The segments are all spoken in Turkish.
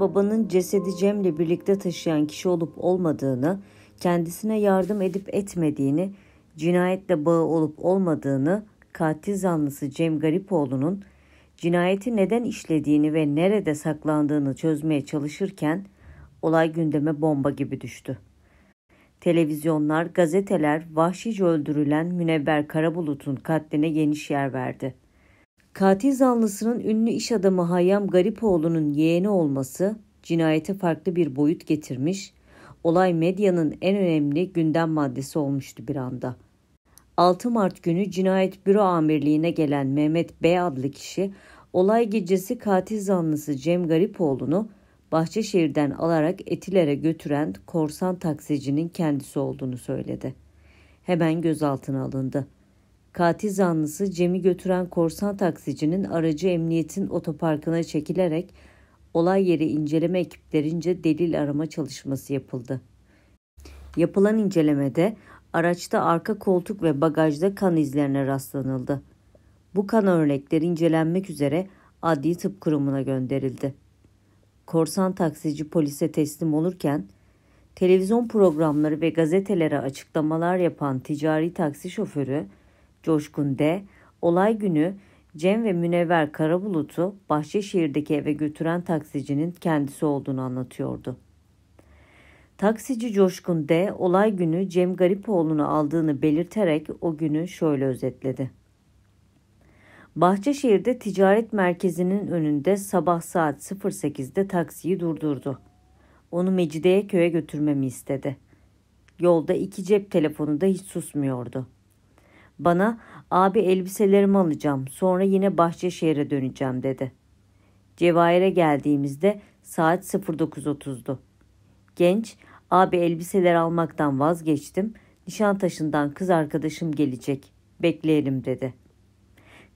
babanın cesedi Cem'le birlikte taşıyan kişi olup olmadığını, kendisine yardım edip etmediğini, cinayetle bağı olup olmadığını, katil zanlısı Cem Garipoğlu'nun cinayeti neden işlediğini ve nerede saklandığını çözmeye çalışırken olay gündeme bomba gibi düştü. Televizyonlar, gazeteler vahşice öldürülen Münevver Karabulut'un katline geniş yer verdi. Katil zanlısının ünlü iş adamı Hayyam Garipoğlu'nun yeğeni olması cinayete farklı bir boyut getirmiş, olay medyanın en önemli gündem maddesi olmuştu bir anda. 6 Mart günü cinayet büro amirliğine gelen Mehmet B adlı kişi olay gecesi katil zanlısı Cem Garipoğlu'nu Bahçeşehir'den alarak Etiler'e götüren korsan taksicinin kendisi olduğunu söyledi. Hemen gözaltına alındı. Katil zanlısı Cem'i götüren korsan taksicinin aracı emniyetin otoparkına çekilerek olay yeri inceleme ekiplerince delil arama çalışması yapıldı. Yapılan incelemede araçta arka koltuk ve bagajda kan izlerine rastlanıldı. Bu kan örnekleri incelenmek üzere adli tıp kurumuna gönderildi. Korsan taksici polise teslim olurken televizyon programları ve gazetelere açıklamalar yapan ticari taksi şoförü Coşkun D. Olay günü Cem ve Münevver Karabulut'u Bahçeşehir'deki eve götüren taksicinin kendisi olduğunu anlatıyordu. Taksici Coşkun D. olay günü Cem Garipoğlu'nu aldığını belirterek o günü şöyle özetledi. Bahçeşehir'de ticaret merkezinin önünde sabah saat 08'de taksiyi durdurdu. Onu Mecidiyeköy'e götürmemi istedi. Yolda iki cep telefonu da hiç susmuyordu.'' Bana abi elbiselerimi alacağım sonra yine Bahçeşehir'e döneceğim dedi. Cevahir'e geldiğimizde saat 09.30'du. Genç abi elbiseler almaktan vazgeçtim Nişantaşı'ndan kız arkadaşım gelecek bekleyelim dedi.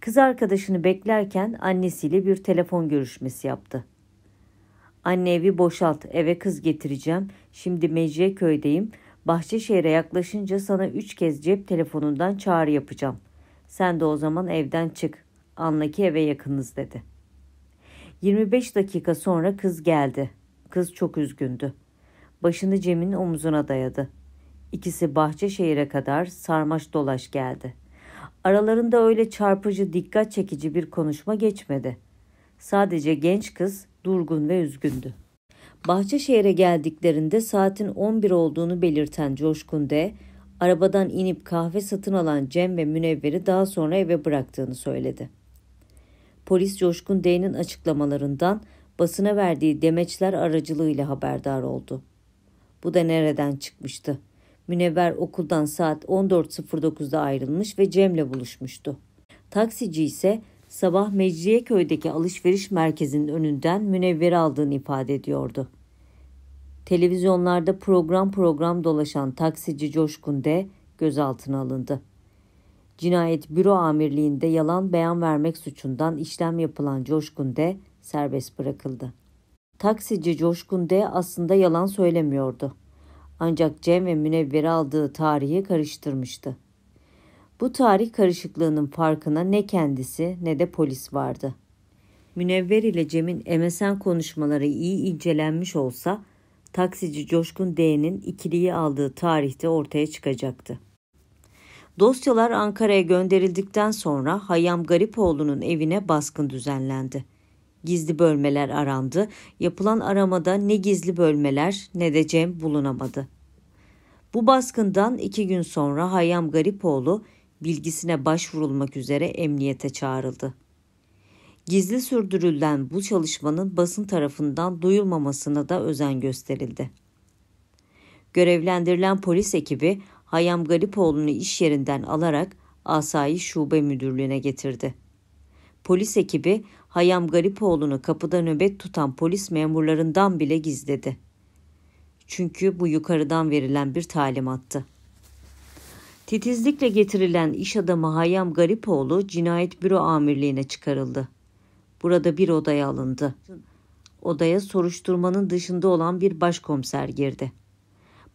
Kız arkadaşını beklerken annesiyle bir telefon görüşmesi yaptı. Anne evi boşalt eve kız getireceğim şimdi köydeyim. Bahçeşehir'e yaklaşınca sana üç kez cep telefonundan çağrı yapacağım. Sen de o zaman evden çık. Anla ki eve yakınız dedi. 25 dakika sonra kız geldi. Kız çok üzgündü. Başını Cem'in omzuna dayadı. İkisi Bahçeşehir'e kadar sarmaş dolaş geldi. Aralarında öyle çarpıcı, dikkat çekici bir konuşma geçmedi. Sadece genç kız durgun ve üzgündü. Bahçeşehir'e geldiklerinde saatin 11 olduğunu belirten Coşkun de arabadan inip kahve satın alan Cem ve Münevver'i daha sonra eve bıraktığını söyledi. Polis Coşkun D'nin açıklamalarından basına verdiği demeçler aracılığıyla haberdar oldu. Bu da nereden çıkmıştı? Münevver okuldan saat 14.09'da ayrılmış ve Cem'le buluşmuştu. Taksici ise sabah Mecidiyeköy'deki alışveriş merkezinin önünden münevver aldığını ifade ediyordu. Televizyonlarda program program dolaşan taksici Coşkun D gözaltına alındı. Cinayet büro amirliğinde yalan beyan vermek suçundan işlem yapılan Coşkun D serbest bırakıldı. Taksici Coşkun D aslında yalan söylemiyordu. Ancak Cem ve Münevver'i aldığı tarihi karıştırmıştı. Bu tarih karışıklığının farkına ne kendisi ne de polis vardı. Münevver ile Cem'in MSN konuşmaları iyi incelenmiş olsa taksici Coşkun D'nin ikiliyi aldığı tarihte ortaya çıkacaktı. Dosyalar Ankara'ya gönderildikten sonra Hayam Garipoğlu'nun evine baskın düzenlendi. Gizli bölmeler arandı. Yapılan aramada ne gizli bölmeler ne de Cem bulunamadı. Bu baskından iki gün sonra Hayam Garipoğlu bilgisine başvurulmak üzere emniyete çağrıldı. Gizli sürdürülen bu çalışmanın basın tarafından duyulmamasına da özen gösterildi. Görevlendirilen polis ekibi Hayam Garipoğlu'nu iş yerinden alarak asayi Şube Müdürlüğü'ne getirdi. Polis ekibi Hayam Garipoğlu'nu kapıda nöbet tutan polis memurlarından bile gizledi. Çünkü bu yukarıdan verilen bir talimattı. Titizlikle getirilen iş adamı Hayyam Garipoğlu cinayet büro amirliğine çıkarıldı. Burada bir odaya alındı. Odaya soruşturmanın dışında olan bir başkomiser girdi.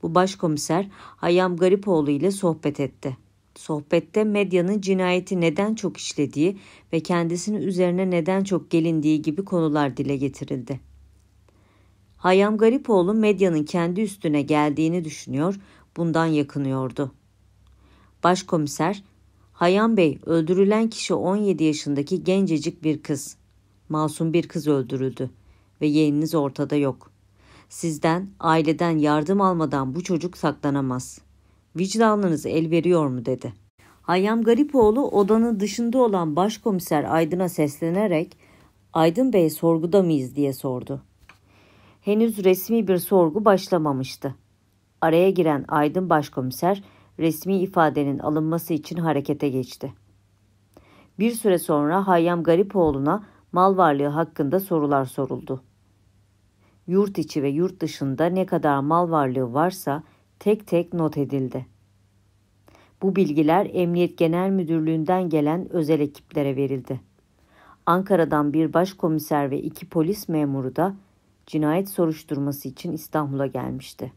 Bu başkomiser Hayyam Garipoğlu ile sohbet etti. Sohbette medyanın cinayeti neden çok işlediği ve kendisinin üzerine neden çok gelindiği gibi konular dile getirildi. Hayyam Garipoğlu medyanın kendi üstüne geldiğini düşünüyor, bundan yakınıyordu. Başkomiser, Hayan Bey öldürülen kişi 17 yaşındaki gencecik bir kız. Masum bir kız öldürüldü ve yeğeniniz ortada yok. Sizden, aileden yardım almadan bu çocuk saklanamaz. Vicdanınız el veriyor mu dedi. Hayyam Garipoğlu odanın dışında olan başkomiser Aydın'a seslenerek Aydın Bey sorguda mıyız diye sordu. Henüz resmi bir sorgu başlamamıştı. Araya giren Aydın Başkomiser resmi ifadenin alınması için harekete geçti. Bir süre sonra Hayyam Garipoğlu'na mal varlığı hakkında sorular soruldu. Yurt içi ve yurt dışında ne kadar mal varlığı varsa tek tek not edildi. Bu bilgiler Emniyet Genel Müdürlüğü'nden gelen özel ekiplere verildi. Ankara'dan bir başkomiser ve iki polis memuru da cinayet soruşturması için İstanbul'a gelmişti.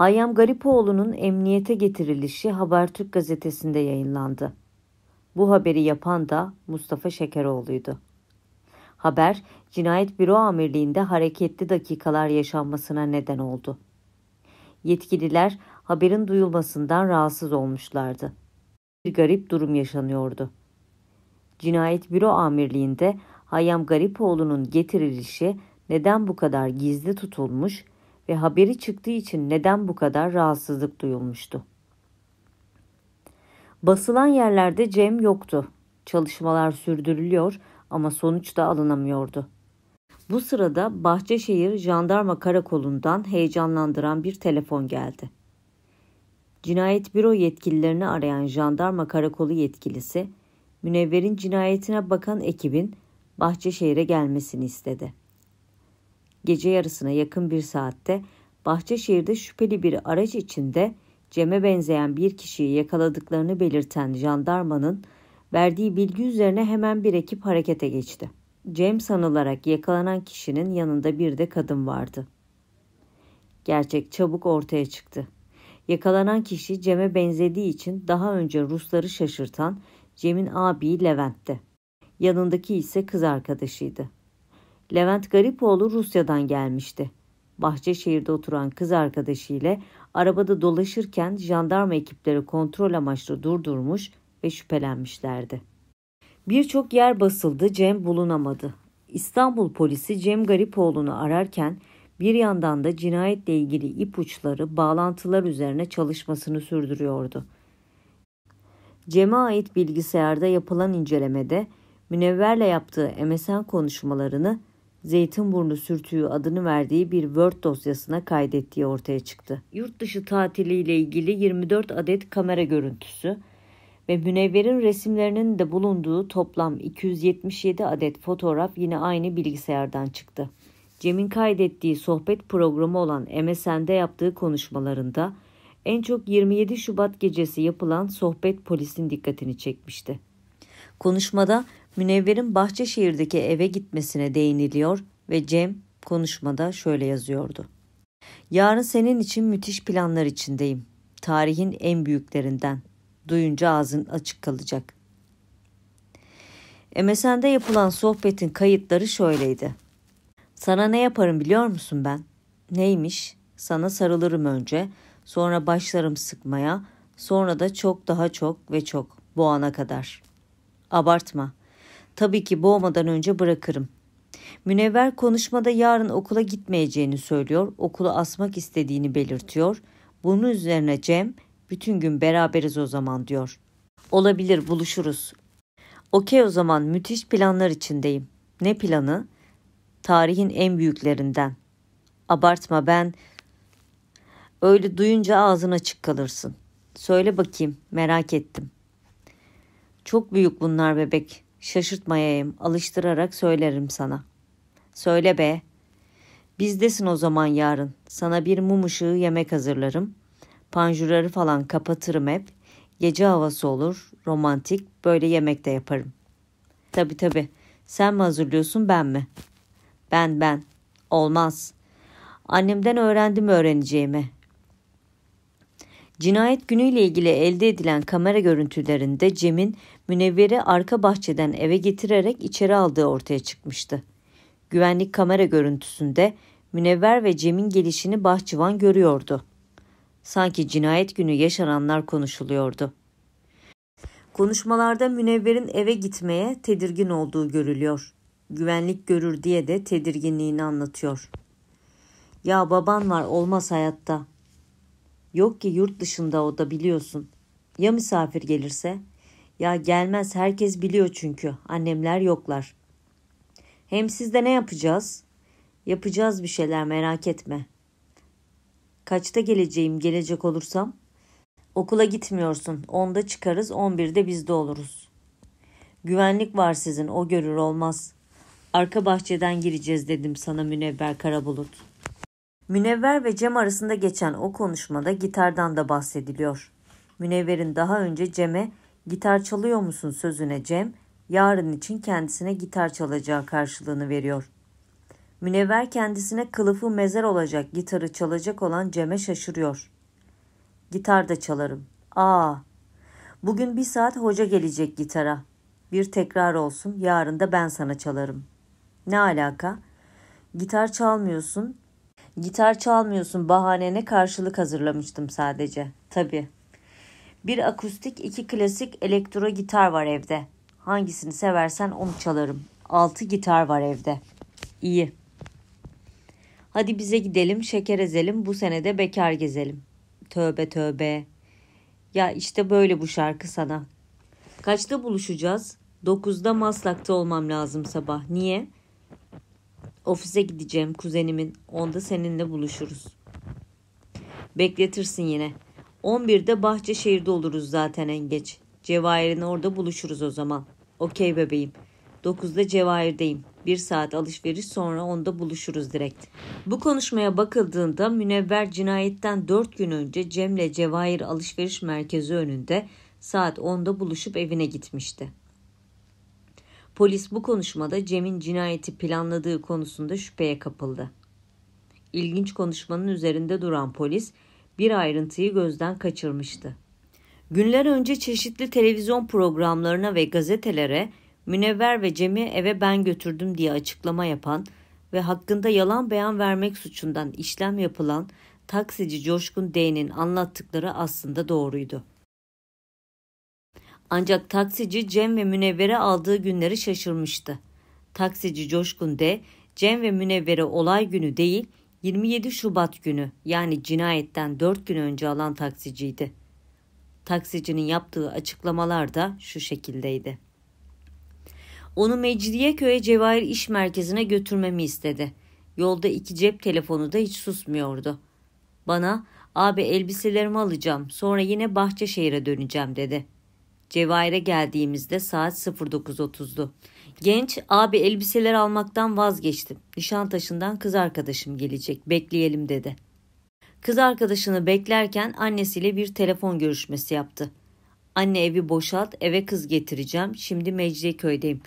Hayyam Garipoğlu'nun emniyete getirilişi Habertürk gazetesinde yayınlandı. Bu haberi yapan da Mustafa Şekeroğlu'ydu. Haber, Cinayet Büro Amirliği'nde hareketli dakikalar yaşanmasına neden oldu. Yetkililer haberin duyulmasından rahatsız olmuşlardı. Bir garip durum yaşanıyordu. Cinayet Büro Amirliği'nde Hayyam Garipoğlu'nun getirilişi neden bu kadar gizli tutulmuş ve haberi çıktığı için neden bu kadar rahatsızlık duyulmuştu. Basılan yerlerde Cem yoktu. Çalışmalar sürdürülüyor ama sonuç da alınamıyordu. Bu sırada Bahçeşehir Jandarma Karakolu'ndan heyecanlandıran bir telefon geldi. Cinayet büro yetkililerini arayan jandarma karakolu yetkilisi, Münevver'in cinayetine bakan ekibin Bahçeşehir'e gelmesini istedi. Gece yarısına yakın bir saatte Bahçeşehir'de şüpheli bir araç içinde Cem'e benzeyen bir kişiyi yakaladıklarını belirten jandarmanın verdiği bilgi üzerine hemen bir ekip harekete geçti. Cem sanılarak yakalanan kişinin yanında bir de kadın vardı. Gerçek çabuk ortaya çıktı. Yakalanan kişi Cem'e benzediği için daha önce Rusları şaşırtan Cem'in abiyi Levent'ti. Yanındaki ise kız arkadaşıydı. Levent Garipoğlu Rusya'dan gelmişti. Bahçeşehir'de oturan kız arkadaşıyla arabada dolaşırken jandarma ekipleri kontrol amaçlı durdurmuş ve şüphelenmişlerdi. Birçok yer basıldı, Cem bulunamadı. İstanbul polisi Cem Garipoğlu'nu ararken bir yandan da cinayetle ilgili ipuçları, bağlantılar üzerine çalışmasını sürdürüyordu. Cem'e ait bilgisayarda yapılan incelemede Münevver'le yaptığı MSN konuşmalarını Zeytinburnu sürtüğü adını verdiği bir Word dosyasına kaydettiği ortaya çıktı. Yurt dışı tatiliyle ilgili 24 adet kamera görüntüsü ve Münevver'in resimlerinin de bulunduğu toplam 277 adet fotoğraf yine aynı bilgisayardan çıktı. Cem'in kaydettiği sohbet programı olan MSN'de yaptığı konuşmalarında en çok 27 Şubat gecesi yapılan sohbet polisin dikkatini çekmişti. Konuşmada Münevver'in Bahçeşehir'deki eve gitmesine değiniliyor ve Cem konuşmada şöyle yazıyordu. Yarın senin için müthiş planlar içindeyim. Tarihin en büyüklerinden. Duyunca ağzın açık kalacak. MSN'de yapılan sohbetin kayıtları şöyleydi. Sana ne yaparım biliyor musun ben? Neymiş? Sana sarılırım önce, sonra başlarım sıkmaya, sonra da çok daha çok ve çok bu ana kadar. Abartma. Tabii ki boğmadan önce bırakırım. Münevver konuşmada yarın okula gitmeyeceğini söylüyor, okulu asmak istediğini belirtiyor. Bunun üzerine Cem, bütün gün beraberiz o zaman diyor. Olabilir, buluşuruz. Okey o zaman müthiş planlar içindeyim. Ne planı? Tarihin en büyüklerinden. Abartma ben. Öyle duyunca ağzın açık kalırsın. Söyle bakayım, merak ettim. Çok büyük bunlar bebek. Şaşırtmayayım, alıştırarak söylerim sana. Söyle be. Bizdesin o zaman yarın. Sana bir mum ışığı yemek hazırlarım. Panjurları falan kapatırım hep. Gece havası olur, romantik, böyle yemek de yaparım. Tabi tabi. Sen mi hazırlıyorsun ben mi? Ben ben. Olmaz. Annemden öğrendim öğreneceğimi. Cinayet günüyle ilgili elde edilen kamera görüntülerinde Cem'in Münevver'i arka bahçeden eve getirerek içeri aldığı ortaya çıkmıştı. Güvenlik kamera görüntüsünde Münevver ve Cem'in gelişini bahçıvan görüyordu. Sanki cinayet günü yaşananlar konuşuluyordu. Konuşmalarda Münevver'in eve gitmeye tedirgin olduğu görülüyor. Güvenlik görür diye de tedirginliğini anlatıyor. Ya baban var olmaz hayatta. Yok ki yurt dışında o da biliyorsun. Ya misafir gelirse? Ya gelmez herkes biliyor çünkü. Annemler yoklar. Hem sizde ne yapacağız? Yapacağız bir şeyler merak etme. Kaçta geleceğim gelecek olursam? Okula gitmiyorsun. Onda çıkarız, on birde bizde oluruz. Güvenlik var sizin, o görür olmaz. Arka bahçeden gireceğiz dedim sana Münevver Karabulut.'' Münevver ve Cem arasında geçen o konuşmada gitardan da bahsediliyor. Münevver'in daha önce Cem'e gitar çalıyor musun sözüne Cem, yarın için kendisine gitar çalacağı karşılığını veriyor. Münevver kendisine kılıfı mezar olacak gitarı çalacak olan Cem'e şaşırıyor. Gitar da çalarım. Aa, bugün bir saat hoca gelecek gitara. Bir tekrar olsun, yarın da ben sana çalarım. Ne alaka? Gitar çalmıyorsun, Gitar çalmıyorsun bahanene karşılık hazırlamıştım sadece. Tabii. Bir akustik, iki klasik elektro gitar var evde. Hangisini seversen onu çalarım. Altı gitar var evde. İyi. Hadi bize gidelim, şeker ezelim, bu sene de bekar gezelim. Tövbe tövbe. Ya işte böyle bu şarkı sana. Kaçta buluşacağız? Dokuzda Maslak'ta olmam lazım sabah. Niye? Ofise gideceğim kuzenimin. Onda seninle buluşuruz. Bekletirsin yine. 11'de Bahçeşehir'de oluruz zaten en geç. Cevahir'in orada buluşuruz o zaman. Okey bebeğim. 9'da Cevahir'deyim. Bir saat alışveriş sonra onda buluşuruz direkt. Bu konuşmaya bakıldığında Münevver cinayetten 4 gün önce Cem'le Cevahir alışveriş merkezi önünde saat 10'da buluşup evine gitmişti. Polis bu konuşmada Cem'in cinayeti planladığı konusunda şüpheye kapıldı. İlginç konuşmanın üzerinde duran polis bir ayrıntıyı gözden kaçırmıştı. Günler önce çeşitli televizyon programlarına ve gazetelere Münevver ve Cem'i eve ben götürdüm diye açıklama yapan ve hakkında yalan beyan vermek suçundan işlem yapılan taksici Coşkun D'nin anlattıkları aslında doğruydu. Ancak taksici Cem ve Münevvere aldığı günleri şaşırmıştı. Taksici Coşkun D, Cem ve Münevvere olay günü değil, 27 Şubat günü yani cinayetten 4 gün önce alan taksiciydi. Taksicinin yaptığı açıklamalar da şu şekildeydi. Onu Mecidiyeköy'e Cevahir İş Merkezi'ne götürmemi istedi. Yolda iki cep telefonu da hiç susmuyordu. Bana abi elbiselerimi alacağım sonra yine Bahçeşehir'e döneceğim dedi.'' Cevahir'e geldiğimizde saat 09.30'du. Genç abi elbiseler almaktan vazgeçtim. Nişantaşı'ndan kız arkadaşım gelecek bekleyelim dedi. Kız arkadaşını beklerken annesiyle bir telefon görüşmesi yaptı. Anne evi boşalt eve kız getireceğim şimdi Mecidiyeköy'deyim.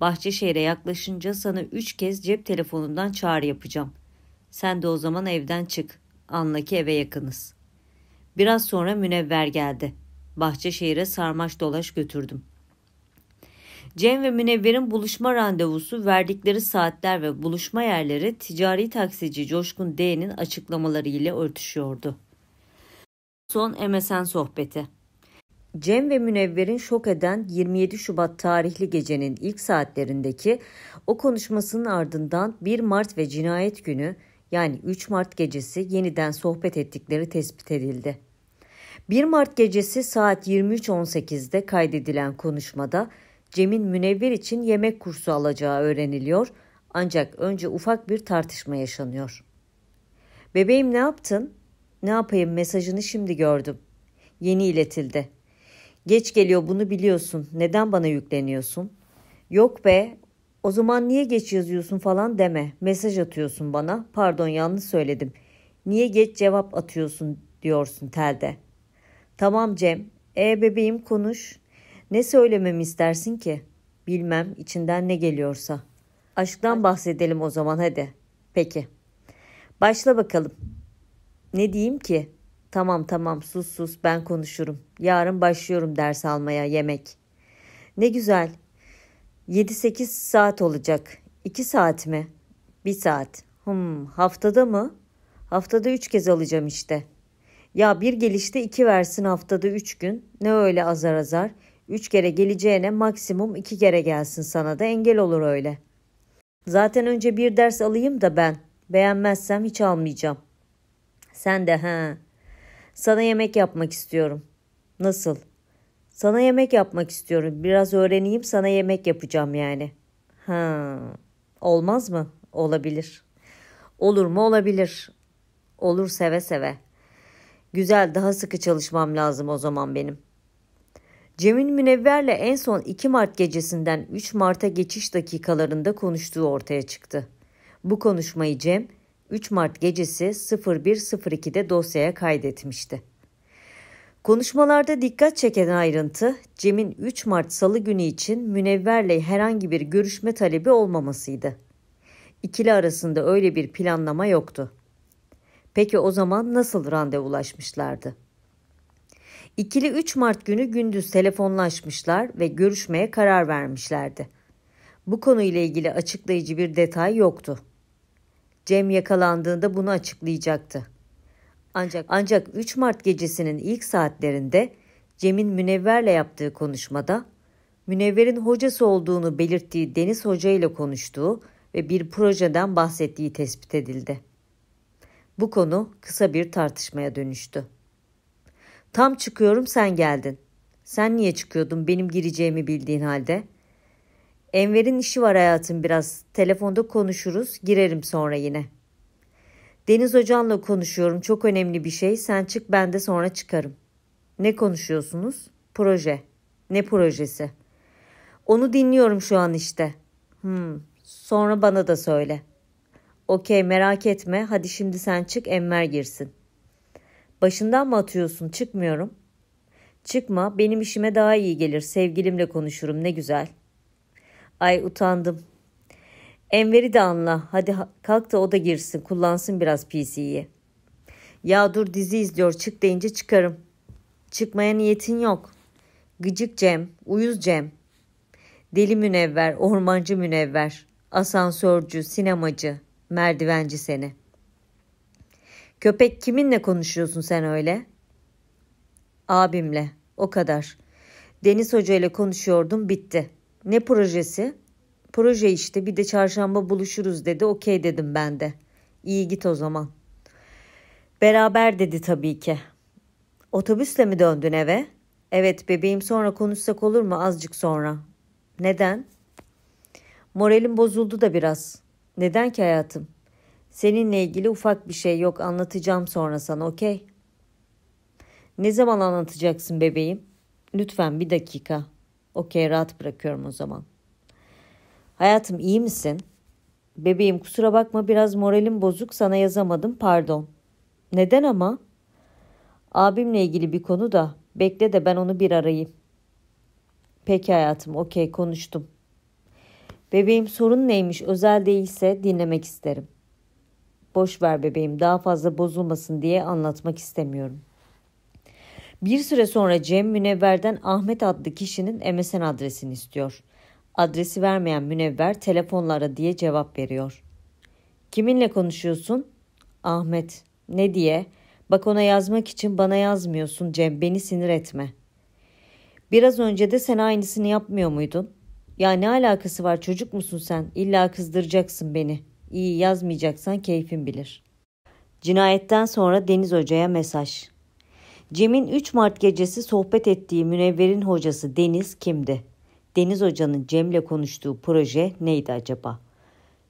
Bahçeşehir'e yaklaşınca sana üç kez cep telefonundan çağrı yapacağım. Sen de o zaman evden çık. Anla ki eve yakınız. Biraz sonra Münevver geldi.'' Bahçeşehir'e sarmaş dolaş götürdüm. Cem ve Münevver'in buluşma randevusu verdikleri saatler ve buluşma yerleri ticari taksici Coşkun D'nin açıklamaları ile örtüşüyordu. Son MSN sohbeti Cem ve Münevver'in şok eden 27 Şubat tarihli gecenin ilk saatlerindeki o konuşmasının ardından 1 Mart ve cinayet günü yani 3 Mart gecesi yeniden sohbet ettikleri tespit edildi. 1 Mart gecesi saat 23.18'de kaydedilen konuşmada Cem'in Münevver için yemek kursu alacağı öğreniliyor ancak önce ufak bir tartışma yaşanıyor. Bebeğim ne yaptın? Ne yapayım mesajını şimdi gördüm. Yeni iletildi. Geç geliyor bunu biliyorsun. Neden bana yükleniyorsun? Yok be. O zaman niye geç yazıyorsun falan deme. Mesaj atıyorsun bana. Pardon yanlış söyledim. Niye geç cevap atıyorsun diyorsun telde. Tamam Cem. E bebeğim konuş. Ne söylememi istersin ki? Bilmem içinden ne geliyorsa. Aşktan bahsedelim o zaman hadi. Peki. Başla bakalım. Ne diyeyim ki? Tamam tamam sus sus ben konuşurum. Yarın başlıyorum ders almaya yemek. Ne güzel. 7-8 saat olacak. 2 saat mi? 1 saat. Hmm, haftada mı? Haftada 3 kez alacağım işte.'' Ya bir gelişte iki versin haftada üç gün. Ne öyle azar azar. Üç kere geleceğine maksimum iki kere gelsin sana da engel olur öyle. Zaten önce bir ders alayım da ben. Beğenmezsem hiç almayacağım. Sen de ha. Sana yemek yapmak istiyorum. Nasıl? Sana yemek yapmak istiyorum. Biraz öğreneyim sana yemek yapacağım yani. Ha. Olmaz mı? Olabilir. Olur mu? Olabilir. Olur seve seve.'' Güzel daha sıkı çalışmam lazım o zaman benim. Cemil Münevver'le en son 2 Mart gecesinden 3 Mart'a geçiş dakikalarında konuştuğu ortaya çıktı. Bu konuşmayı Cem 3 Mart gecesi 01.02'de dosyaya kaydetmişti. Konuşmalarda dikkat çeken ayrıntı Cem'in 3 Mart salı günü için Münevver'le herhangi bir görüşme talebi olmamasıydı. İkili arasında öyle bir planlama yoktu. Peki o zaman nasıl randevulaşmışlardı? İkili 3 Mart günü gündüz telefonlaşmışlar ve görüşmeye karar vermişlerdi. Bu konuyla ilgili açıklayıcı bir detay yoktu. Cem yakalandığında bunu açıklayacaktı. Ancak ancak 3 Mart gecesinin ilk saatlerinde Cem'in Münevver'le yaptığı konuşmada Münevver'in hocası olduğunu belirttiği Deniz Hoca ile konuştuğu ve bir projeden bahsettiği tespit edildi. Bu konu kısa bir tartışmaya dönüştü. Tam çıkıyorum sen geldin. Sen niye çıkıyordun benim gireceğimi bildiğin halde? Enver'in işi var hayatım biraz. Telefonda konuşuruz, girerim sonra yine. Deniz Hocan'la konuşuyorum. Çok önemli bir şey. Sen çık ben de sonra çıkarım. Ne konuşuyorsunuz? Proje. Ne projesi? Onu dinliyorum şu an işte. Hmm, sonra bana da söyle.'' Okey merak etme hadi şimdi sen çık Emmer girsin. Başından mı atıyorsun çıkmıyorum. Çıkma benim işime daha iyi gelir sevgilimle konuşurum ne güzel. Ay utandım. Enver'i de anla hadi kalk da o da girsin kullansın biraz PC'yi. Ya dur dizi izliyor çık deyince çıkarım. Çıkmaya niyetin yok. Gıcık Cem, uyuz Cem. Deli münevver, ormancı münevver, asansörcü, sinemacı, merdivenci seni. Köpek kiminle konuşuyorsun sen öyle? Abimle, o kadar. Deniz Hoca ile konuşuyordum, bitti. Ne projesi? Proje işte, bir de çarşamba buluşuruz dedi, okey dedim ben de. İyi git o zaman. Beraber dedi tabii ki. Otobüsle mi döndün eve? Evet bebeğim sonra konuşsak olur mu azıcık sonra? Neden? Moralim bozuldu da biraz. Neden ki hayatım? Seninle ilgili ufak bir şey yok anlatacağım sonra sana okey? Ne zaman anlatacaksın bebeğim? Lütfen bir dakika. Okey rahat bırakıyorum o zaman. Hayatım iyi misin? Bebeğim kusura bakma biraz moralim bozuk sana yazamadım pardon. Neden ama? Abimle ilgili bir konu da bekle de ben onu bir arayayım. Peki hayatım okey konuştum. Bebeğim sorun neymiş özel değilse dinlemek isterim. Boş ver bebeğim daha fazla bozulmasın diye anlatmak istemiyorum. Bir süre sonra Cem Münevver'den Ahmet adlı kişinin MSN adresini istiyor. Adresi vermeyen Münevver telefonlara diye cevap veriyor. Kiminle konuşuyorsun? Ahmet. Ne diye? Bak ona yazmak için bana yazmıyorsun Cem beni sinir etme. Biraz önce de sen aynısını yapmıyor muydun? Ya ne alakası var çocuk musun sen? İlla kızdıracaksın beni. İyi yazmayacaksan keyfin bilir. Cinayetten sonra Deniz Hoca'ya mesaj. Cem'in 3 Mart gecesi sohbet ettiği münevverin hocası Deniz kimdi? Deniz Hoca'nın Cem'le konuştuğu proje neydi acaba?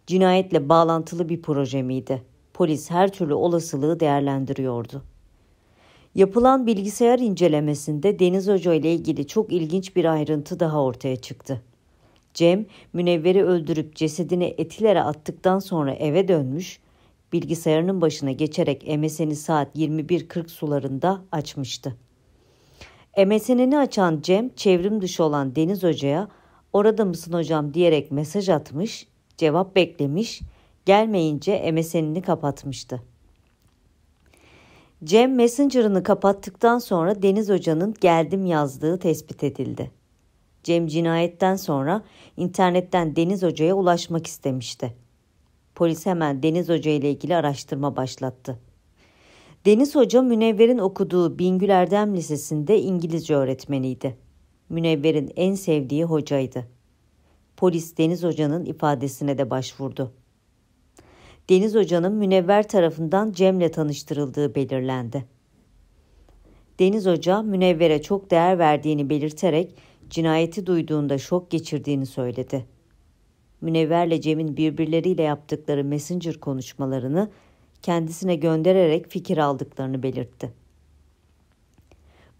Cinayetle bağlantılı bir proje miydi? Polis her türlü olasılığı değerlendiriyordu. Yapılan bilgisayar incelemesinde Deniz Hoca ile ilgili çok ilginç bir ayrıntı daha ortaya çıktı. Cem, Münevver'i öldürüp cesedini etilere attıktan sonra eve dönmüş, bilgisayarının başına geçerek MSN'i saat 21.40 sularında açmıştı. MSN'ini açan Cem, çevrim dışı olan Deniz Hoca'ya orada mısın hocam diyerek mesaj atmış, cevap beklemiş, gelmeyince MSN'ini kapatmıştı. Cem Messenger'ını kapattıktan sonra Deniz Hoca'nın geldim yazdığı tespit edildi. Cem cinayetten sonra internetten Deniz Hoca'ya ulaşmak istemişti. Polis hemen Deniz Hoca ile ilgili araştırma başlattı. Deniz Hoca Münevver'in okuduğu Bingül Erdem Lisesi'nde İngilizce öğretmeniydi. Münevver'in en sevdiği hocaydı. Polis Deniz Hoca'nın ifadesine de başvurdu. Deniz Hoca'nın Münevver tarafından Cem'le tanıştırıldığı belirlendi. Deniz Hoca Münevver'e çok değer verdiğini belirterek Cinayeti duyduğunda şok geçirdiğini söyledi. Münevverle Cem'in birbirleriyle yaptıkları messenger konuşmalarını kendisine göndererek fikir aldıklarını belirtti.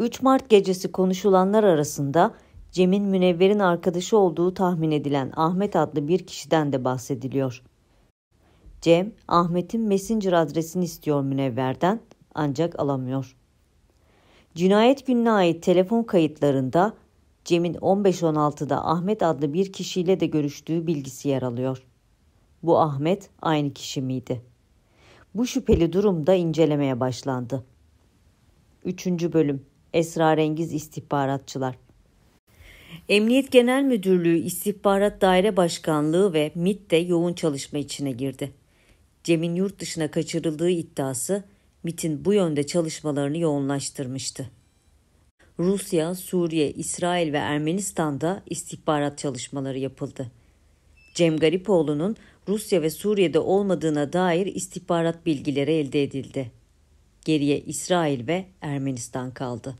3 Mart gecesi konuşulanlar arasında Cem'in Münevver'in arkadaşı olduğu tahmin edilen Ahmet adlı bir kişiden de bahsediliyor. Cem, Ahmet'in Messenger adresini istiyor Münevver'den ancak alamıyor. Cinayet gününe ait telefon kayıtlarında Cem'in 15-16'da Ahmet adlı bir kişiyle de görüştüğü bilgisi yer alıyor. Bu Ahmet aynı kişi miydi? Bu şüpheli durumda incelemeye başlandı. 3. Bölüm Esrarengiz İstihbaratçılar Emniyet Genel Müdürlüğü İstihbarat Daire Başkanlığı ve MIT de yoğun çalışma içine girdi. Cem'in yurt dışına kaçırıldığı iddiası MIT'in bu yönde çalışmalarını yoğunlaştırmıştı. Rusya, Suriye, İsrail ve Ermenistan'da istihbarat çalışmaları yapıldı. Cem Garipoğlu'nun Rusya ve Suriye'de olmadığına dair istihbarat bilgileri elde edildi. Geriye İsrail ve Ermenistan kaldı.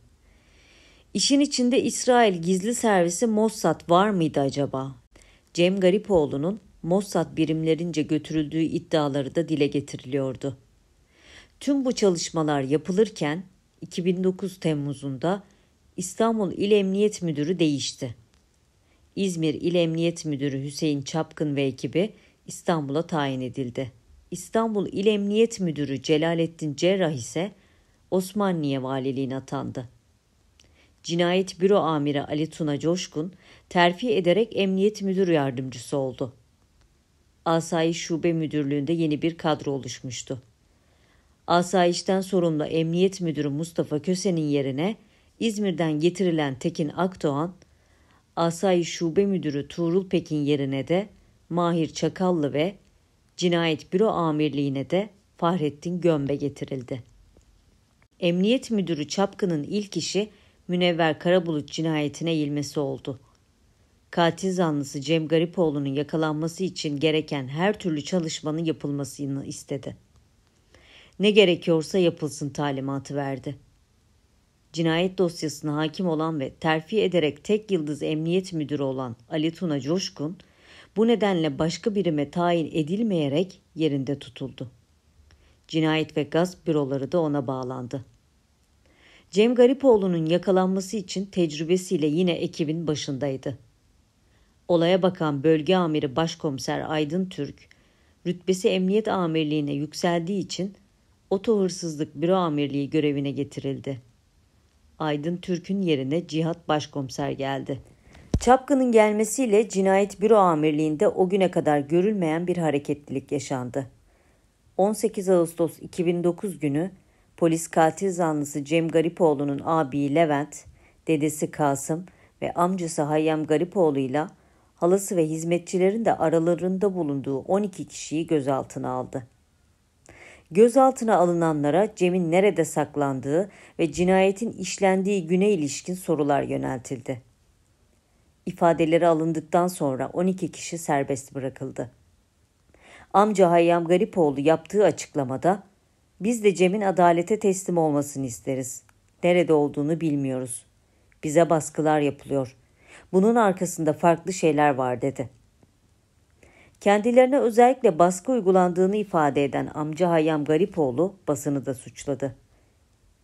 İşin içinde İsrail gizli servisi Mossad var mıydı acaba? Cem Garipoğlu'nun Mossad birimlerince götürüldüğü iddiaları da dile getiriliyordu. Tüm bu çalışmalar yapılırken 2009 Temmuz'unda İstanbul İl Emniyet Müdürü değişti. İzmir İl Emniyet Müdürü Hüseyin Çapkın ve ekibi İstanbul'a tayin edildi. İstanbul İl Emniyet Müdürü Celalettin Cerrah ise Osmanlıya valiliğine atandı. Cinayet Büro Amiri Ali Tuna Coşkun terfi ederek Emniyet Müdür Yardımcısı oldu. Asayiş Şube Müdürlüğü'nde yeni bir kadro oluşmuştu. Asayişten sorumlu Emniyet Müdürü Mustafa Köse'nin yerine İzmir'den getirilen Tekin Akdoğan, Asayi Şube Müdürü Tuğrul Pekin yerine de Mahir Çakallı ve Cinayet Büro Amirliğine de Fahrettin Gömbe getirildi. Emniyet Müdürü Çapkın'ın ilk işi Münevver Karabulut cinayetine ilmesi oldu. Katil zanlısı Cem Garipoğlu'nun yakalanması için gereken her türlü çalışmanın yapılmasını istedi. Ne gerekiyorsa yapılsın talimatı verdi.'' cinayet dosyasına hakim olan ve terfi ederek tek yıldız emniyet müdürü olan Ali Tuna Coşkun, bu nedenle başka birime tayin edilmeyerek yerinde tutuldu. Cinayet ve gasp büroları da ona bağlandı. Cem Garipoğlu'nun yakalanması için tecrübesiyle yine ekibin başındaydı. Olaya bakan bölge amiri başkomiser Aydın Türk, rütbesi emniyet amirliğine yükseldiği için oto hırsızlık büro amirliği görevine getirildi. Aydın Türk'ün yerine Cihat Başkomiser geldi. Çapkın'ın gelmesiyle cinayet büro amirliğinde o güne kadar görülmeyen bir hareketlilik yaşandı. 18 Ağustos 2009 günü polis katil zanlısı Cem Garipoğlu'nun abiyi Levent, dedesi Kasım ve amcası Hayyam Garipoğlu'yla halası ve hizmetçilerin de aralarında bulunduğu 12 kişiyi gözaltına aldı. Gözaltına alınanlara Cem'in nerede saklandığı ve cinayetin işlendiği güne ilişkin sorular yöneltildi. İfadeleri alındıktan sonra 12 kişi serbest bırakıldı. Amca Hayyam Garipoğlu yaptığı açıklamada biz de Cem'in adalete teslim olmasını isteriz. Nerede olduğunu bilmiyoruz. Bize baskılar yapılıyor. Bunun arkasında farklı şeyler var dedi. Kendilerine özellikle baskı uygulandığını ifade eden amca Hayyam Garipoğlu basını da suçladı.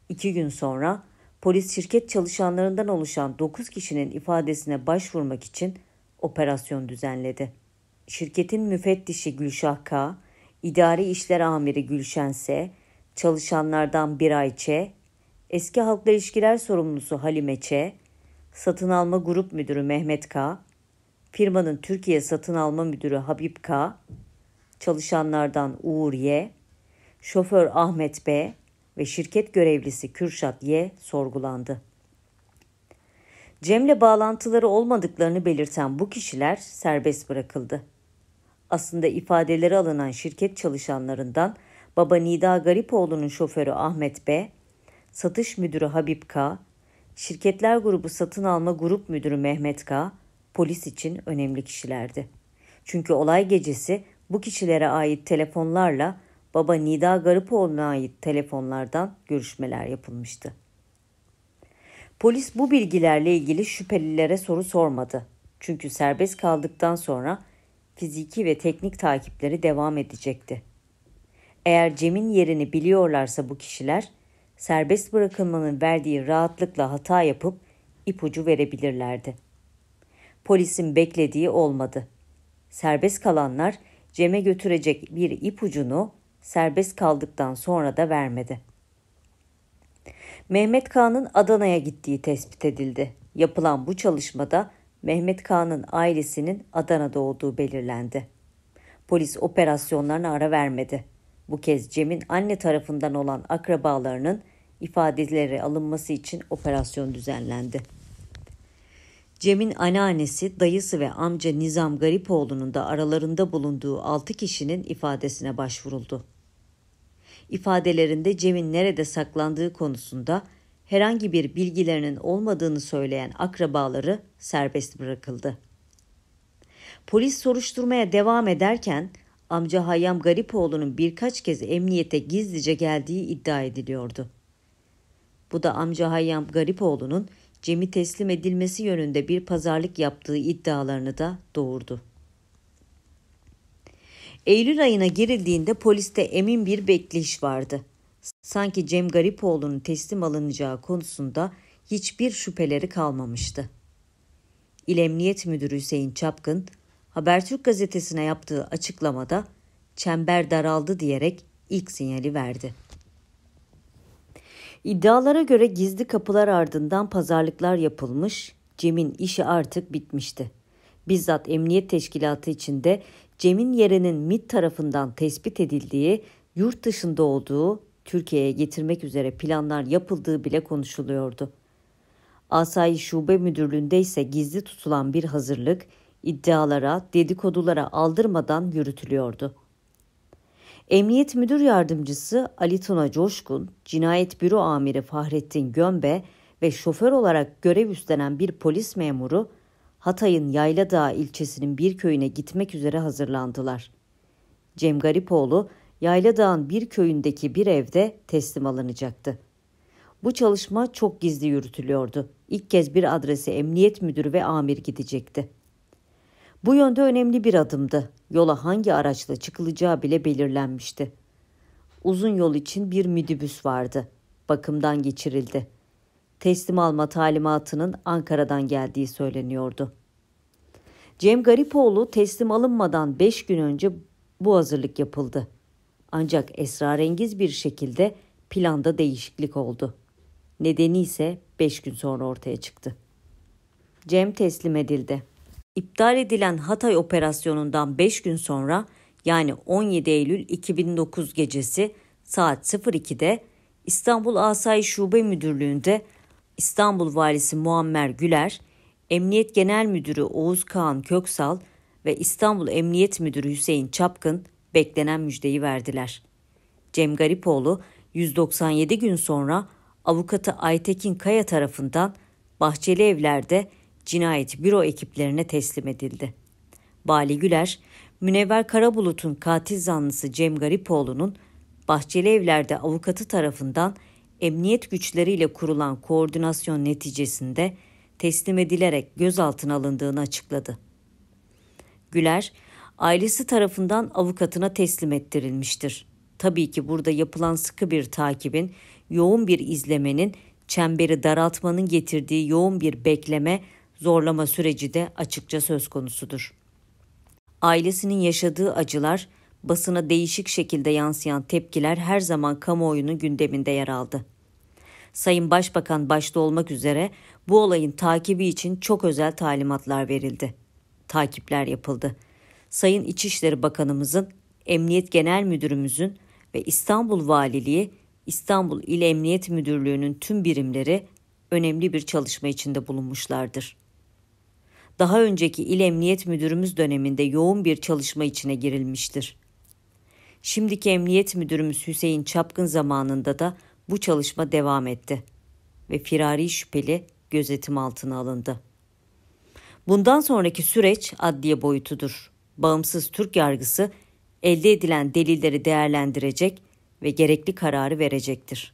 İki gün sonra polis şirket çalışanlarından oluşan 9 kişinin ifadesine başvurmak için operasyon düzenledi. Şirketin müfettişi Gülşah K, idari işler amiri Gülşen S, çalışanlardan Biray Ç, eski halkla ilişkiler sorumlusu Halime Ç, satın alma grup müdürü Mehmet K, firmanın Türkiye satın alma müdürü Habib K, çalışanlardan Uğur Y, şoför Ahmet B ve şirket görevlisi Kürşat Y sorgulandı. Cem'le bağlantıları olmadıklarını belirten bu kişiler serbest bırakıldı. Aslında ifadeleri alınan şirket çalışanlarından baba Nida Garipoğlu'nun şoförü Ahmet B, satış müdürü Habib K, şirketler grubu satın alma grup müdürü Mehmet K, polis için önemli kişilerdi. Çünkü olay gecesi bu kişilere ait telefonlarla baba Nida Garipoğlu'na ait telefonlardan görüşmeler yapılmıştı. Polis bu bilgilerle ilgili şüphelilere soru sormadı. Çünkü serbest kaldıktan sonra fiziki ve teknik takipleri devam edecekti. Eğer Cem'in yerini biliyorlarsa bu kişiler serbest bırakılmanın verdiği rahatlıkla hata yapıp ipucu verebilirlerdi.'' Polisin beklediği olmadı. Serbest kalanlar Cem'e götürecek bir ipucunu serbest kaldıktan sonra da vermedi. Mehmet Kağan'ın Adana'ya gittiği tespit edildi. Yapılan bu çalışmada Mehmet Kağan'ın ailesinin Adana'da olduğu belirlendi. Polis operasyonlarına ara vermedi. Bu kez Cem'in anne tarafından olan akrabalarının ifadeleri alınması için operasyon düzenlendi. Cem'in anneannesi, dayısı ve amca Nizam Garipoğlu'nun da aralarında bulunduğu 6 kişinin ifadesine başvuruldu. İfadelerinde Cem'in nerede saklandığı konusunda herhangi bir bilgilerinin olmadığını söyleyen akrabaları serbest bırakıldı. Polis soruşturmaya devam ederken amca Hayyam Garipoğlu'nun birkaç kez emniyete gizlice geldiği iddia ediliyordu. Bu da amca Hayyam Garipoğlu'nun Cem'i teslim edilmesi yönünde bir pazarlık yaptığı iddialarını da doğurdu. Eylül ayına girildiğinde poliste emin bir bekleyiş vardı. Sanki Cem Garipoğlu'nun teslim alınacağı konusunda hiçbir şüpheleri kalmamıştı. İl Emniyet Müdürü Hüseyin Çapkın, Habertürk gazetesine yaptığı açıklamada çember daraldı diyerek ilk sinyali verdi. İddialara göre gizli kapılar ardından pazarlıklar yapılmış, Cem'in işi artık bitmişti. Bizzat emniyet teşkilatı içinde Cem'in yerinin MIT tarafından tespit edildiği, yurt dışında olduğu, Türkiye'ye getirmek üzere planlar yapıldığı bile konuşuluyordu. Asayi Şube Müdürlüğü'nde ise gizli tutulan bir hazırlık iddialara, dedikodulara aldırmadan yürütülüyordu. Emniyet Müdür Yardımcısı Ali Tuna Coşkun, Cinayet Büro Amiri Fahrettin Gömbe ve şoför olarak görev üstlenen bir polis memuru Hatay'ın Yayladağ ilçesinin bir köyüne gitmek üzere hazırlandılar. Cem Garipoğlu, Yayladağ'ın bir köyündeki bir evde teslim alınacaktı. Bu çalışma çok gizli yürütülüyordu. İlk kez bir adrese emniyet müdürü ve amir gidecekti. Bu yönde önemli bir adımdı yola hangi araçla çıkılacağı bile belirlenmişti. Uzun yol için bir midibüs vardı. Bakımdan geçirildi. Teslim alma talimatının Ankara'dan geldiği söyleniyordu. Cem Garipoğlu teslim alınmadan beş gün önce bu hazırlık yapıldı. Ancak esrarengiz bir şekilde planda değişiklik oldu. Nedeni ise beş gün sonra ortaya çıktı. Cem teslim edildi. İptal edilen Hatay operasyonundan 5 gün sonra yani 17 Eylül 2009 gecesi saat 02'de İstanbul Asayiş Şube Müdürlüğü'nde İstanbul Valisi Muammer Güler, Emniyet Genel Müdürü Oğuz Kağan Köksal ve İstanbul Emniyet Müdürü Hüseyin Çapkın beklenen müjdeyi verdiler. Cem Garipoğlu 197 gün sonra avukatı Aytekin Kaya tarafından Bahçeli Evler'de cinayet büro ekiplerine teslim edildi. Bali Güler, Münevver Karabulut'un katil zanlısı Cem Garipoğlu'nun Bahçeli Evler'de avukatı tarafından emniyet güçleriyle kurulan koordinasyon neticesinde teslim edilerek gözaltına alındığını açıkladı. Güler, ailesi tarafından avukatına teslim ettirilmiştir. Tabii ki burada yapılan sıkı bir takibin, yoğun bir izlemenin, çemberi daraltmanın getirdiği yoğun bir bekleme zorlama süreci de açıkça söz konusudur. Ailesinin yaşadığı acılar, basına değişik şekilde yansıyan tepkiler her zaman kamuoyunun gündeminde yer aldı. Sayın Başbakan başta olmak üzere bu olayın takibi için çok özel talimatlar verildi. Takipler yapıldı. Sayın İçişleri Bakanımızın, Emniyet Genel Müdürümüzün ve İstanbul Valiliği, İstanbul İl Emniyet Müdürlüğü'nün tüm birimleri önemli bir çalışma içinde bulunmuşlardır daha önceki il emniyet müdürümüz döneminde yoğun bir çalışma içine girilmiştir. Şimdiki emniyet müdürümüz Hüseyin Çapkın zamanında da bu çalışma devam etti ve firari şüpheli gözetim altına alındı. Bundan sonraki süreç adliye boyutudur. Bağımsız Türk yargısı elde edilen delilleri değerlendirecek ve gerekli kararı verecektir.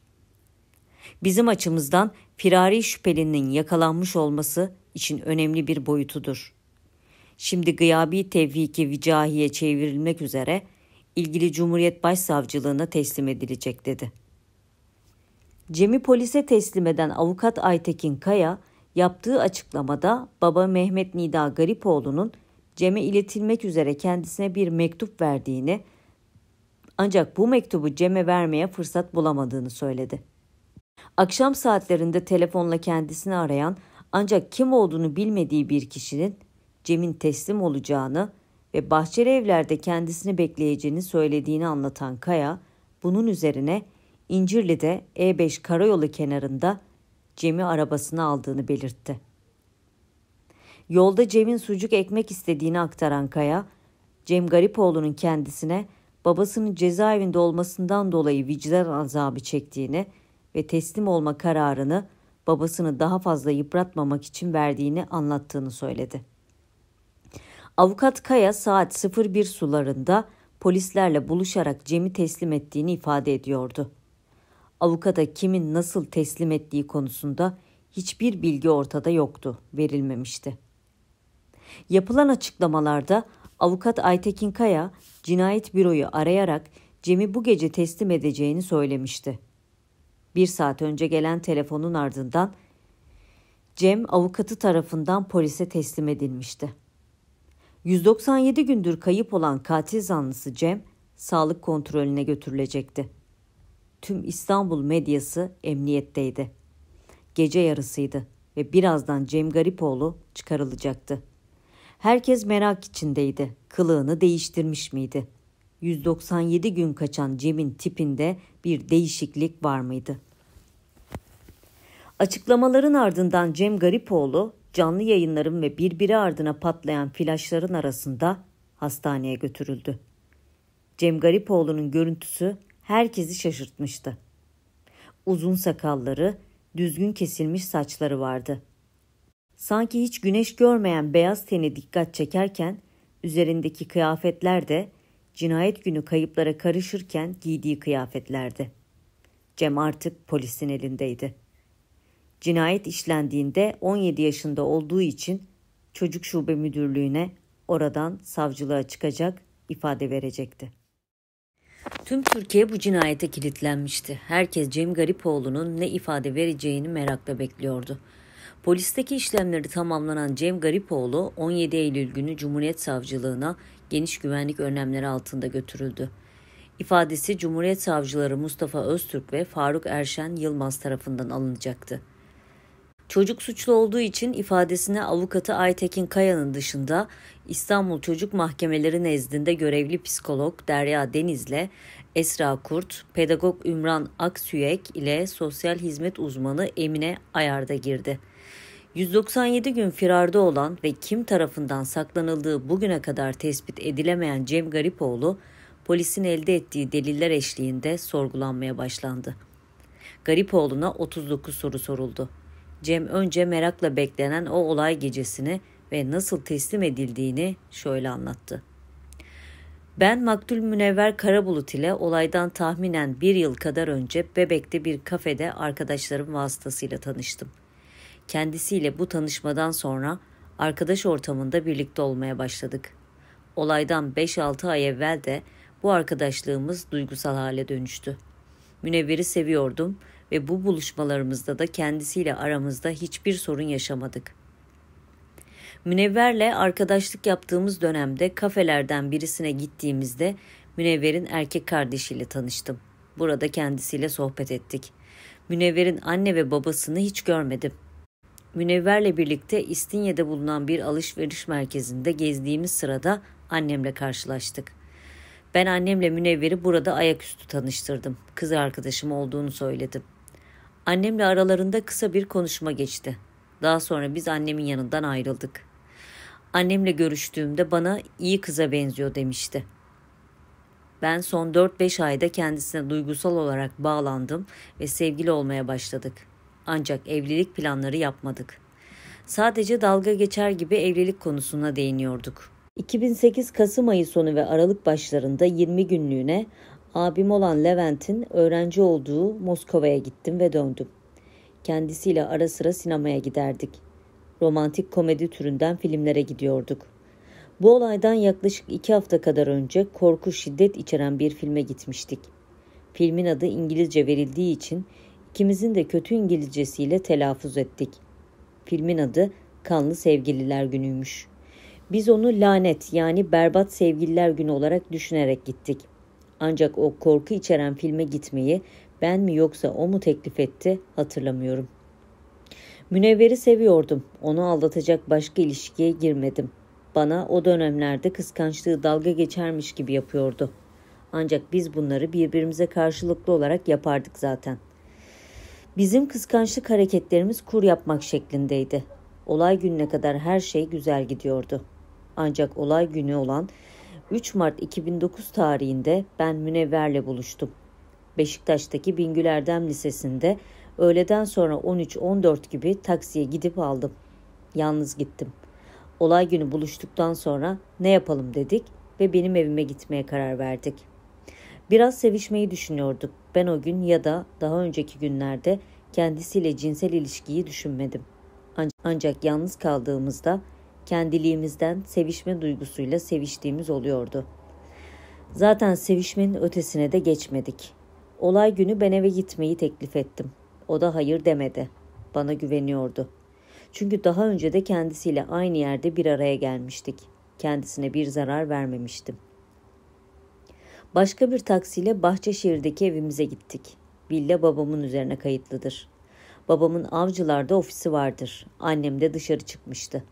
Bizim açımızdan firari şüphelinin yakalanmış olması için önemli bir boyutudur. Şimdi gıyabi tevhiki vicahiye çevrilmek üzere ilgili Cumhuriyet Başsavcılığına teslim edilecek dedi. Cem'i polise teslim eden avukat Aytekin Kaya yaptığı açıklamada baba Mehmet Nida Garipoğlu'nun Cem'e iletilmek üzere kendisine bir mektup verdiğini ancak bu mektubu Cem'e vermeye fırsat bulamadığını söyledi. Akşam saatlerinde telefonla kendisini arayan ancak kim olduğunu bilmediği bir kişinin Cem'in teslim olacağını ve bahçeli evlerde kendisini bekleyeceğini söylediğini anlatan Kaya, bunun üzerine İncirli'de E5 karayolu kenarında Cem'i arabasına aldığını belirtti. Yolda Cem'in sucuk ekmek istediğini aktaran Kaya, Cem Garipoğlu'nun kendisine babasının cezaevinde olmasından dolayı vicdan azabı çektiğini ve teslim olma kararını babasını daha fazla yıpratmamak için verdiğini anlattığını söyledi. Avukat Kaya saat 01 sularında polislerle buluşarak Cem'i teslim ettiğini ifade ediyordu. Avukata kimin nasıl teslim ettiği konusunda hiçbir bilgi ortada yoktu, verilmemişti. Yapılan açıklamalarda avukat Aytekin Kaya cinayet büroyu arayarak Cem'i bu gece teslim edeceğini söylemişti bir saat önce gelen telefonun ardından Cem avukatı tarafından polise teslim edilmişti. 197 gündür kayıp olan katil zanlısı Cem sağlık kontrolüne götürülecekti. Tüm İstanbul medyası emniyetteydi. Gece yarısıydı ve birazdan Cem Garipoğlu çıkarılacaktı. Herkes merak içindeydi. Kılığını değiştirmiş miydi? 197 gün kaçan Cem'in tipinde bir değişiklik var mıydı?'' Açıklamaların ardından Cem Garipoğlu canlı yayınların ve birbiri ardına patlayan flaşların arasında hastaneye götürüldü. Cem Garipoğlu'nun görüntüsü herkesi şaşırtmıştı. Uzun sakalları, düzgün kesilmiş saçları vardı. Sanki hiç güneş görmeyen beyaz teni dikkat çekerken üzerindeki kıyafetler de cinayet günü kayıplara karışırken giydiği kıyafetlerdi. Cem artık polisin elindeydi. Cinayet işlendiğinde 17 yaşında olduğu için çocuk şube müdürlüğüne oradan savcılığa çıkacak ifade verecekti. Tüm Türkiye bu cinayete kilitlenmişti. Herkes Cem Garipoğlu'nun ne ifade vereceğini merakla bekliyordu. Polisteki işlemleri tamamlanan Cem Garipoğlu 17 Eylül günü Cumhuriyet Savcılığına geniş güvenlik önlemleri altında götürüldü. İfadesi Cumhuriyet Savcıları Mustafa Öztürk ve Faruk Erşen Yılmaz tarafından alınacaktı. Çocuk suçlu olduğu için ifadesine avukatı Aytekin Kaya'nın dışında İstanbul Çocuk Mahkemeleri nezdinde görevli psikolog Derya Deniz'le Esra Kurt, pedagog Ümran Aksüyek ile sosyal hizmet uzmanı Emine Ayar'da girdi. 197 gün firarda olan ve kim tarafından saklanıldığı bugüne kadar tespit edilemeyen Cem Garipoğlu, polisin elde ettiği deliller eşliğinde sorgulanmaya başlandı. Garipoğlu'na 39 soru soruldu. Cem önce merakla beklenen o olay gecesini ve nasıl teslim edildiğini şöyle anlattı. Ben Maktul Münevver Karabulut ile olaydan tahminen bir yıl kadar önce Bebek'te bir kafede arkadaşlarım vasıtasıyla tanıştım. Kendisiyle bu tanışmadan sonra arkadaş ortamında birlikte olmaya başladık. Olaydan 5-6 ay evvel de bu arkadaşlığımız duygusal hale dönüştü. Münevver'i seviyordum ve bu buluşmalarımızda da kendisiyle aramızda hiçbir sorun yaşamadık. Münevver'le arkadaşlık yaptığımız dönemde kafelerden birisine gittiğimizde Münevver'in erkek kardeşiyle tanıştım. Burada kendisiyle sohbet ettik. Münevver'in anne ve babasını hiç görmedim. Münevver'le birlikte İstinye'de bulunan bir alışveriş merkezinde gezdiğimiz sırada annemle karşılaştık. Ben annemle Münevver'i burada ayaküstü tanıştırdım. Kız arkadaşım olduğunu söyledim. Annemle aralarında kısa bir konuşma geçti. Daha sonra biz annemin yanından ayrıldık. Annemle görüştüğümde bana iyi kıza benziyor demişti. Ben son 4-5 ayda kendisine duygusal olarak bağlandım ve sevgili olmaya başladık. Ancak evlilik planları yapmadık. Sadece dalga geçer gibi evlilik konusuna değiniyorduk. 2008 Kasım ayı sonu ve Aralık başlarında 20 günlüğüne Abim olan Levent'in öğrenci olduğu Moskova'ya gittim ve döndüm. Kendisiyle ara sıra sinemaya giderdik. Romantik komedi türünden filmlere gidiyorduk. Bu olaydan yaklaşık iki hafta kadar önce korku şiddet içeren bir filme gitmiştik. Filmin adı İngilizce verildiği için ikimizin de kötü İngilizcesiyle telaffuz ettik. Filmin adı Kanlı Sevgililer Günü'ymüş. Biz onu lanet yani berbat sevgililer günü olarak düşünerek gittik.'' Ancak o korku içeren filme gitmeyi ben mi yoksa o mu teklif etti hatırlamıyorum. Münevver'i seviyordum. Onu aldatacak başka ilişkiye girmedim. Bana o dönemlerde kıskançlığı dalga geçermiş gibi yapıyordu. Ancak biz bunları birbirimize karşılıklı olarak yapardık zaten. Bizim kıskançlık hareketlerimiz kur yapmak şeklindeydi. Olay gününe kadar her şey güzel gidiyordu. Ancak olay günü olan 3 Mart 2009 tarihinde ben Münevver'le buluştum. Beşiktaş'taki Bingül Erdem Lisesi'nde öğleden sonra 13-14 gibi taksiye gidip aldım. Yalnız gittim. Olay günü buluştuktan sonra ne yapalım dedik ve benim evime gitmeye karar verdik. Biraz sevişmeyi düşünüyorduk. Ben o gün ya da daha önceki günlerde kendisiyle cinsel ilişkiyi düşünmedim. Ancak yalnız kaldığımızda kendiliğimizden sevişme duygusuyla seviştiğimiz oluyordu. Zaten sevişmenin ötesine de geçmedik. Olay günü ben eve gitmeyi teklif ettim. O da hayır demedi. Bana güveniyordu. Çünkü daha önce de kendisiyle aynı yerde bir araya gelmiştik. Kendisine bir zarar vermemiştim. Başka bir taksiyle Bahçeşehir'deki evimize gittik. Villa babamın üzerine kayıtlıdır. Babamın avcılarda ofisi vardır. Annem de dışarı çıkmıştı.''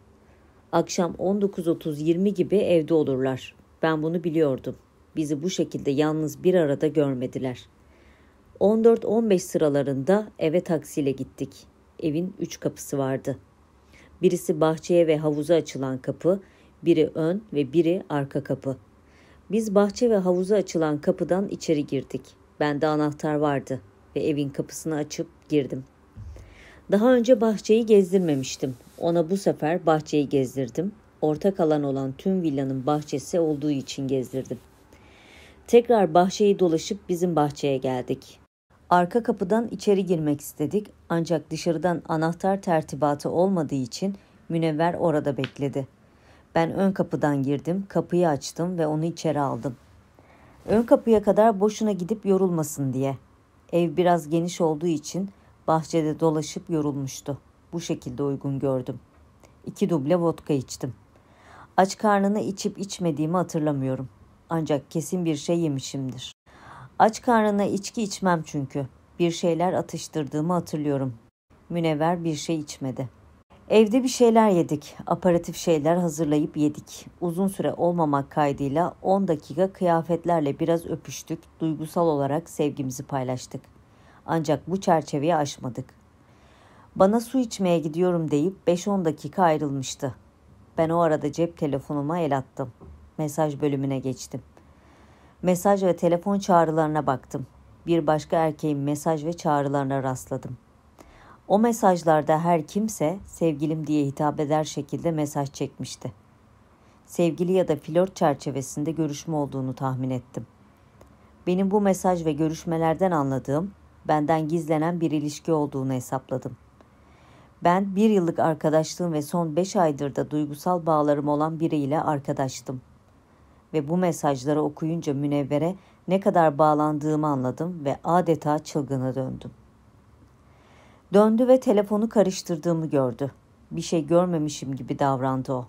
Akşam 19.30-20 gibi evde olurlar. Ben bunu biliyordum. Bizi bu şekilde yalnız bir arada görmediler. 14-15 sıralarında eve taksiyle gittik. Evin üç kapısı vardı. Birisi bahçeye ve havuza açılan kapı, biri ön ve biri arka kapı. Biz bahçe ve havuza açılan kapıdan içeri girdik. Bende anahtar vardı ve evin kapısını açıp girdim.'' Daha önce bahçeyi gezdirmemiştim. Ona bu sefer bahçeyi gezdirdim. Ortak alan olan tüm villanın bahçesi olduğu için gezdirdim. Tekrar bahçeyi dolaşıp bizim bahçeye geldik. Arka kapıdan içeri girmek istedik ancak dışarıdan anahtar tertibatı olmadığı için Münevver orada bekledi. Ben ön kapıdan girdim, kapıyı açtım ve onu içeri aldım. Ön kapıya kadar boşuna gidip yorulmasın diye. Ev biraz geniş olduğu için Bahçede dolaşıp yorulmuştu. Bu şekilde uygun gördüm. İki duble vodka içtim. Aç karnını içip içmediğimi hatırlamıyorum. Ancak kesin bir şey yemişimdir. Aç karnına içki içmem çünkü. Bir şeyler atıştırdığımı hatırlıyorum. Münevver bir şey içmedi. Evde bir şeyler yedik. Aparatif şeyler hazırlayıp yedik. Uzun süre olmamak kaydıyla 10 dakika kıyafetlerle biraz öpüştük. Duygusal olarak sevgimizi paylaştık. Ancak bu çerçeveyi aşmadık. Bana su içmeye gidiyorum deyip 5-10 dakika ayrılmıştı. Ben o arada cep telefonuma el attım. Mesaj bölümüne geçtim. Mesaj ve telefon çağrılarına baktım. Bir başka erkeğin mesaj ve çağrılarına rastladım. O mesajlarda her kimse sevgilim diye hitap eder şekilde mesaj çekmişti. Sevgili ya da flört çerçevesinde görüşme olduğunu tahmin ettim. Benim bu mesaj ve görüşmelerden anladığım benden gizlenen bir ilişki olduğunu hesapladım. Ben bir yıllık arkadaşlığım ve son beş aydır da duygusal bağlarım olan biriyle arkadaştım. Ve bu mesajları okuyunca münevvere ne kadar bağlandığımı anladım ve adeta çılgına döndüm. Döndü ve telefonu karıştırdığımı gördü. Bir şey görmemişim gibi davrandı o.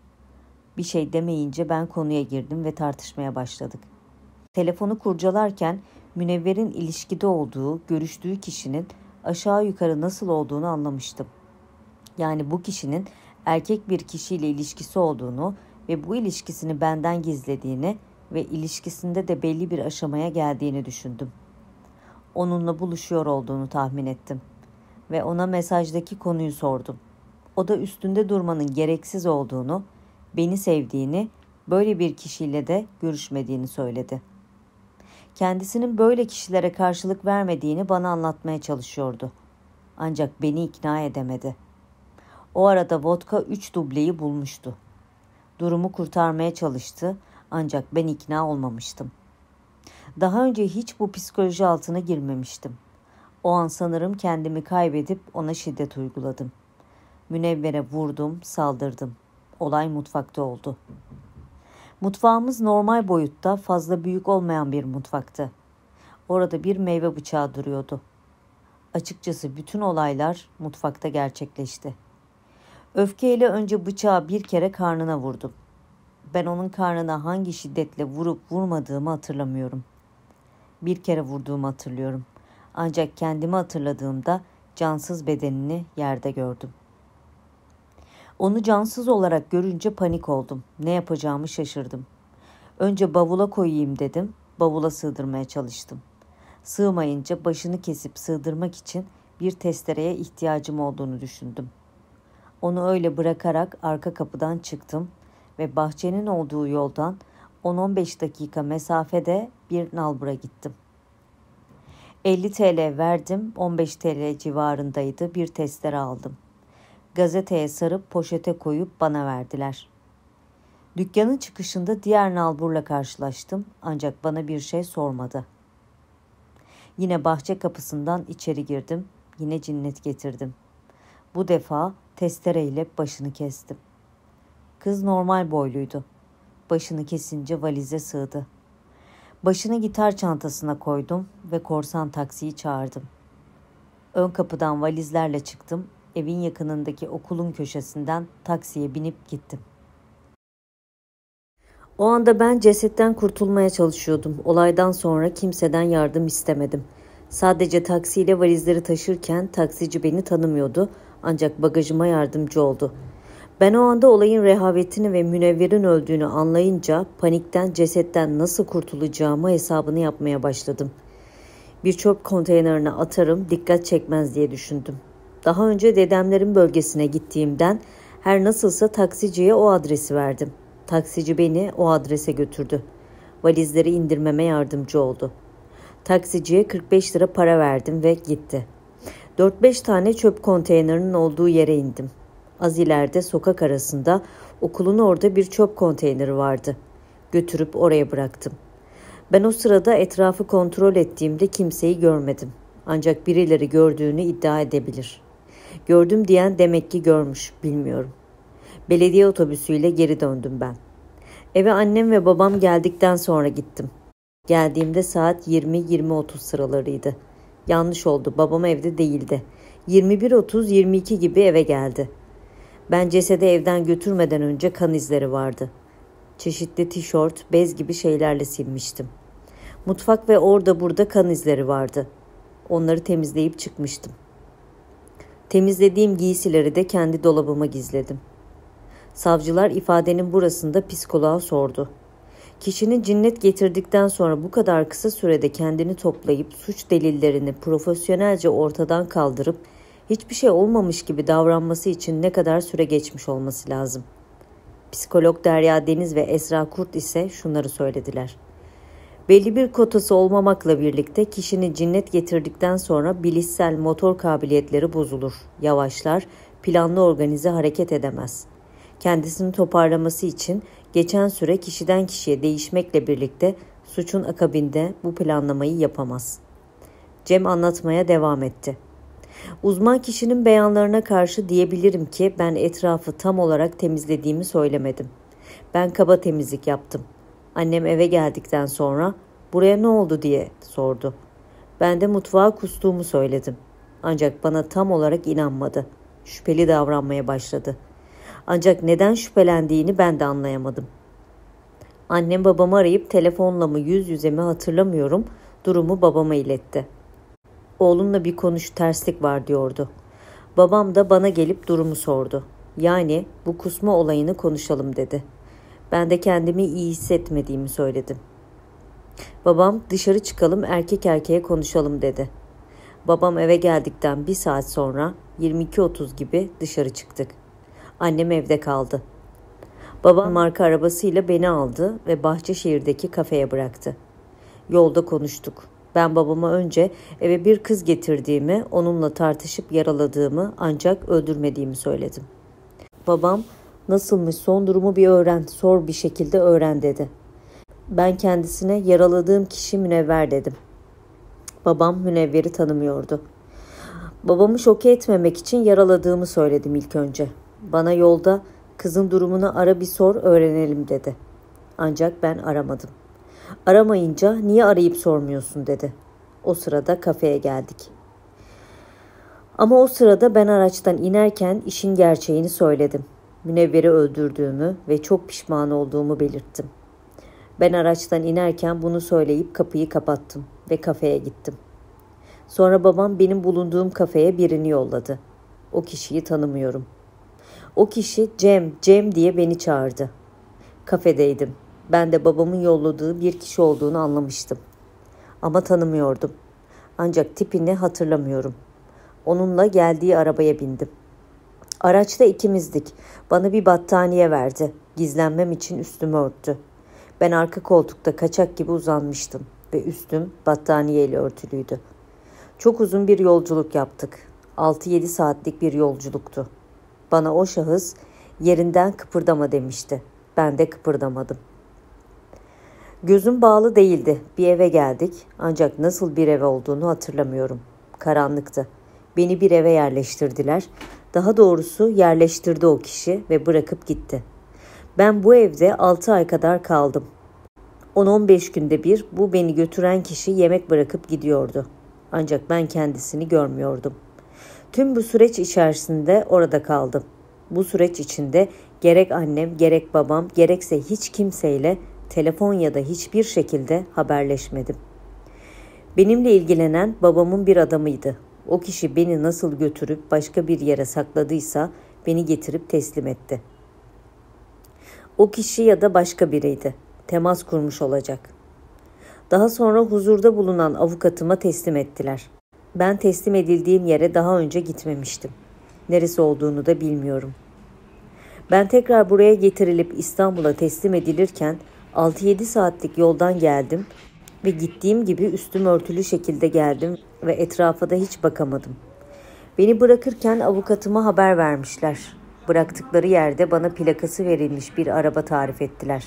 Bir şey demeyince ben konuya girdim ve tartışmaya başladık. Telefonu kurcalarken Münevver'in ilişkide olduğu, görüştüğü kişinin aşağı yukarı nasıl olduğunu anlamıştım. Yani bu kişinin erkek bir kişiyle ilişkisi olduğunu ve bu ilişkisini benden gizlediğini ve ilişkisinde de belli bir aşamaya geldiğini düşündüm. Onunla buluşuyor olduğunu tahmin ettim ve ona mesajdaki konuyu sordum. O da üstünde durmanın gereksiz olduğunu, beni sevdiğini, böyle bir kişiyle de görüşmediğini söyledi.'' kendisinin böyle kişilere karşılık vermediğini bana anlatmaya çalışıyordu. Ancak beni ikna edemedi. O arada vodka üç dubleyi bulmuştu. Durumu kurtarmaya çalıştı ancak ben ikna olmamıştım. Daha önce hiç bu psikoloji altına girmemiştim. O an sanırım kendimi kaybedip ona şiddet uyguladım. Münevvere vurdum, saldırdım. Olay mutfakta oldu.'' Mutfağımız normal boyutta fazla büyük olmayan bir mutfaktı. Orada bir meyve bıçağı duruyordu. Açıkçası bütün olaylar mutfakta gerçekleşti. Öfkeyle önce bıçağı bir kere karnına vurdum. Ben onun karnına hangi şiddetle vurup vurmadığımı hatırlamıyorum. Bir kere vurduğumu hatırlıyorum. Ancak kendimi hatırladığımda cansız bedenini yerde gördüm.'' Onu cansız olarak görünce panik oldum. Ne yapacağımı şaşırdım. Önce bavula koyayım dedim. Bavula sığdırmaya çalıştım. Sığmayınca başını kesip sığdırmak için bir testereye ihtiyacım olduğunu düşündüm. Onu öyle bırakarak arka kapıdan çıktım ve bahçenin olduğu yoldan 10-15 dakika mesafede bir nalbura gittim. 50 TL verdim, 15 TL civarındaydı bir testere aldım gazeteye sarıp poşete koyup bana verdiler. Dükkanın çıkışında diğer nalburla karşılaştım ancak bana bir şey sormadı. Yine bahçe kapısından içeri girdim, yine cinnet getirdim. Bu defa testereyle başını kestim. Kız normal boyluydu. Başını kesince valize sığdı. Başını gitar çantasına koydum ve korsan taksiyi çağırdım. Ön kapıdan valizlerle çıktım evin yakınındaki okulun köşesinden taksiye binip gittim. O anda ben cesetten kurtulmaya çalışıyordum. Olaydan sonra kimseden yardım istemedim. Sadece taksiyle valizleri taşırken taksici beni tanımıyordu ancak bagajıma yardımcı oldu. Ben o anda olayın rehavetini ve münevverin öldüğünü anlayınca panikten cesetten nasıl kurtulacağımı hesabını yapmaya başladım. Bir çöp konteynerine atarım dikkat çekmez diye düşündüm. Daha önce dedemlerin bölgesine gittiğimden her nasılsa taksiciye o adresi verdim. Taksici beni o adrese götürdü. Valizleri indirmeme yardımcı oldu. Taksiciye 45 lira para verdim ve gitti. 4-5 tane çöp konteynerinin olduğu yere indim. Az ileride sokak arasında okulun orada bir çöp konteyneri vardı. Götürüp oraya bıraktım. Ben o sırada etrafı kontrol ettiğimde kimseyi görmedim. Ancak birileri gördüğünü iddia edebilir.'' Gördüm diyen demek ki görmüş, bilmiyorum. Belediye otobüsüyle geri döndüm ben. Eve annem ve babam geldikten sonra gittim. Geldiğimde saat 20-20.30 sıralarıydı. Yanlış oldu, babam evde değildi. 21.30-22 gibi eve geldi. Ben cesedi evden götürmeden önce kan izleri vardı. Çeşitli tişört, bez gibi şeylerle silmiştim. Mutfak ve orada burada kan izleri vardı. Onları temizleyip çıkmıştım.'' Temizlediğim giysileri de kendi dolabıma gizledim. Savcılar ifadenin burasında psikoloğa sordu. Kişinin cinnet getirdikten sonra bu kadar kısa sürede kendini toplayıp suç delillerini profesyonelce ortadan kaldırıp hiçbir şey olmamış gibi davranması için ne kadar süre geçmiş olması lazım. Psikolog Derya Deniz ve Esra Kurt ise şunları söylediler. Belli bir kotası olmamakla birlikte kişinin cinnet getirdikten sonra bilişsel motor kabiliyetleri bozulur, yavaşlar, planlı organize hareket edemez. Kendisini toparlaması için geçen süre kişiden kişiye değişmekle birlikte suçun akabinde bu planlamayı yapamaz. Cem anlatmaya devam etti. Uzman kişinin beyanlarına karşı diyebilirim ki ben etrafı tam olarak temizlediğimi söylemedim. Ben kaba temizlik yaptım.'' Annem eve geldikten sonra buraya ne oldu diye sordu. Ben de mutfağa kustuğumu söyledim. Ancak bana tam olarak inanmadı. Şüpheli davranmaya başladı. Ancak neden şüphelendiğini ben de anlayamadım. Annem babamı arayıp telefonla mı yüz yüze mi hatırlamıyorum durumu babama iletti. Oğlumla bir konuş terslik var diyordu. Babam da bana gelip durumu sordu. Yani bu kusma olayını konuşalım dedi.'' Ben de kendimi iyi hissetmediğimi söyledim. Babam dışarı çıkalım erkek erkeğe konuşalım dedi. Babam eve geldikten bir saat sonra 22.30 gibi dışarı çıktık. Annem evde kaldı. Babam marka arabasıyla beni aldı ve Bahçeşehir'deki kafeye bıraktı. Yolda konuştuk. Ben babama önce eve bir kız getirdiğimi, onunla tartışıp yaraladığımı ancak öldürmediğimi söyledim. Babam Nasılmış son durumu bir öğren, sor bir şekilde öğren dedi. Ben kendisine yaraladığım kişi münevver dedim. Babam münevveri tanımıyordu. Babamı şoke etmemek için yaraladığımı söyledim ilk önce. Bana yolda kızın durumunu ara bir sor öğrenelim dedi. Ancak ben aramadım. Aramayınca niye arayıp sormuyorsun dedi. O sırada kafeye geldik. Ama o sırada ben araçtan inerken işin gerçeğini söyledim. Münevver'i öldürdüğümü ve çok pişman olduğumu belirttim. Ben araçtan inerken bunu söyleyip kapıyı kapattım ve kafeye gittim. Sonra babam benim bulunduğum kafeye birini yolladı. O kişiyi tanımıyorum. O kişi Cem, Cem diye beni çağırdı. Kafedeydim. Ben de babamın yolladığı bir kişi olduğunu anlamıştım. Ama tanımıyordum. Ancak tipini hatırlamıyorum. Onunla geldiği arabaya bindim. Araçta ikimizdik. Bana bir battaniye verdi. Gizlenmem için üstümü örttü. Ben arka koltukta kaçak gibi uzanmıştım ve üstüm battaniye ile örtülüydü. Çok uzun bir yolculuk yaptık. 6-7 saatlik bir yolculuktu. Bana o şahıs yerinden kıpırdama demişti. Ben de kıpırdamadım. Gözüm bağlı değildi. Bir eve geldik ancak nasıl bir eve olduğunu hatırlamıyorum. Karanlıktı. Beni bir eve yerleştirdiler daha doğrusu yerleştirdi o kişi ve bırakıp gitti. Ben bu evde 6 ay kadar kaldım. 10-15 günde bir bu beni götüren kişi yemek bırakıp gidiyordu. Ancak ben kendisini görmüyordum. Tüm bu süreç içerisinde orada kaldım. Bu süreç içinde gerek annem, gerek babam, gerekse hiç kimseyle telefon ya da hiçbir şekilde haberleşmedim. Benimle ilgilenen babamın bir adamıydı o kişi beni nasıl götürüp başka bir yere sakladıysa beni getirip teslim etti. O kişi ya da başka biriydi. Temas kurmuş olacak. Daha sonra huzurda bulunan avukatıma teslim ettiler. Ben teslim edildiğim yere daha önce gitmemiştim. Neresi olduğunu da bilmiyorum. Ben tekrar buraya getirilip İstanbul'a teslim edilirken 6-7 saatlik yoldan geldim ve gittiğim gibi üstüm örtülü şekilde geldim ve etrafa da hiç bakamadım. Beni bırakırken avukatıma haber vermişler. Bıraktıkları yerde bana plakası verilmiş bir araba tarif ettiler.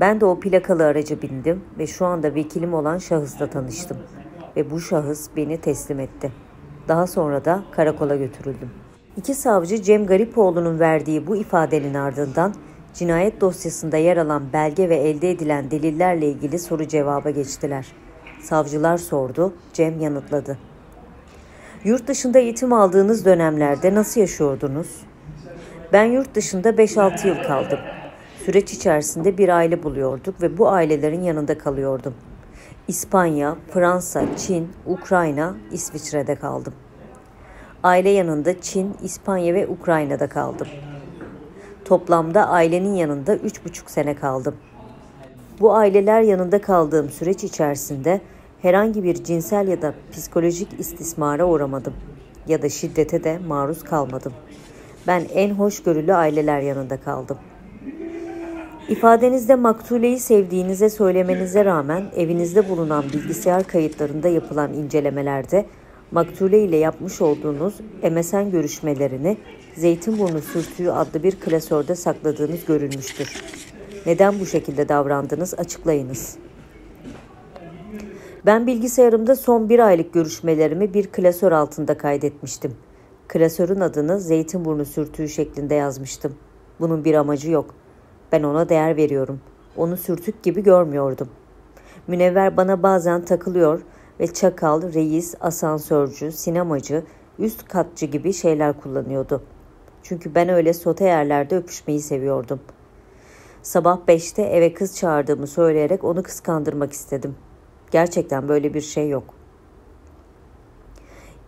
Ben de o plakalı araca bindim ve şu anda vekilim olan şahısla tanıştım. Ve bu şahıs beni teslim etti. Daha sonra da karakola götürüldüm. İki savcı Cem Garipoğlu'nun verdiği bu ifadenin ardından cinayet dosyasında yer alan belge ve elde edilen delillerle ilgili soru cevaba geçtiler. Savcılar sordu, Cem yanıtladı. Yurt dışında eğitim aldığınız dönemlerde nasıl yaşıyordunuz? Ben yurt dışında 5-6 yıl kaldım. Süreç içerisinde bir aile buluyorduk ve bu ailelerin yanında kalıyordum. İspanya, Fransa, Çin, Ukrayna, İsviçre'de kaldım. Aile yanında Çin, İspanya ve Ukrayna'da kaldım. Toplamda ailenin yanında 3,5 sene kaldım.'' Bu aileler yanında kaldığım süreç içerisinde herhangi bir cinsel ya da psikolojik istismara uğramadım ya da şiddete de maruz kalmadım. Ben en hoşgörülü aileler yanında kaldım. İfadenizde maktuleyi sevdiğinize söylemenize rağmen evinizde bulunan bilgisayar kayıtlarında yapılan incelemelerde maktule ile yapmış olduğunuz MSN görüşmelerini Zeytinburnu Sürtüğü adlı bir klasörde sakladığınız görülmüştür. Neden bu şekilde davrandınız açıklayınız. Ben bilgisayarımda son bir aylık görüşmelerimi bir klasör altında kaydetmiştim. Klasörün adını zeytinburnu sürtüğü şeklinde yazmıştım. Bunun bir amacı yok. Ben ona değer veriyorum. Onu sürtük gibi görmüyordum. Münevver bana bazen takılıyor ve çakal, reis, asansörcü, sinemacı, üst katçı gibi şeyler kullanıyordu. Çünkü ben öyle sote yerlerde öpüşmeyi seviyordum.'' Sabah 5'te eve kız çağırdığımı söyleyerek onu kıskandırmak istedim. Gerçekten böyle bir şey yok.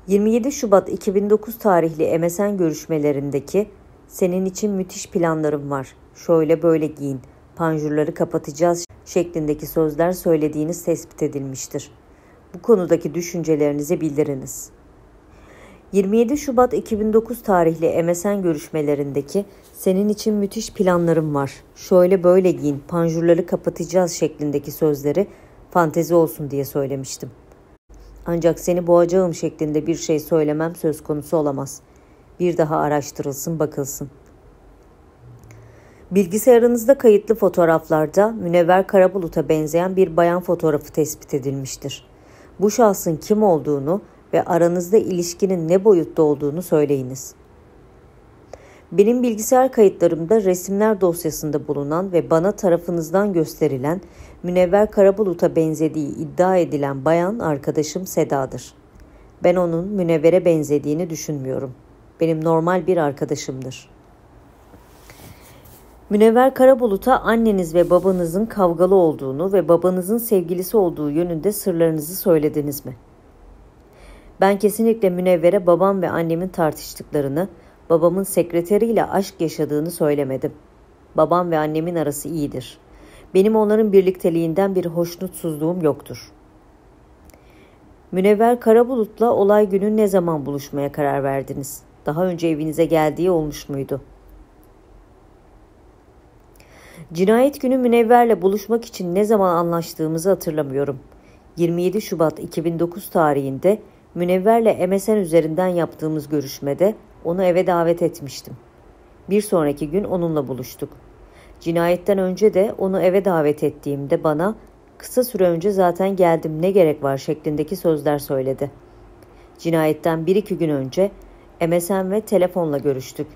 27 Şubat 2009 tarihli MSN görüşmelerindeki senin için müthiş planlarım var. Şöyle böyle giyin. Panjurları kapatacağız şeklindeki sözler söylediğiniz tespit edilmiştir. Bu konudaki düşüncelerinizi bildiriniz. 27 Şubat 2009 tarihli MSN görüşmelerindeki senin için müthiş planlarım var. Şöyle böyle giyin, panjurları kapatacağız şeklindeki sözleri fantezi olsun diye söylemiştim. Ancak seni boğacağım şeklinde bir şey söylemem söz konusu olamaz. Bir daha araştırılsın, bakılsın. Bilgisayarınızda kayıtlı fotoğraflarda Münevver Karabulut'a benzeyen bir bayan fotoğrafı tespit edilmiştir. Bu şahsın kim olduğunu ve aranızda ilişkinin ne boyutta olduğunu söyleyiniz.'' Benim bilgisayar kayıtlarımda resimler dosyasında bulunan ve bana tarafınızdan gösterilen Münevver Karabulut'a benzediği iddia edilen bayan arkadaşım Seda'dır. Ben onun Münevver'e benzediğini düşünmüyorum. Benim normal bir arkadaşımdır. Münevver Karabulut'a anneniz ve babanızın kavgalı olduğunu ve babanızın sevgilisi olduğu yönünde sırlarınızı söylediniz mi? Ben kesinlikle Münevver'e babam ve annemin tartıştıklarını, babamın sekreteriyle aşk yaşadığını söylemedim. Babam ve annemin arası iyidir. Benim onların birlikteliğinden bir hoşnutsuzluğum yoktur. Münevver Karabulut'la olay günü ne zaman buluşmaya karar verdiniz? Daha önce evinize geldiği olmuş muydu? Cinayet günü Münevver'le buluşmak için ne zaman anlaştığımızı hatırlamıyorum. 27 Şubat 2009 tarihinde Münevver'le MSN üzerinden yaptığımız görüşmede onu eve davet etmiştim. Bir sonraki gün onunla buluştuk. Cinayetten önce de onu eve davet ettiğimde bana kısa süre önce zaten geldim ne gerek var şeklindeki sözler söyledi. Cinayetten bir iki gün önce MSN ve telefonla görüştük.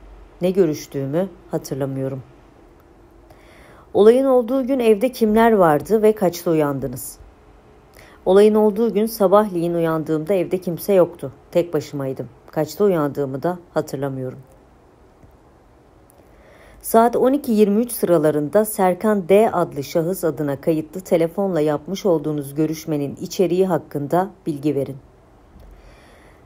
Ne görüştüğümü hatırlamıyorum. Olayın olduğu gün evde kimler vardı ve kaçta uyandınız? Olayın olduğu gün sabahleyin uyandığımda evde kimse yoktu. Tek başımaydım. Kaçta uyandığımı da hatırlamıyorum. Saat 12.23 sıralarında Serkan D adlı şahıs adına kayıtlı telefonla yapmış olduğunuz görüşmenin içeriği hakkında bilgi verin.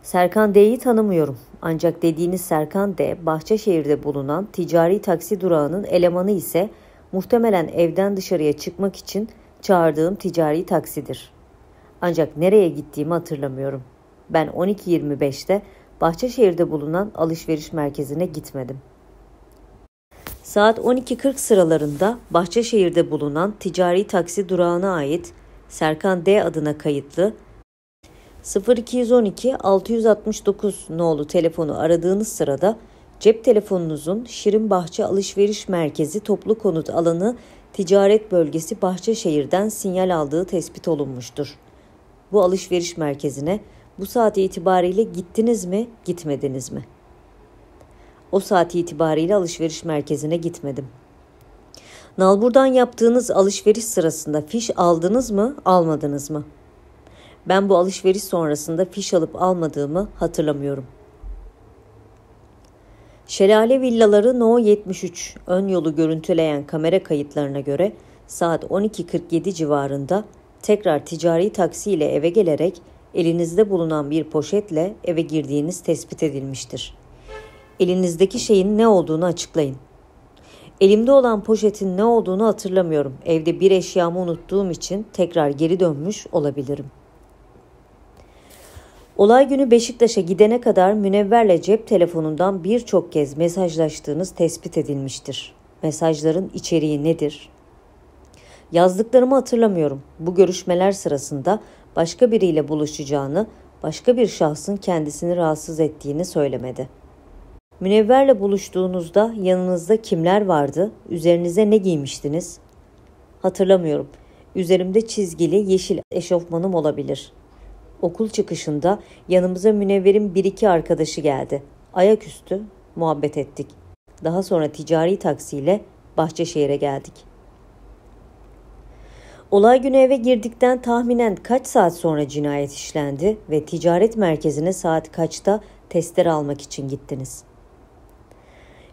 Serkan D'yi tanımıyorum. Ancak dediğiniz Serkan D, Bahçeşehir'de bulunan ticari taksi durağının elemanı ise muhtemelen evden dışarıya çıkmak için çağırdığım ticari taksidir. Ancak nereye gittiğimi hatırlamıyorum. Ben 12.25'te Bahçeşehir'de bulunan alışveriş merkezine gitmedim. Saat 12.40 sıralarında Bahçeşehir'de bulunan ticari taksi durağına ait Serkan D adına kayıtlı 0212 669 nolu telefonu aradığınız sırada cep telefonunuzun Şirin Bahçe Alışveriş Merkezi Toplu Konut Alanı Ticaret Bölgesi Bahçeşehir'den sinyal aldığı tespit olunmuştur bu alışveriş merkezine bu saate itibariyle gittiniz mi, gitmediniz mi? O saati itibariyle alışveriş merkezine gitmedim. Nalbur'dan yaptığınız alışveriş sırasında fiş aldınız mı, almadınız mı? Ben bu alışveriş sonrasında fiş alıp almadığımı hatırlamıyorum. Şelale villaları No 73 ön yolu görüntüleyen kamera kayıtlarına göre saat 12.47 civarında tekrar ticari ile eve gelerek elinizde bulunan bir poşetle eve girdiğiniz tespit edilmiştir. Elinizdeki şeyin ne olduğunu açıklayın. Elimde olan poşetin ne olduğunu hatırlamıyorum. Evde bir eşyamı unuttuğum için tekrar geri dönmüş olabilirim. Olay günü Beşiktaş'a gidene kadar Münevver'le cep telefonundan birçok kez mesajlaştığınız tespit edilmiştir. Mesajların içeriği nedir? Yazdıklarımı hatırlamıyorum. Bu görüşmeler sırasında başka biriyle buluşacağını, başka bir şahsın kendisini rahatsız ettiğini söylemedi. Münevverle buluştuğunuzda yanınızda kimler vardı? Üzerinize ne giymiştiniz? Hatırlamıyorum. Üzerimde çizgili yeşil eşofmanım olabilir. Okul çıkışında yanımıza Münevver'in bir iki arkadaşı geldi. Ayaküstü muhabbet ettik. Daha sonra ticari taksiyle Bahçeşehir'e geldik.'' Olay günü eve girdikten tahminen kaç saat sonra cinayet işlendi ve ticaret merkezine saat kaçta testler almak için gittiniz?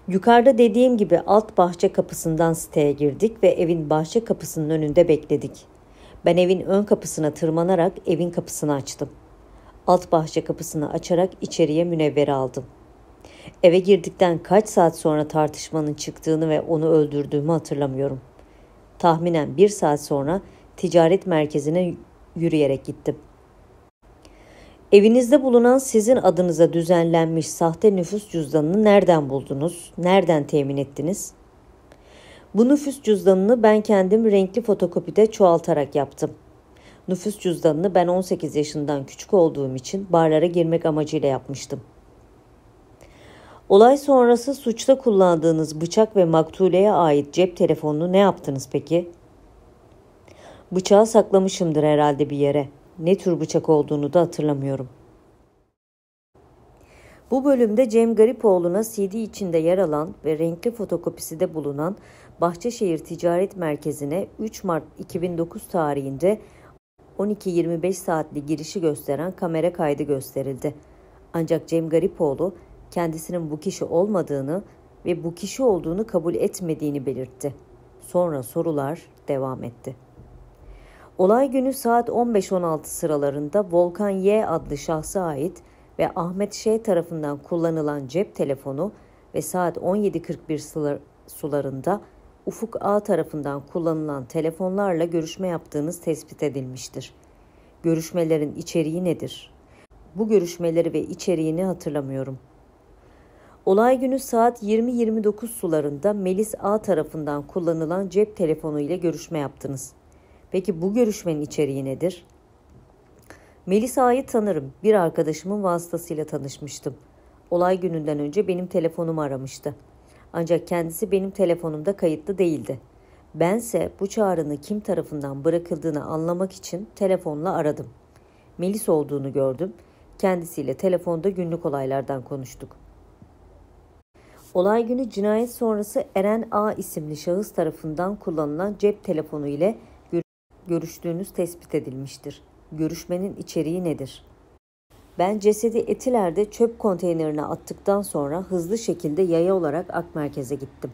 Yukarıda dediğim gibi alt bahçe kapısından siteye girdik ve evin bahçe kapısının önünde bekledik. Ben evin ön kapısına tırmanarak evin kapısını açtım. Alt bahçe kapısını açarak içeriye münevveri aldım. Eve girdikten kaç saat sonra tartışmanın çıktığını ve onu öldürdüğümü hatırlamıyorum. Tahminen bir saat sonra ticaret merkezine yürüyerek gittim. Evinizde bulunan sizin adınıza düzenlenmiş sahte nüfus cüzdanını nereden buldunuz? Nereden temin ettiniz? Bu nüfus cüzdanını ben kendim renkli fotokopide çoğaltarak yaptım. Nüfus cüzdanını ben 18 yaşından küçük olduğum için barlara girmek amacıyla yapmıştım.'' Olay sonrası suçta kullandığınız bıçak ve maktuleye ait cep telefonunu ne yaptınız peki? Bıçağı saklamışımdır herhalde bir yere. Ne tür bıçak olduğunu da hatırlamıyorum. Bu bölümde Cem Garipoğlu'na CD içinde yer alan ve renkli fotokopisi de bulunan Bahçeşehir Ticaret Merkezi'ne 3 Mart 2009 tarihinde 12-25 saatli girişi gösteren kamera kaydı gösterildi. Ancak Cem Garipoğlu kendisinin bu kişi olmadığını ve bu kişi olduğunu kabul etmediğini belirtti. Sonra sorular devam etti. Olay günü saat 15.16 sıralarında Volkan Y adlı şahsa ait ve Ahmet Ş tarafından kullanılan cep telefonu ve saat 17.41 sularında Ufuk A tarafından kullanılan telefonlarla görüşme yaptığınız tespit edilmiştir. Görüşmelerin içeriği nedir? Bu görüşmeleri ve içeriğini hatırlamıyorum. Olay günü saat 20.29 sularında Melis A tarafından kullanılan cep telefonu ile görüşme yaptınız. Peki bu görüşmenin içeriği nedir? Melis A'yı tanırım. Bir arkadaşımın vasıtasıyla tanışmıştım. Olay gününden önce benim telefonumu aramıştı. Ancak kendisi benim telefonumda kayıtlı değildi. Bense bu çağrını kim tarafından bırakıldığını anlamak için telefonla aradım. Melis olduğunu gördüm. Kendisiyle telefonda günlük olaylardan konuştuk.'' Olay günü cinayet sonrası Eren A isimli şahıs tarafından kullanılan cep telefonu ile görüştüğünüz tespit edilmiştir. Görüşmenin içeriği nedir? Ben cesedi Etiler'de çöp konteynerine attıktan sonra hızlı şekilde yaya olarak Akmerkez'e gittim.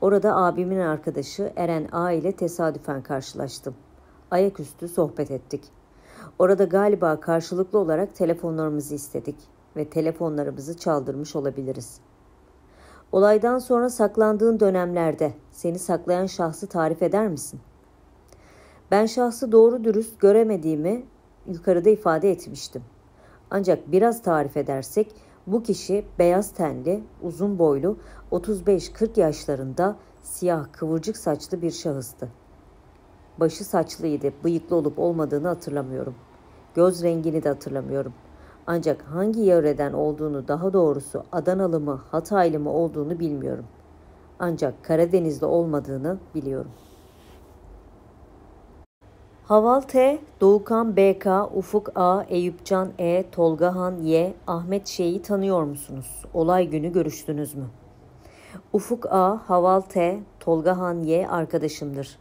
Orada abimin arkadaşı Eren A ile tesadüfen karşılaştım. Ayaküstü sohbet ettik. Orada galiba karşılıklı olarak telefonlarımızı istedik ve telefonlarımızı çaldırmış olabiliriz.'' Olaydan sonra saklandığın dönemlerde seni saklayan şahsı tarif eder misin? Ben şahsı doğru dürüst göremediğimi yukarıda ifade etmiştim. Ancak biraz tarif edersek bu kişi beyaz tenli, uzun boylu, 35-40 yaşlarında siyah kıvırcık saçlı bir şahıstı. Başı saçlıydı, bıyıklı olup olmadığını hatırlamıyorum. Göz rengini de hatırlamıyorum.'' Ancak hangi yöreden olduğunu daha doğrusu Adanalı mı Hataylı mı olduğunu bilmiyorum. Ancak Karadeniz'de olmadığını biliyorum. Haval T, Doğukan BK, Ufuk A, Eyüpcan E, Tolgahan Y, Ahmet Şey'i tanıyor musunuz? Olay günü görüştünüz mü? Ufuk A, Haval T, Tolgahan Y arkadaşımdır.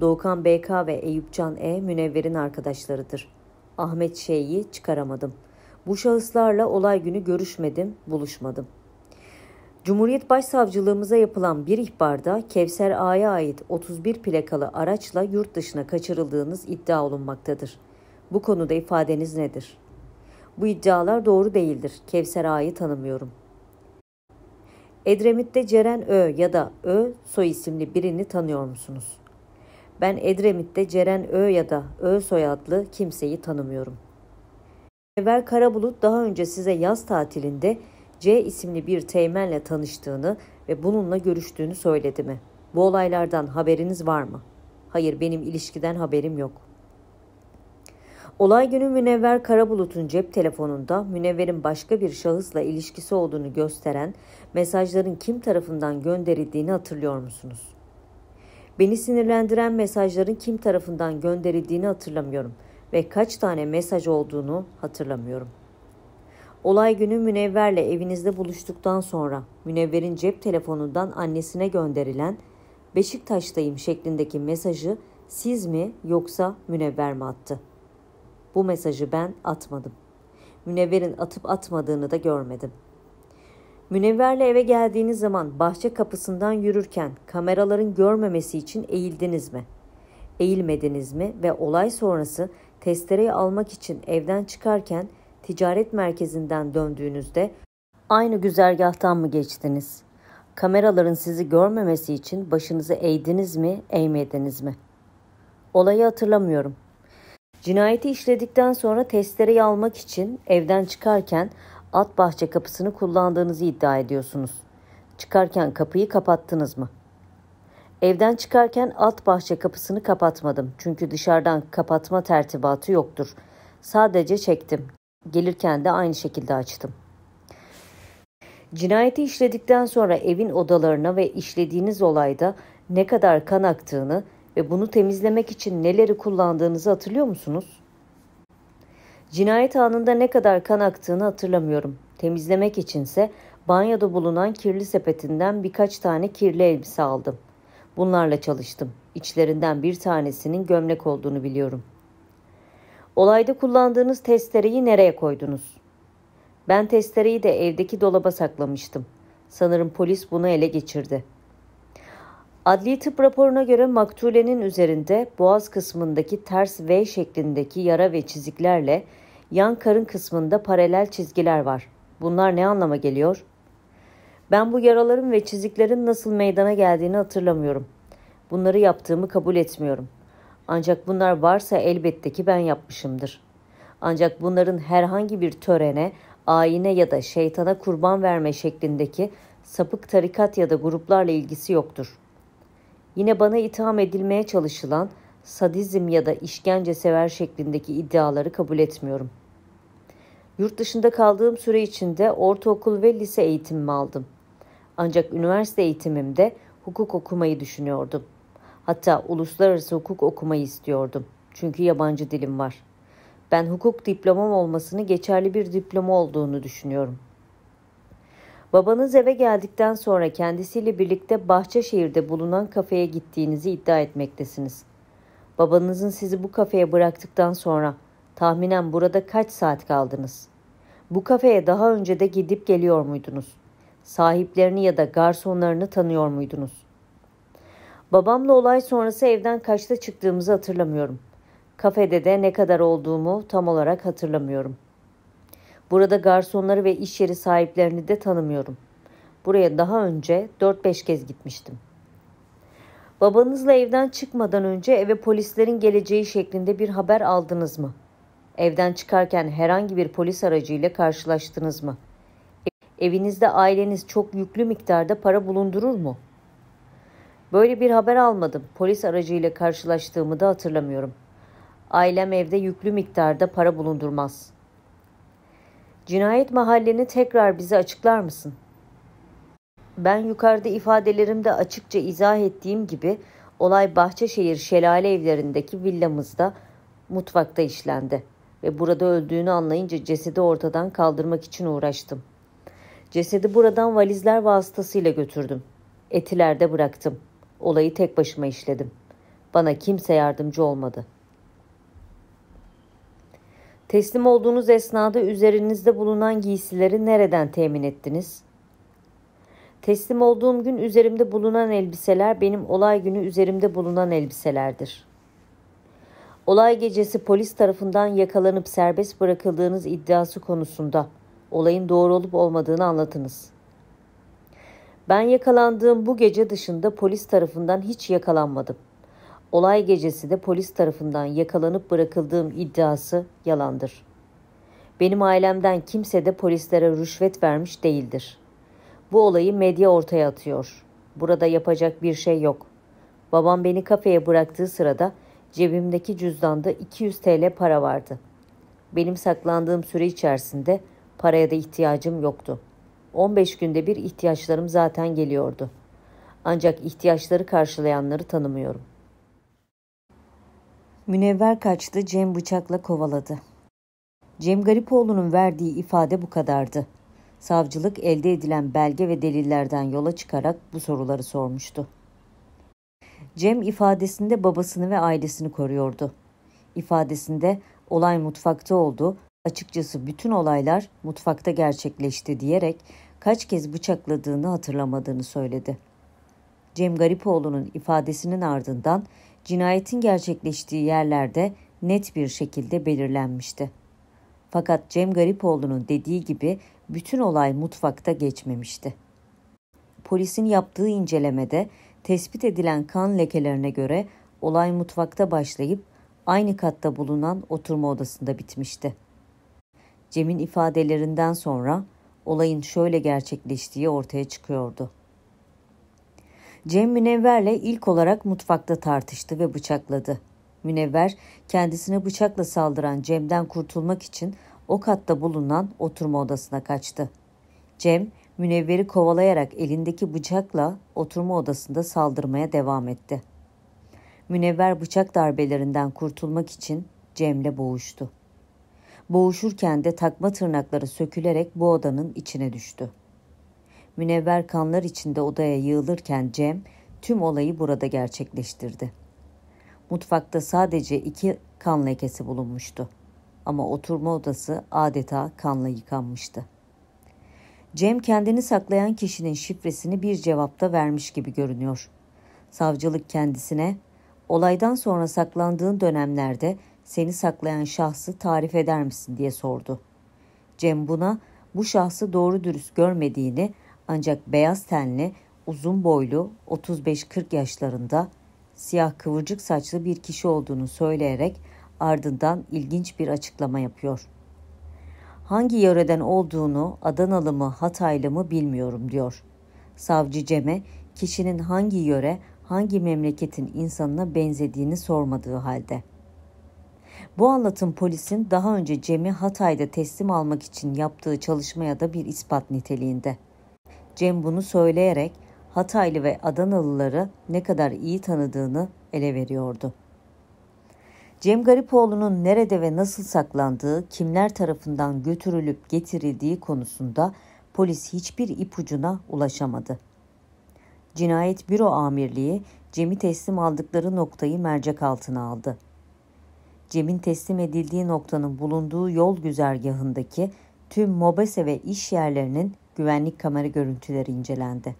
Doğukan BK ve Eyüpcan E münevverin arkadaşlarıdır. Ahmet Şey'i çıkaramadım.'' Bu şahıslarla olay günü görüşmedim, buluşmadım. Cumhuriyet Başsavcılığımıza yapılan bir ihbarda Kevser A'ya ait 31 plakalı araçla yurt dışına kaçırıldığınız iddia olunmaktadır. Bu konuda ifadeniz nedir? Bu iddialar doğru değildir. Kevser A'yı tanımıyorum. Edremit'te Ceren Ö ya da Ö soy isimli birini tanıyor musunuz? Ben Edremit'te Ceren Ö ya da Ö soyadlı kimseyi tanımıyorum. Enver Karabulut daha önce size yaz tatilinde C isimli bir teğmenle tanıştığını ve bununla görüştüğünü söyledi mi? Bu olaylardan haberiniz var mı? Hayır benim ilişkiden haberim yok. Olay günü Münevver Karabulut'un cep telefonunda Münevver'in başka bir şahısla ilişkisi olduğunu gösteren mesajların kim tarafından gönderildiğini hatırlıyor musunuz? Beni sinirlendiren mesajların kim tarafından gönderildiğini hatırlamıyorum.'' ve kaç tane mesaj olduğunu hatırlamıyorum. Olay günü Münevver'le evinizde buluştuktan sonra Münevver'in cep telefonundan annesine gönderilen Beşiktaş'tayım şeklindeki mesajı siz mi yoksa Münevver mi attı? Bu mesajı ben atmadım. Münevver'in atıp atmadığını da görmedim. Münevver'le eve geldiğiniz zaman bahçe kapısından yürürken kameraların görmemesi için eğildiniz mi? Eğilmediniz mi ve olay sonrası testereyi almak için evden çıkarken ticaret merkezinden döndüğünüzde aynı güzergahtan mı geçtiniz? Kameraların sizi görmemesi için başınızı eğdiniz mi, eğmediniz mi? Olayı hatırlamıyorum. Cinayeti işledikten sonra testereyi almak için evden çıkarken at bahçe kapısını kullandığınızı iddia ediyorsunuz. Çıkarken kapıyı kapattınız mı?'' Evden çıkarken alt bahçe kapısını kapatmadım. Çünkü dışarıdan kapatma tertibatı yoktur. Sadece çektim. Gelirken de aynı şekilde açtım. Cinayeti işledikten sonra evin odalarına ve işlediğiniz olayda ne kadar kan aktığını ve bunu temizlemek için neleri kullandığınızı hatırlıyor musunuz? Cinayet anında ne kadar kan aktığını hatırlamıyorum. Temizlemek içinse banyoda bulunan kirli sepetinden birkaç tane kirli elbise aldım. Bunlarla çalıştım. İçlerinden bir tanesinin gömlek olduğunu biliyorum. Olayda kullandığınız testereyi nereye koydunuz? Ben testereyi de evdeki dolaba saklamıştım. Sanırım polis bunu ele geçirdi. Adli tıp raporuna göre maktulenin üzerinde boğaz kısmındaki ters V şeklindeki yara ve çiziklerle yan karın kısmında paralel çizgiler var. Bunlar ne anlama geliyor?'' Ben bu yaraların ve çiziklerin nasıl meydana geldiğini hatırlamıyorum. Bunları yaptığımı kabul etmiyorum. Ancak bunlar varsa elbette ki ben yapmışımdır. Ancak bunların herhangi bir törene, ayine ya da şeytana kurban verme şeklindeki sapık tarikat ya da gruplarla ilgisi yoktur. Yine bana itham edilmeye çalışılan sadizm ya da işkence sever şeklindeki iddiaları kabul etmiyorum. Yurt dışında kaldığım süre içinde ortaokul ve lise eğitimimi aldım. Ancak üniversite eğitimimde hukuk okumayı düşünüyordum. Hatta uluslararası hukuk okumayı istiyordum. Çünkü yabancı dilim var. Ben hukuk diplomam olmasını geçerli bir diploma olduğunu düşünüyorum. Babanız eve geldikten sonra kendisiyle birlikte Bahçeşehir'de bulunan kafeye gittiğinizi iddia etmektesiniz. Babanızın sizi bu kafeye bıraktıktan sonra tahminen burada kaç saat kaldınız? Bu kafeye daha önce de gidip geliyor muydunuz?'' sahiplerini ya da garsonlarını tanıyor muydunuz? Babamla olay sonrası evden kaçta çıktığımızı hatırlamıyorum. Kafede de ne kadar olduğumu tam olarak hatırlamıyorum. Burada garsonları ve iş yeri sahiplerini de tanımıyorum. Buraya daha önce 4-5 kez gitmiştim. Babanızla evden çıkmadan önce eve polislerin geleceği şeklinde bir haber aldınız mı? Evden çıkarken herhangi bir polis aracıyla karşılaştınız mı? Evinizde aileniz çok yüklü miktarda para bulundurur mu? Böyle bir haber almadım. Polis aracıyla karşılaştığımı da hatırlamıyorum. Ailem evde yüklü miktarda para bulundurmaz. Cinayet mahalleni tekrar bize açıklar mısın? Ben yukarıda ifadelerimde açıkça izah ettiğim gibi olay Bahçeşehir Şelale evlerindeki villamızda mutfakta işlendi ve burada öldüğünü anlayınca cesedi ortadan kaldırmak için uğraştım.'' Cesedi buradan valizler vasıtasıyla götürdüm. Etilerde bıraktım. Olayı tek başıma işledim. Bana kimse yardımcı olmadı. Teslim olduğunuz esnada üzerinizde bulunan giysileri nereden temin ettiniz? Teslim olduğum gün üzerimde bulunan elbiseler benim olay günü üzerimde bulunan elbiselerdir. Olay gecesi polis tarafından yakalanıp serbest bırakıldığınız iddiası konusunda olayın doğru olup olmadığını anlatınız. Ben yakalandığım bu gece dışında polis tarafından hiç yakalanmadım. Olay gecesi de polis tarafından yakalanıp bırakıldığım iddiası yalandır. Benim ailemden kimse de polislere rüşvet vermiş değildir. Bu olayı medya ortaya atıyor. Burada yapacak bir şey yok. Babam beni kafeye bıraktığı sırada cebimdeki cüzdanda 200 TL para vardı. Benim saklandığım süre içerisinde Paraya da ihtiyacım yoktu. 15 günde bir ihtiyaçlarım zaten geliyordu. Ancak ihtiyaçları karşılayanları tanımıyorum. Münevver kaçtı, Cem bıçakla kovaladı. Cem Garipoğlu'nun verdiği ifade bu kadardı. Savcılık elde edilen belge ve delillerden yola çıkarak bu soruları sormuştu. Cem ifadesinde babasını ve ailesini koruyordu. İfadesinde olay mutfakta oldu, Açıkçası bütün olaylar mutfakta gerçekleşti diyerek kaç kez bıçakladığını hatırlamadığını söyledi. Cem Garipoğlu'nun ifadesinin ardından cinayetin gerçekleştiği yerlerde net bir şekilde belirlenmişti. Fakat Cem Garipoğlu'nun dediği gibi bütün olay mutfakta geçmemişti. Polisin yaptığı incelemede tespit edilen kan lekelerine göre olay mutfakta başlayıp aynı katta bulunan oturma odasında bitmişti. Cem'in ifadelerinden sonra olayın şöyle gerçekleştiği ortaya çıkıyordu. Cem Münevver'le ilk olarak mutfakta tartıştı ve bıçakladı. Münevver kendisine bıçakla saldıran Cem'den kurtulmak için o katta bulunan oturma odasına kaçtı. Cem Münevver'i kovalayarak elindeki bıçakla oturma odasında saldırmaya devam etti. Münevver bıçak darbelerinden kurtulmak için Cem'le boğuştu. Boğuşurken de takma tırnakları sökülerek bu odanın içine düştü. Münevver kanlar içinde odaya yığılırken Cem tüm olayı burada gerçekleştirdi. Mutfakta sadece iki kan lekesi bulunmuştu ama oturma odası adeta kanla yıkanmıştı. Cem kendini saklayan kişinin şifresini bir cevapta vermiş gibi görünüyor. Savcılık kendisine olaydan sonra saklandığın dönemlerde seni saklayan şahsı tarif eder misin diye sordu. Cem buna bu şahsı doğru dürüst görmediğini ancak beyaz tenli, uzun boylu, 35-40 yaşlarında, siyah kıvırcık saçlı bir kişi olduğunu söyleyerek ardından ilginç bir açıklama yapıyor. Hangi yöreden olduğunu Adanalı mı Hataylı mı bilmiyorum diyor. Savcı Cem'e kişinin hangi yöre, hangi memleketin insanına benzediğini sormadığı halde.'' Bu anlatım polisin daha önce Cem'i Hatay'da teslim almak için yaptığı çalışmaya da bir ispat niteliğinde. Cem bunu söyleyerek Hataylı ve Adanalıları ne kadar iyi tanıdığını ele veriyordu. Cem Garipoğlu'nun nerede ve nasıl saklandığı, kimler tarafından götürülüp getirildiği konusunda polis hiçbir ipucuna ulaşamadı. Cinayet Büro Amirliği Cem'i teslim aldıkları noktayı mercek altına aldı. Cem'in teslim edildiği noktanın bulunduğu yol güzergahındaki tüm mobese ve iş yerlerinin güvenlik kamera görüntüleri incelendi.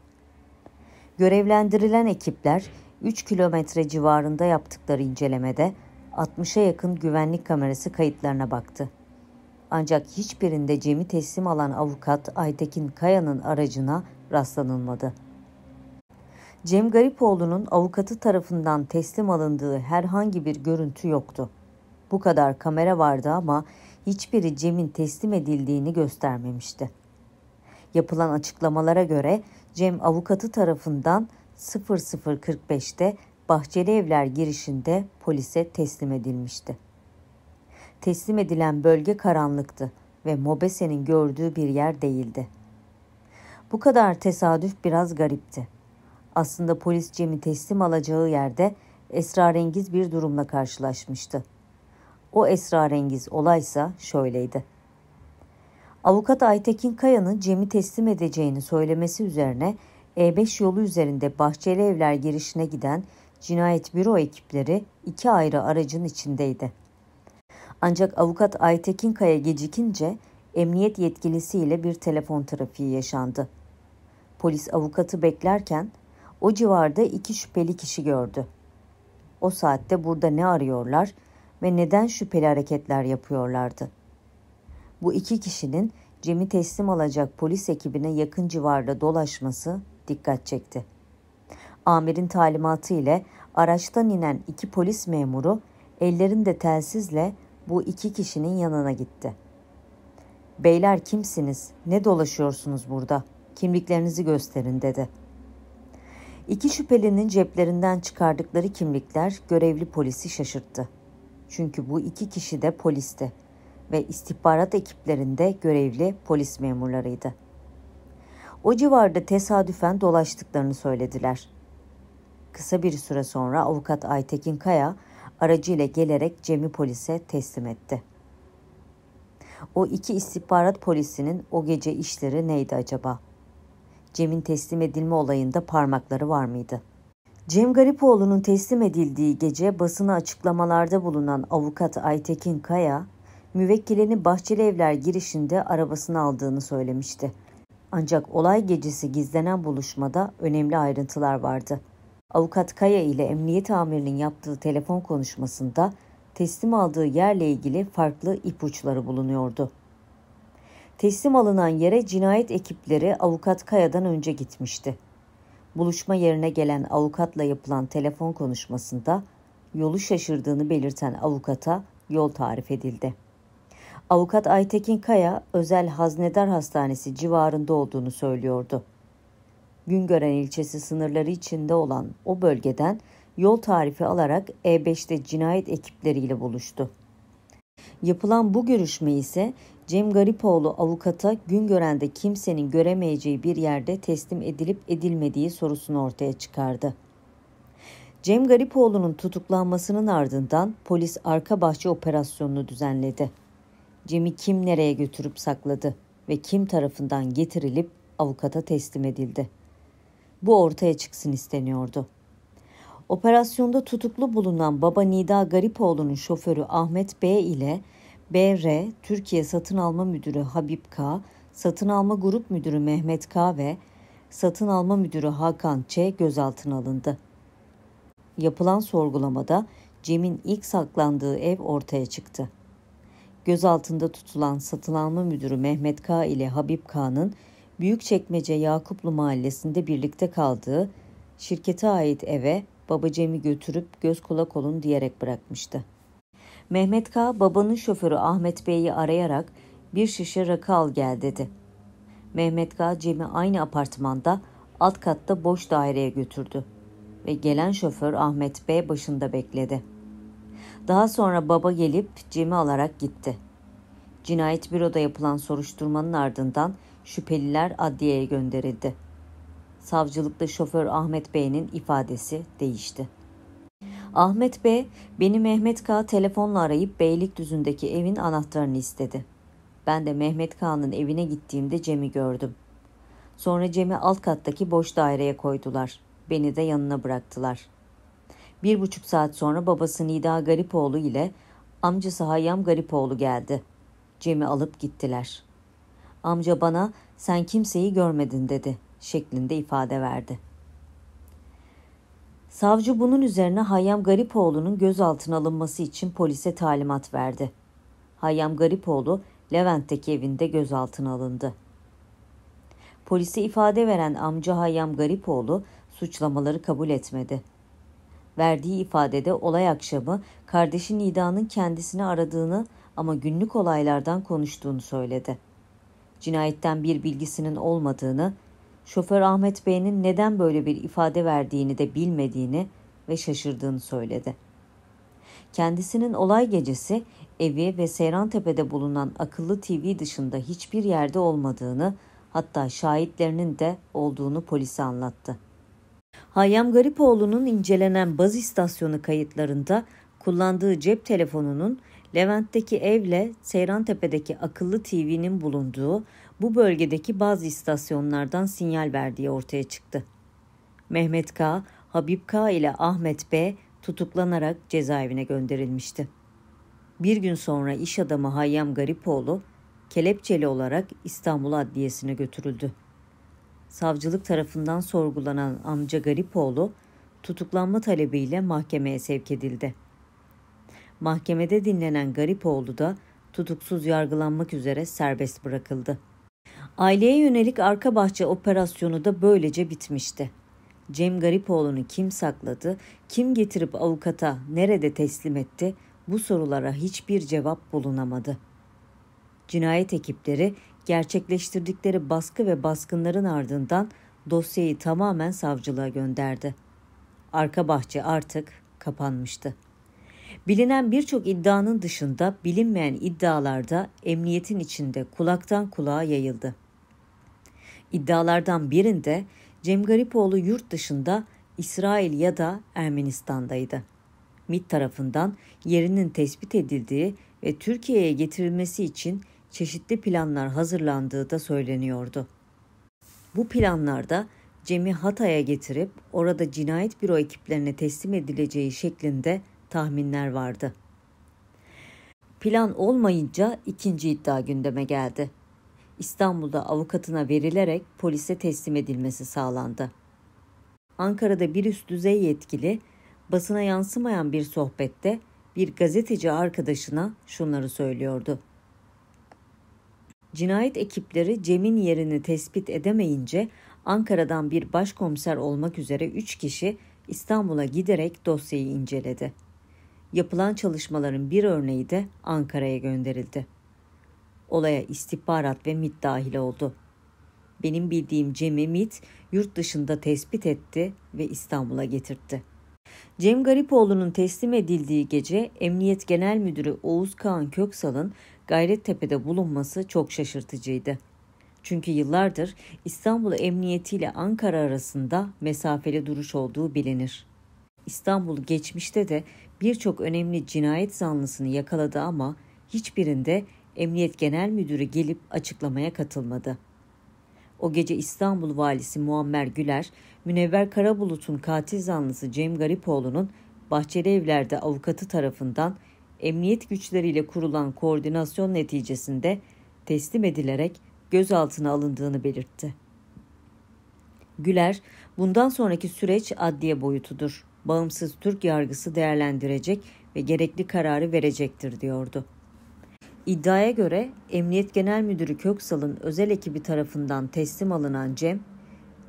Görevlendirilen ekipler 3 kilometre civarında yaptıkları incelemede 60'a yakın güvenlik kamerası kayıtlarına baktı. Ancak hiçbirinde Cem'i teslim alan avukat Aytekin Kaya'nın aracına rastlanılmadı. Cem Garipoğlu'nun avukatı tarafından teslim alındığı herhangi bir görüntü yoktu. Bu kadar kamera vardı ama hiçbiri Cem'in teslim edildiğini göstermemişti. Yapılan açıklamalara göre Cem avukatı tarafından 00.45'te Bahçeli Evler girişinde polise teslim edilmişti. Teslim edilen bölge karanlıktı ve Mobese'nin gördüğü bir yer değildi. Bu kadar tesadüf biraz garipti. Aslında polis Cem'i teslim alacağı yerde esrarengiz bir durumla karşılaşmıştı. O esrarengiz olaysa şöyleydi. Avukat Aytekin Kaya'nın Cem'i teslim edeceğini söylemesi üzerine E5 yolu üzerinde Bahçeli Evler girişine giden cinayet büro ekipleri iki ayrı aracın içindeydi. Ancak avukat Aytekin Kaya gecikince emniyet yetkilisiyle bir telefon trafiği yaşandı. Polis avukatı beklerken o civarda iki şüpheli kişi gördü. O saatte burada ne arıyorlar ve neden şüpheli hareketler yapıyorlardı? Bu iki kişinin Cem'i teslim alacak polis ekibine yakın civarda dolaşması dikkat çekti. Amir'in talimatı ile araçtan inen iki polis memuru ellerinde telsizle bu iki kişinin yanına gitti. Beyler kimsiniz? Ne dolaşıyorsunuz burada? Kimliklerinizi gösterin dedi. İki şüphelinin ceplerinden çıkardıkları kimlikler görevli polisi şaşırttı. Çünkü bu iki kişi de polisti ve istihbarat ekiplerinde görevli polis memurlarıydı. O civarda tesadüfen dolaştıklarını söylediler. Kısa bir süre sonra avukat Aytekin Kaya aracıyla gelerek Cem'i polise teslim etti. O iki istihbarat polisinin o gece işleri neydi acaba? Cem'in teslim edilme olayında parmakları var mıydı?'' Cem Garipoğlu'nun teslim edildiği gece basına açıklamalarda bulunan avukat Aytekin Kaya, müvekkilini Bahçeli Evler girişinde arabasını aldığını söylemişti. Ancak olay gecesi gizlenen buluşmada önemli ayrıntılar vardı. Avukat Kaya ile emniyet amirinin yaptığı telefon konuşmasında teslim aldığı yerle ilgili farklı ipuçları bulunuyordu. Teslim alınan yere cinayet ekipleri avukat Kaya'dan önce gitmişti buluşma yerine gelen avukatla yapılan telefon konuşmasında yolu şaşırdığını belirten avukata yol tarif edildi. Avukat Aytekin Kaya özel Haznedar Hastanesi civarında olduğunu söylüyordu. Güngören ilçesi sınırları içinde olan o bölgeden yol tarifi alarak E5'te cinayet ekipleriyle buluştu. Yapılan bu görüşme ise Cem Garipoğlu avukata Güngören'de kimsenin göremeyeceği bir yerde teslim edilip edilmediği sorusunu ortaya çıkardı. Cem Garipoğlu'nun tutuklanmasının ardından polis arka bahçe operasyonunu düzenledi. Cem'i kim nereye götürüp sakladı ve kim tarafından getirilip avukata teslim edildi. Bu ortaya çıksın isteniyordu. Operasyonda tutuklu bulunan baba Nida Garipoğlu'nun şoförü Ahmet B ile BR, Türkiye Satın Alma Müdürü Habib K, Satın Alma Grup Müdürü Mehmet K ve Satın Alma Müdürü Hakan Ç gözaltına alındı. Yapılan sorgulamada Cem'in ilk saklandığı ev ortaya çıktı. Gözaltında tutulan satın alma müdürü Mehmet K ile Habib K'nın Büyükçekmece Yakuplu mahallesinde birlikte kaldığı şirkete ait eve baba Cem'i götürüp göz kulak olun diyerek bırakmıştı. Mehmet K. babanın şoförü Ahmet Bey'i arayarak bir şişe rakı al gel dedi. Mehmet K. Cem'i aynı apartmanda alt katta boş daireye götürdü ve gelen şoför Ahmet Bey başında bekledi. Daha sonra baba gelip Cem'i alarak gitti. Cinayet büroda yapılan soruşturmanın ardından şüpheliler adliyeye gönderildi. Savcılıkta şoför Ahmet Bey'in ifadesi değişti. Ahmet B. beni Mehmet K. telefonla arayıp Beylikdüzü'ndeki evin anahtarını istedi. Ben de Mehmet K'nın evine gittiğimde Cem'i gördüm. Sonra Cem'i alt kattaki boş daireye koydular. Beni de yanına bıraktılar. Bir buçuk saat sonra babası Nida Garipoğlu ile amcası Hayyam Garipoğlu geldi. Cem'i alıp gittiler. Amca bana sen kimseyi görmedin dedi şeklinde ifade verdi.'' Savcı bunun üzerine Hayyam Garipoğlu'nun gözaltına alınması için polise talimat verdi. Hayyam Garipoğlu Levent'teki evinde gözaltına alındı. Polise ifade veren amca Hayyam Garipoğlu suçlamaları kabul etmedi. Verdiği ifadede olay akşamı kardeşi Nida'nın kendisini aradığını ama günlük olaylardan konuştuğunu söyledi. Cinayetten bir bilgisinin olmadığını, Şoför Ahmet Bey'in neden böyle bir ifade verdiğini de bilmediğini ve şaşırdığını söyledi. Kendisinin olay gecesi evi ve Seyrantepe'de bulunan akıllı TV dışında hiçbir yerde olmadığını hatta şahitlerinin de olduğunu polise anlattı. Hayyam Garipoğlu'nun incelenen baz istasyonu kayıtlarında kullandığı cep telefonunun Levent'teki evle Seyrantepe'deki akıllı TV'nin bulunduğu bu bölgedeki bazı istasyonlardan sinyal verdiği ortaya çıktı. Mehmet K, Habib K ile Ahmet B tutuklanarak cezaevine gönderilmişti. Bir gün sonra iş adamı Hayyam Garipoğlu kelepçeli olarak İstanbul Adliyesi'ne götürüldü. Savcılık tarafından sorgulanan amca Garipoğlu tutuklanma talebiyle mahkemeye sevk edildi. Mahkemede dinlenen Garipoğlu da tutuksuz yargılanmak üzere serbest bırakıldı. Aileye yönelik arka bahçe operasyonu da böylece bitmişti. Cem Garipoğlu'nu kim sakladı, kim getirip avukata nerede teslim etti bu sorulara hiçbir cevap bulunamadı. Cinayet ekipleri gerçekleştirdikleri baskı ve baskınların ardından dosyayı tamamen savcılığa gönderdi. Arka bahçe artık kapanmıştı. Bilinen birçok iddianın dışında bilinmeyen iddialarda emniyetin içinde kulaktan kulağa yayıldı. İddialardan birinde Cem Garipoğlu yurt dışında İsrail ya da Ermenistan'daydı. MİT tarafından yerinin tespit edildiği ve Türkiye'ye getirilmesi için çeşitli planlar hazırlandığı da söyleniyordu. Bu planlarda Cem'i Hatay'a getirip orada cinayet büro ekiplerine teslim edileceği şeklinde tahminler vardı. Plan olmayınca ikinci iddia gündeme geldi. İstanbul'da avukatına verilerek polise teslim edilmesi sağlandı. Ankara'da bir üst düzey yetkili basına yansımayan bir sohbette bir gazeteci arkadaşına şunları söylüyordu. Cinayet ekipleri Cem'in yerini tespit edemeyince Ankara'dan bir başkomiser olmak üzere 3 kişi İstanbul'a giderek dosyayı inceledi. Yapılan çalışmaların bir örneği de Ankara'ya gönderildi. Olaya istihbarat ve MIT dahil oldu. Benim bildiğim Cem'i MIT yurt dışında tespit etti ve İstanbul'a getirtti. Cem Garipoğlu'nun teslim edildiği gece Emniyet Genel Müdürü Oğuz Kağan Köksal'ın Gayrettepe'de bulunması çok şaşırtıcıydı. Çünkü yıllardır İstanbul Emniyeti ile Ankara arasında mesafeli duruş olduğu bilinir. İstanbul geçmişte de birçok önemli cinayet zanlısını yakaladı ama hiçbirinde Emniyet Genel Müdürü gelip açıklamaya katılmadı. O gece İstanbul Valisi Muammer Güler, Münevver Karabulut'un katil zanlısı Cem Garipoğlu'nun Bahçeli Evler'de avukatı tarafından emniyet güçleriyle kurulan koordinasyon neticesinde teslim edilerek gözaltına alındığını belirtti. Güler, bundan sonraki süreç adliye boyutudur. Bağımsız Türk yargısı değerlendirecek ve gerekli kararı verecektir diyordu. İddiaya göre Emniyet Genel Müdürü Köksal'ın özel ekibi tarafından teslim alınan Cem,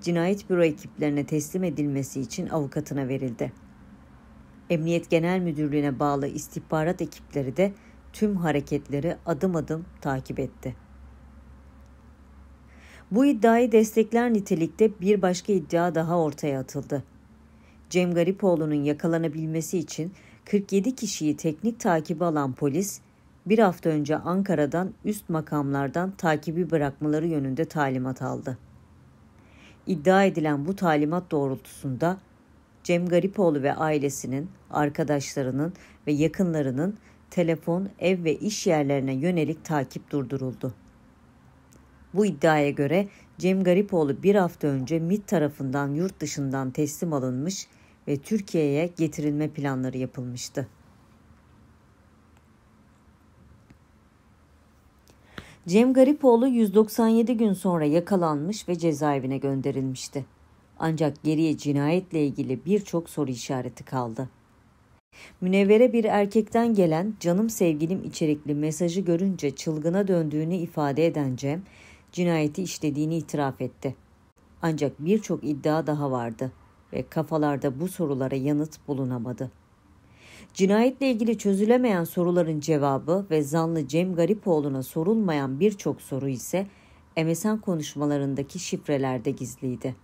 cinayet büro ekiplerine teslim edilmesi için avukatına verildi. Emniyet Genel Müdürlüğü'ne bağlı istihbarat ekipleri de tüm hareketleri adım adım takip etti. Bu iddiayı destekler nitelikte bir başka iddia daha ortaya atıldı. Cem Garipoğlu'nun yakalanabilmesi için 47 kişiyi teknik takibi alan polis bir hafta önce Ankara'dan üst makamlardan takibi bırakmaları yönünde talimat aldı. İddia edilen bu talimat doğrultusunda Cem Garipoğlu ve ailesinin, arkadaşlarının ve yakınlarının telefon, ev ve iş yerlerine yönelik takip durduruldu. Bu iddiaya göre Cem Garipoğlu bir hafta önce MIT tarafından yurt dışından teslim alınmış ve Türkiye'ye getirilme planları yapılmıştı. Cem Garipoğlu 197 gün sonra yakalanmış ve cezaevine gönderilmişti. Ancak geriye cinayetle ilgili birçok soru işareti kaldı. Münevvere bir erkekten gelen canım sevgilim içerikli mesajı görünce çılgına döndüğünü ifade eden Cem, cinayeti işlediğini itiraf etti. Ancak birçok iddia daha vardı ve kafalarda bu sorulara yanıt bulunamadı. Cinayetle ilgili çözülemeyen soruların cevabı ve zanlı Cem Garipoğlu'na sorulmayan birçok soru ise MSN konuşmalarındaki şifrelerde gizliydi.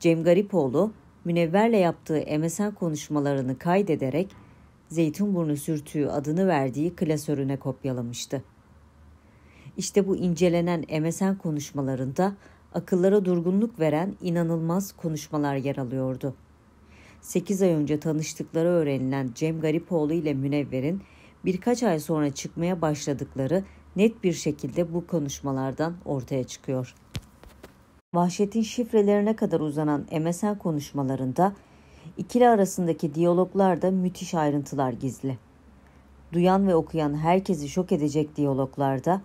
Cem Garipoğlu, Münevver'le yaptığı MSN konuşmalarını kaydederek Zeytinburnu sürtüğü adını verdiği klasörüne kopyalamıştı. İşte bu incelenen MSN konuşmalarında akıllara durgunluk veren inanılmaz konuşmalar yer alıyordu. 8 ay önce tanıştıkları öğrenilen Cem Garipoğlu ile Münevver'in birkaç ay sonra çıkmaya başladıkları net bir şekilde bu konuşmalardan ortaya çıkıyor. Vahşet'in şifrelerine kadar uzanan MSN konuşmalarında ikili arasındaki diyaloglarda müthiş ayrıntılar gizli. Duyan ve okuyan herkesi şok edecek diyaloglarda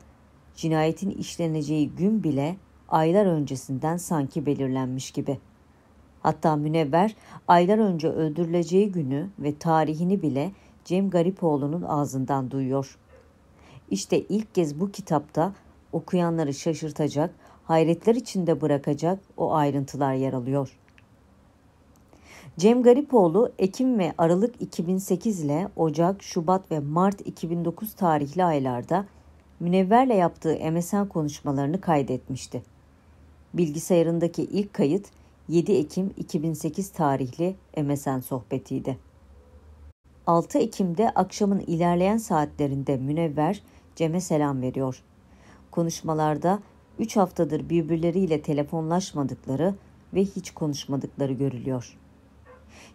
cinayetin işleneceği gün bile aylar öncesinden sanki belirlenmiş gibi.'' Hatta Münevver aylar önce öldürüleceği günü ve tarihini bile Cem Garipoğlu'nun ağzından duyuyor. İşte ilk kez bu kitapta okuyanları şaşırtacak, hayretler içinde bırakacak o ayrıntılar yer alıyor. Cem Garipoğlu Ekim ve Aralık 2008 ile Ocak, Şubat ve Mart 2009 tarihli aylarda Münevver'le yaptığı MSN konuşmalarını kaydetmişti. Bilgisayarındaki ilk kayıt 7 Ekim 2008 tarihli MSN sohbetiydi. 6 Ekim'de akşamın ilerleyen saatlerinde Münevver Cem'e selam veriyor. Konuşmalarda 3 haftadır birbirleriyle telefonlaşmadıkları ve hiç konuşmadıkları görülüyor.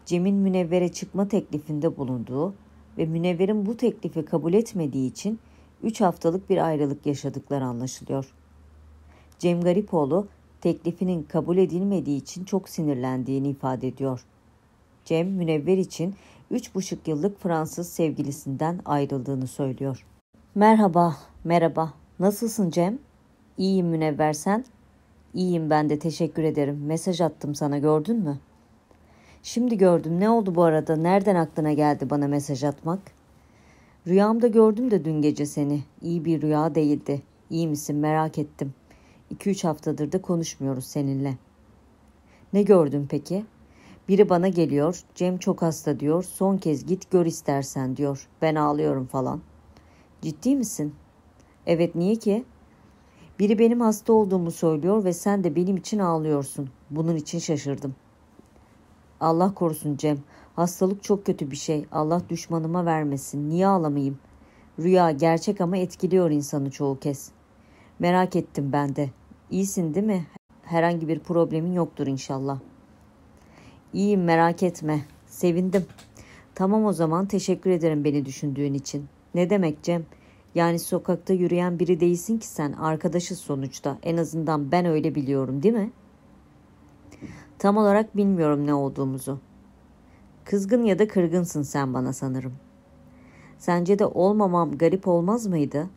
Cem'in Münevver'e çıkma teklifinde bulunduğu ve Münevver'in bu teklifi kabul etmediği için 3 haftalık bir ayrılık yaşadıkları anlaşılıyor. Cem Garipoğlu teklifinin kabul edilmediği için çok sinirlendiğini ifade ediyor. Cem Münevver için 3,5 yıllık Fransız sevgilisinden ayrıldığını söylüyor. Merhaba, merhaba. Nasılsın Cem? İyiyim Münevver sen? İyiyim ben de teşekkür ederim. Mesaj attım sana gördün mü? Şimdi gördüm. Ne oldu bu arada? Nereden aklına geldi bana mesaj atmak? Rüyamda gördüm de dün gece seni. İyi bir rüya değildi. İyi misin merak ettim. 2 üç haftadır da konuşmuyoruz seninle. Ne gördün peki? Biri bana geliyor, Cem çok hasta diyor, son kez git gör istersen diyor. Ben ağlıyorum falan. Ciddi misin? Evet niye ki? Biri benim hasta olduğumu söylüyor ve sen de benim için ağlıyorsun. Bunun için şaşırdım. Allah korusun Cem. Hastalık çok kötü bir şey. Allah düşmanıma vermesin. Niye ağlamayayım? Rüya gerçek ama etkiliyor insanı çoğu kez. Merak ettim ben de. İyisin değil mi? Herhangi bir problemin yoktur inşallah. İyiyim merak etme. Sevindim. Tamam o zaman teşekkür ederim beni düşündüğün için. Ne demek Cem? Yani sokakta yürüyen biri değilsin ki sen. Arkadaşız sonuçta. En azından ben öyle biliyorum değil mi? Tam olarak bilmiyorum ne olduğumuzu. Kızgın ya da kırgınsın sen bana sanırım. Sence de olmamam garip olmaz mıydı?''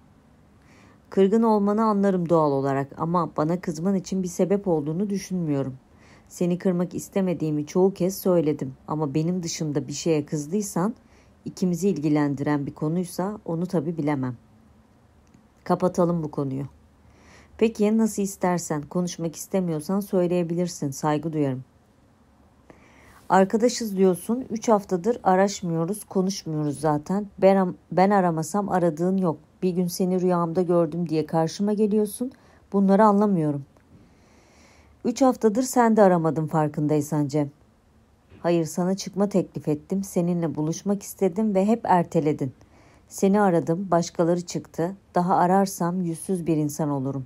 Kırgın olmanı anlarım doğal olarak ama bana kızman için bir sebep olduğunu düşünmüyorum. Seni kırmak istemediğimi çoğu kez söyledim ama benim dışımda bir şeye kızdıysan ikimizi ilgilendiren bir konuysa onu tabi bilemem. Kapatalım bu konuyu. Peki nasıl istersen konuşmak istemiyorsan söyleyebilirsin saygı duyarım. Arkadaşız diyorsun 3 haftadır araşmıyoruz konuşmuyoruz zaten ben, ben aramasam aradığın yok bir gün seni rüyamda gördüm diye karşıma geliyorsun. Bunları anlamıyorum. Üç haftadır sen de aramadım farkındaysan Cem. Hayır sana çıkma teklif ettim. Seninle buluşmak istedim ve hep erteledin. Seni aradım, başkaları çıktı. Daha ararsam yüzsüz bir insan olurum.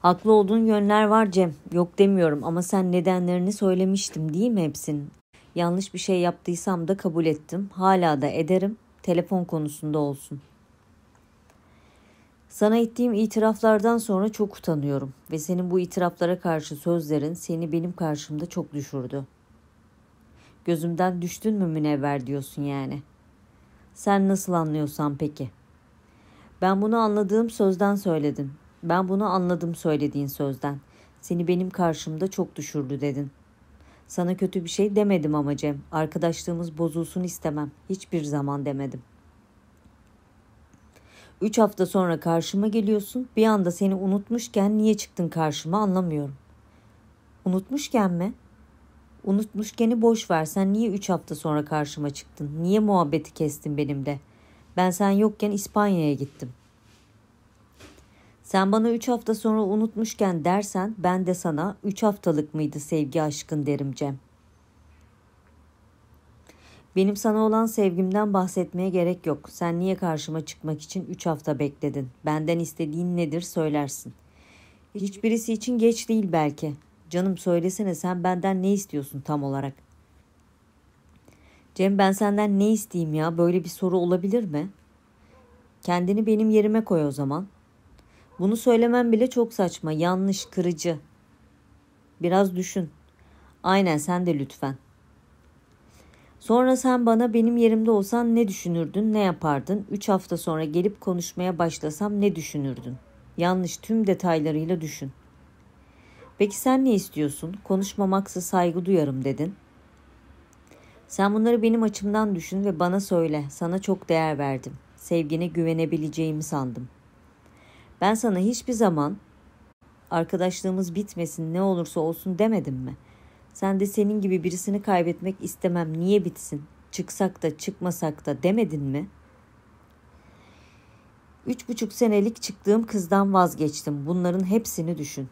Haklı olduğun yönler var Cem. Yok demiyorum ama sen nedenlerini söylemiştim değil mi hepsinin? Yanlış bir şey yaptıysam da kabul ettim. Hala da ederim telefon konusunda olsun. Sana ettiğim itiraflardan sonra çok utanıyorum ve senin bu itiraflara karşı sözlerin seni benim karşımda çok düşürdü. Gözümden düştün mü münevver diyorsun yani. Sen nasıl anlıyorsan peki. Ben bunu anladığım sözden söyledin. Ben bunu anladım söylediğin sözden. Seni benim karşımda çok düşürdü dedin. Sana kötü bir şey demedim ama Cem. Arkadaşlığımız bozulsun istemem. Hiçbir zaman demedim. Üç hafta sonra karşıma geliyorsun. Bir anda seni unutmuşken niye çıktın karşıma anlamıyorum. Unutmuşken mi? Unutmuşkeni boş ver. Sen niye üç hafta sonra karşıma çıktın? Niye muhabbeti kestin benimle? Ben sen yokken İspanya'ya gittim. Sen bana üç hafta sonra unutmuşken dersen ben de sana üç haftalık mıydı sevgi aşkın derim Cem. Benim sana olan sevgimden bahsetmeye gerek yok. Sen niye karşıma çıkmak için üç hafta bekledin? Benden istediğin nedir söylersin. Hiçbirisi için geç değil belki. Canım söylesene sen benden ne istiyorsun tam olarak? Cem ben senden ne isteyeyim ya? Böyle bir soru olabilir mi? Kendini benim yerime koy o zaman. Bunu söylemem bile çok saçma, yanlış, kırıcı. Biraz düşün. Aynen sen de lütfen. Sonra sen bana benim yerimde olsan ne düşünürdün, ne yapardın? Üç hafta sonra gelip konuşmaya başlasam ne düşünürdün? Yanlış tüm detaylarıyla düşün. Peki sen ne istiyorsun? Konuşmamaksa saygı duyarım dedin. Sen bunları benim açımdan düşün ve bana söyle. Sana çok değer verdim. Sevgine güvenebileceğimi sandım.'' Ben sana hiçbir zaman arkadaşlığımız bitmesin ne olursa olsun demedim mi? Sen de senin gibi birisini kaybetmek istemem niye bitsin? Çıksak da çıkmasak da demedin mi? Üç buçuk senelik çıktığım kızdan vazgeçtim. Bunların hepsini düşün.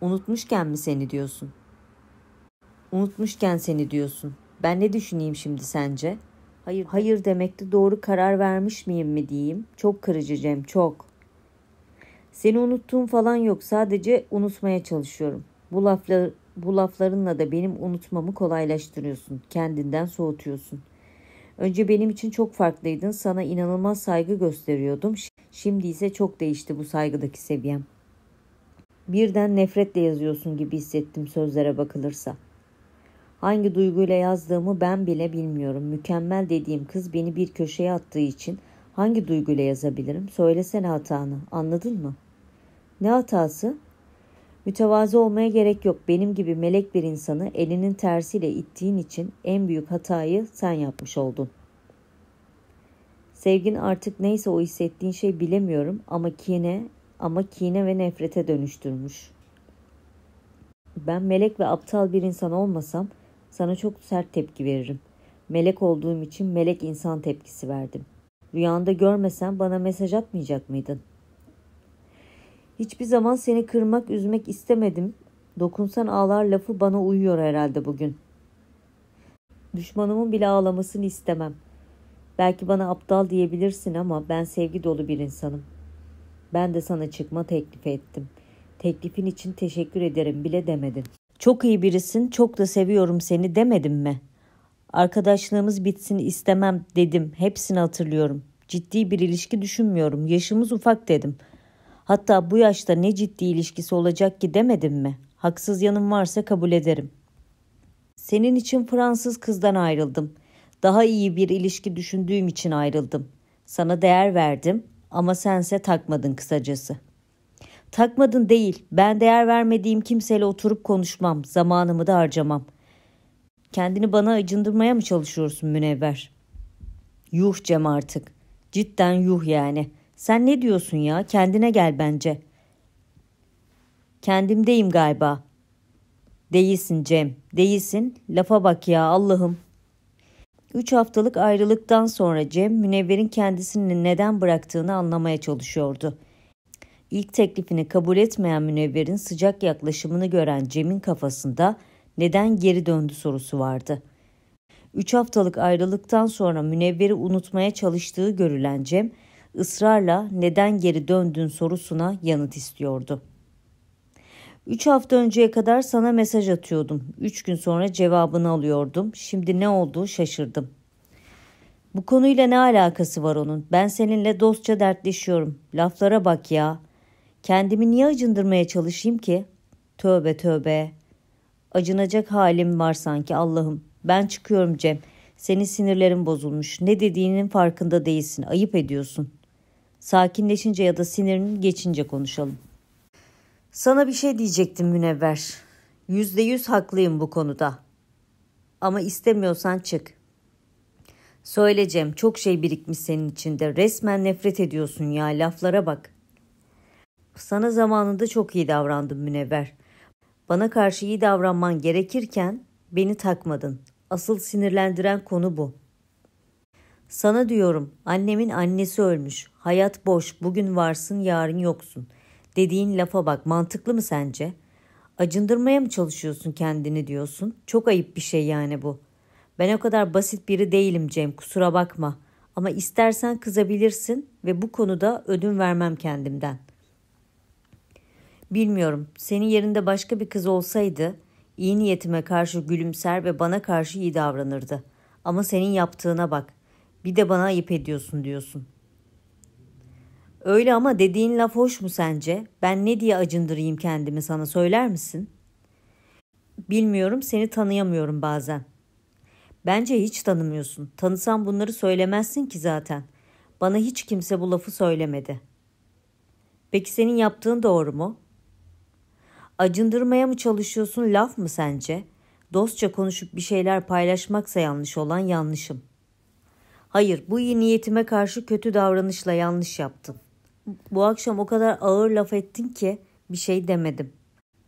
Unutmuşken mi seni diyorsun? Unutmuşken seni diyorsun. Ben ne düşüneyim şimdi sence?'' Hayır, hayır demekte doğru karar vermiş miyim mi diyeyim? Çok kırıcı Cem, çok. Seni unuttuğum falan yok. Sadece unutmaya çalışıyorum. Bu laflar, bu laflarınla da benim unutmamı kolaylaştırıyorsun. Kendinden soğutuyorsun. Önce benim için çok farklıydın. Sana inanılmaz saygı gösteriyordum. Şimdi ise çok değişti bu saygıdaki seviyem. Birden nefretle yazıyorsun gibi hissettim sözlere bakılırsa. Hangi duyguyla yazdığımı ben bile bilmiyorum. Mükemmel dediğim kız beni bir köşeye attığı için hangi duyguyla yazabilirim? Söylesene hatanı. Anladın mı? Ne hatası? Mütevazı olmaya gerek yok. Benim gibi melek bir insanı elinin tersiyle ittiğin için en büyük hatayı sen yapmış oldun. Sevgin artık neyse o hissettiğin şey bilemiyorum ama kine ama kine ve nefrete dönüştürmüş. Ben melek ve aptal bir insan olmasam sana çok sert tepki veririm. Melek olduğum için melek insan tepkisi verdim. Rüyanda görmesen bana mesaj atmayacak mıydın? Hiçbir zaman seni kırmak, üzmek istemedim. Dokunsan ağlar lafı bana uyuyor herhalde bugün. Düşmanımın bile ağlamasını istemem. Belki bana aptal diyebilirsin ama ben sevgi dolu bir insanım. Ben de sana çıkma teklifi ettim. Teklifin için teşekkür ederim bile demedin. Çok iyi birisin, çok da seviyorum seni demedim mi? Arkadaşlığımız bitsin istemem dedim. Hepsini hatırlıyorum. Ciddi bir ilişki düşünmüyorum. Yaşımız ufak dedim. Hatta bu yaşta ne ciddi ilişkisi olacak ki demedim mi? Haksız yanım varsa kabul ederim. Senin için Fransız kızdan ayrıldım. Daha iyi bir ilişki düşündüğüm için ayrıldım. Sana değer verdim ama sense takmadın kısacası.'' Takmadın değil. Ben değer vermediğim kimseyle oturup konuşmam. Zamanımı da harcamam. Kendini bana acındırmaya mı çalışıyorsun Münevver? Yuh Cem artık. Cidden yuh yani. Sen ne diyorsun ya? Kendine gel bence. Kendimdeyim galiba. Değilsin Cem. Değilsin. Lafa bak ya Allah'ım. Üç haftalık ayrılıktan sonra Cem Münevver'in kendisini neden bıraktığını anlamaya çalışıyordu. İlk teklifini kabul etmeyen Münevver'in sıcak yaklaşımını gören Cem'in kafasında neden geri döndü sorusu vardı. Üç haftalık ayrılıktan sonra Münevver'i unutmaya çalıştığı görülen Cem, ısrarla neden geri döndün sorusuna yanıt istiyordu. Üç hafta önceye kadar sana mesaj atıyordum. Üç gün sonra cevabını alıyordum. Şimdi ne oldu şaşırdım. Bu konuyla ne alakası var onun? Ben seninle dostça dertleşiyorum. Laflara bak ya. Kendimi niye acındırmaya çalışayım ki? Tövbe tövbe. Acınacak halim var sanki Allah'ım. Ben çıkıyorum Cem. Senin sinirlerin bozulmuş. Ne dediğinin farkında değilsin. Ayıp ediyorsun. Sakinleşince ya da sinirin geçince konuşalım. Sana bir şey diyecektim Münevver. Yüzde yüz haklıyım bu konuda. Ama istemiyorsan çık. Söyleyeceğim çok şey birikmiş senin içinde. Resmen nefret ediyorsun ya laflara bak. Sana zamanında çok iyi davrandım Münevver. Bana karşı iyi davranman gerekirken beni takmadın. Asıl sinirlendiren konu bu. Sana diyorum annemin annesi ölmüş. Hayat boş bugün varsın yarın yoksun. Dediğin lafa bak mantıklı mı sence? Acındırmaya mı çalışıyorsun kendini diyorsun? Çok ayıp bir şey yani bu. Ben o kadar basit biri değilim Cem kusura bakma. Ama istersen kızabilirsin ve bu konuda ödün vermem kendimden.'' Bilmiyorum, senin yerinde başka bir kız olsaydı iyi niyetime karşı gülümser ve bana karşı iyi davranırdı. Ama senin yaptığına bak. Bir de bana ayıp ediyorsun diyorsun. Öyle ama dediğin laf hoş mu sence? Ben ne diye acındırayım kendimi sana söyler misin? Bilmiyorum, seni tanıyamıyorum bazen. Bence hiç tanımıyorsun. Tanısan bunları söylemezsin ki zaten. Bana hiç kimse bu lafı söylemedi. Peki senin yaptığın doğru mu? Acındırmaya mı çalışıyorsun laf mı sence? Dostça konuşup bir şeyler paylaşmaksa yanlış olan yanlışım. Hayır bu iyi niyetime karşı kötü davranışla yanlış yaptın. Bu akşam o kadar ağır laf ettin ki bir şey demedim.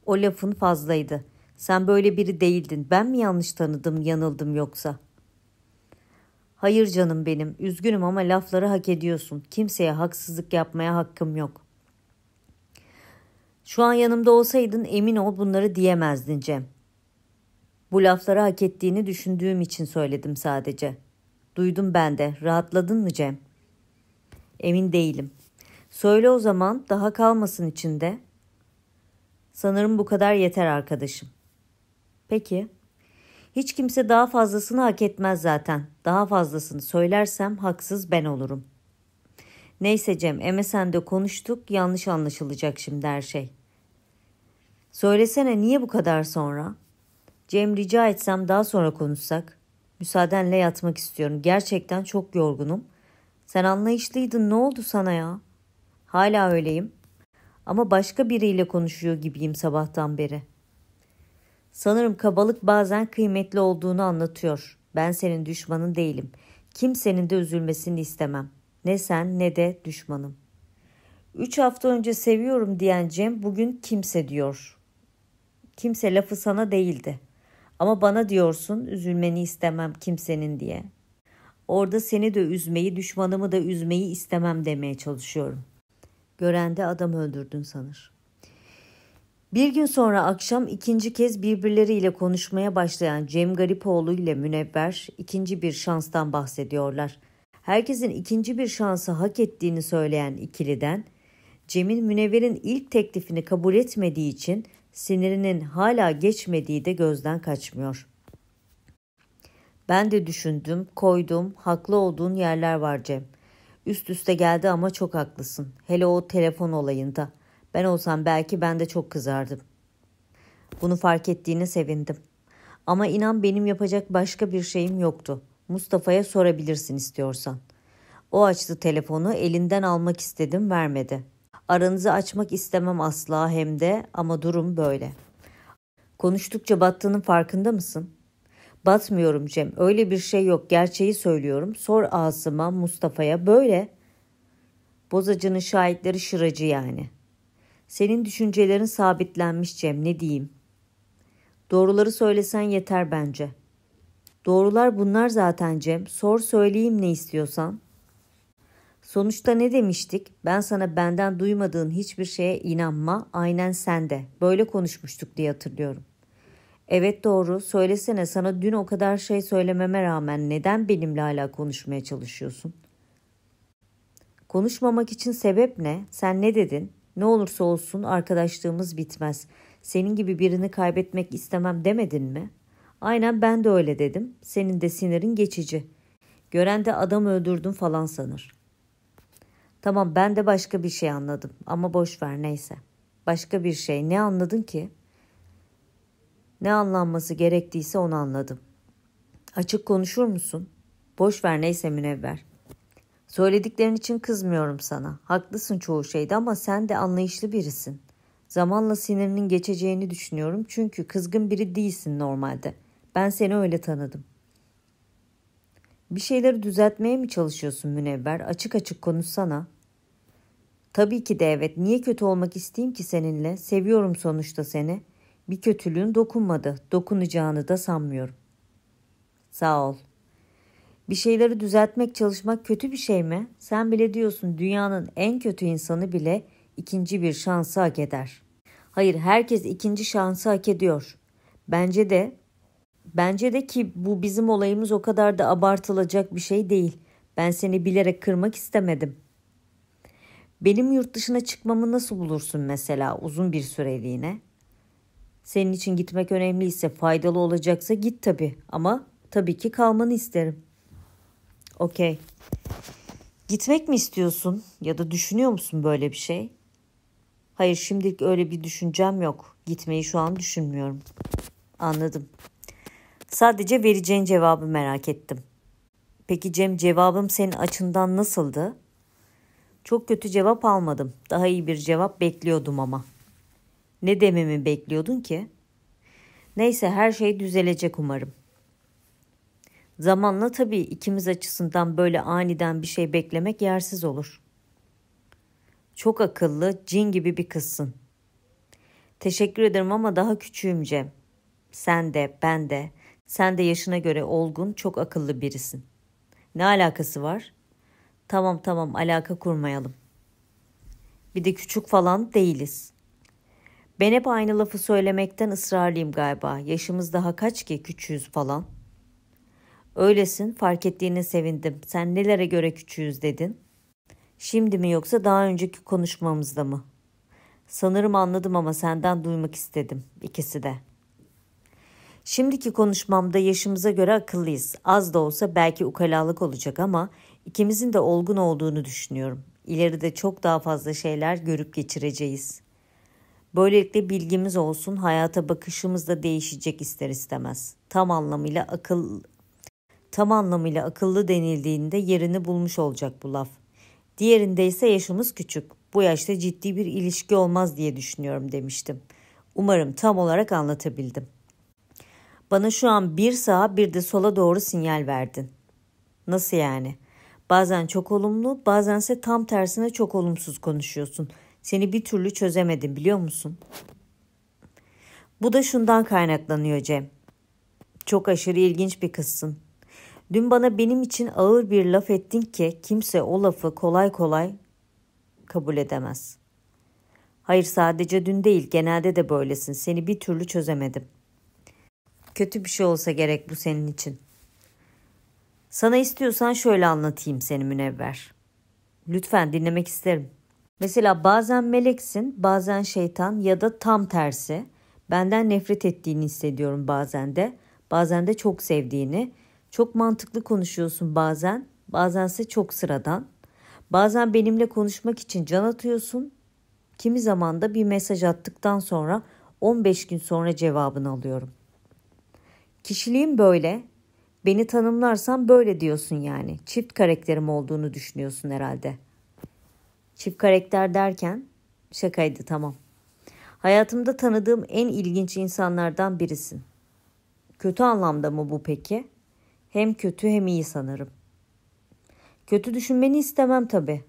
O lafın fazlaydı. Sen böyle biri değildin. Ben mi yanlış tanıdım, yanıldım yoksa?'' Hayır canım benim, üzgünüm ama lafları hak ediyorsun. Kimseye haksızlık yapmaya hakkım yok. Şu an yanımda olsaydın emin ol bunları diyemezdin Cem. Bu lafları hak ettiğini düşündüğüm için söyledim sadece. Duydum ben de. Rahatladın mı Cem? Emin değilim. Söyle o zaman daha kalmasın içinde. Sanırım bu kadar yeter arkadaşım. Peki. Hiç kimse daha fazlasını hak etmez zaten. Daha fazlasını söylersem haksız ben olurum.'' Neyse Cem, MSN'de konuştuk, yanlış anlaşılacak şimdi her şey. Söylesene niye bu kadar sonra? Cem rica etsem daha sonra konuşsak. Müsaadenle yatmak istiyorum. Gerçekten çok yorgunum. Sen anlayışlıydın ne oldu sana ya? Hala öyleyim. Ama başka biriyle konuşuyor gibiyim sabahtan beri. Sanırım kabalık bazen kıymetli olduğunu anlatıyor. Ben senin düşmanın değilim. Kimsenin de üzülmesini istemem. Ne sen ne de düşmanım. Üç hafta önce seviyorum diyen Cem bugün kimse diyor. Kimse lafı sana değildi. Ama bana diyorsun üzülmeni istemem kimsenin diye. Orada seni de üzmeyi, düşmanımı da üzmeyi istemem demeye çalışıyorum. Gören de adam öldürdün sanır. Bir gün sonra akşam ikinci kez birbirleriyle konuşmaya başlayan Cem Garipoğlu ile Münevver ikinci bir şanstan bahsediyorlar herkesin ikinci bir şansı hak ettiğini söyleyen ikiliden Cem'in Münevver'in ilk teklifini kabul etmediği için sinirinin hala geçmediği de gözden kaçmıyor. Ben de düşündüm, koydum, haklı olduğun yerler var Cem. Üst üste geldi ama çok haklısın. Hele o telefon olayında. Ben olsam belki ben de çok kızardım. Bunu fark ettiğine sevindim. Ama inan benim yapacak başka bir şeyim yoktu.'' Mustafa'ya sorabilirsin istiyorsan. O açtı telefonu elinden almak istedim vermedi. Aranızı açmak istemem asla hem de ama durum böyle. Konuştukça battığının farkında mısın? Batmıyorum Cem öyle bir şey yok gerçeği söylüyorum. Sor Asım'a Mustafa'ya böyle. Bozacının şahitleri şıracı yani. Senin düşüncelerin sabitlenmiş Cem ne diyeyim. Doğruları söylesen yeter bence.'' Doğrular bunlar zaten Cem. Sor söyleyeyim ne istiyorsan. Sonuçta ne demiştik? Ben sana benden duymadığın hiçbir şeye inanma, aynen sen de. Böyle konuşmuştuk diye hatırlıyorum. Evet doğru, söylesene sana dün o kadar şey söylememe rağmen neden benimle hala konuşmaya çalışıyorsun? Konuşmamak için sebep ne? Sen ne dedin? Ne olursa olsun arkadaşlığımız bitmez. Senin gibi birini kaybetmek istemem demedin mi?'' Aynen ben de öyle dedim. Senin de sinirin geçici. Gören de adam öldürdüm falan sanır. Tamam ben de başka bir şey anladım ama boş ver neyse. Başka bir şey ne anladın ki? Ne anlanması gerektiyse onu anladım. Açık konuşur musun? Boş ver neyse münevver. Söylediklerin için kızmıyorum sana. Haklısın çoğu şeyde ama sen de anlayışlı birisin. Zamanla sinirinin geçeceğini düşünüyorum çünkü kızgın biri değilsin normalde. Ben seni öyle tanıdım. Bir şeyleri düzeltmeye mi çalışıyorsun Münevver? Açık açık konuşsana. Tabii ki de evet. Niye kötü olmak isteyeyim ki seninle? Seviyorum sonuçta seni. Bir kötülüğün dokunmadı. Dokunacağını da sanmıyorum. Sağ ol. Bir şeyleri düzeltmek çalışmak kötü bir şey mi? Sen bile diyorsun dünyanın en kötü insanı bile ikinci bir şansı hak eder. Hayır herkes ikinci şansı hak ediyor. Bence de Bence de ki bu bizim olayımız o kadar da abartılacak bir şey değil. Ben seni bilerek kırmak istemedim. Benim yurt dışına çıkmamı nasıl bulursun mesela uzun bir süreliğine? Senin için gitmek önemliyse, faydalı olacaksa git tabii ama tabii ki kalmanı isterim. Okey. Gitmek mi istiyorsun ya da düşünüyor musun böyle bir şey? Hayır şimdilik öyle bir düşüncem yok. Gitmeyi şu an düşünmüyorum. Anladım. Sadece vereceğin cevabı merak ettim. Peki Cem cevabım senin açından nasıldı? Çok kötü cevap almadım. Daha iyi bir cevap bekliyordum ama. Ne dememi bekliyordun ki? Neyse her şey düzelecek umarım. Zamanla tabii ikimiz açısından böyle aniden bir şey beklemek yersiz olur. Çok akıllı, cin gibi bir kızsın. Teşekkür ederim ama daha küçüğüm Cem. Sen de, ben de. Sen de yaşına göre olgun, çok akıllı birisin. Ne alakası var? Tamam tamam alaka kurmayalım. Bir de küçük falan değiliz. Ben hep aynı lafı söylemekten ısrarlıyım galiba. Yaşımız daha kaç ki küçüğüz falan. Öylesin fark ettiğine sevindim. Sen nelere göre küçüğüz dedin. Şimdi mi yoksa daha önceki konuşmamızda mı? Sanırım anladım ama senden duymak istedim ikisi de.'' Şimdiki konuşmamda yaşımıza göre akıllıyız. Az da olsa belki ukalalık olacak ama ikimizin de olgun olduğunu düşünüyorum. İleride çok daha fazla şeyler görüp geçireceğiz. Böylelikle bilgimiz olsun, hayata bakışımız da değişecek ister istemez. Tam anlamıyla akıl tam anlamıyla akıllı denildiğinde yerini bulmuş olacak bu laf. Diğerinde ise yaşımız küçük. Bu yaşta ciddi bir ilişki olmaz diye düşünüyorum demiştim. Umarım tam olarak anlatabildim. Bana şu an bir sağa bir de sola doğru sinyal verdin. Nasıl yani? Bazen çok olumlu, bazense tam tersine çok olumsuz konuşuyorsun. Seni bir türlü çözemedim biliyor musun? Bu da şundan kaynaklanıyor Cem. Çok aşırı ilginç bir kızsın. Dün bana benim için ağır bir laf ettin ki kimse o lafı kolay kolay kabul edemez. Hayır sadece dün değil genelde de böylesin. Seni bir türlü çözemedim. Kötü bir şey olsa gerek bu senin için. Sana istiyorsan şöyle anlatayım seni münevver. Lütfen dinlemek isterim. Mesela bazen meleksin, bazen şeytan ya da tam tersi. Benden nefret ettiğini hissediyorum bazen de. Bazen de çok sevdiğini. Çok mantıklı konuşuyorsun bazen, bazense çok sıradan. Bazen benimle konuşmak için can atıyorsun. Kimi zaman da bir mesaj attıktan sonra 15 gün sonra cevabını alıyorum. Kişiliğim böyle. Beni tanımlarsan böyle diyorsun yani. Çift karakterim olduğunu düşünüyorsun herhalde. Çift karakter derken şakaydı tamam. Hayatımda tanıdığım en ilginç insanlardan birisin. Kötü anlamda mı bu peki? Hem kötü hem iyi sanırım. Kötü düşünmeni istemem tabii.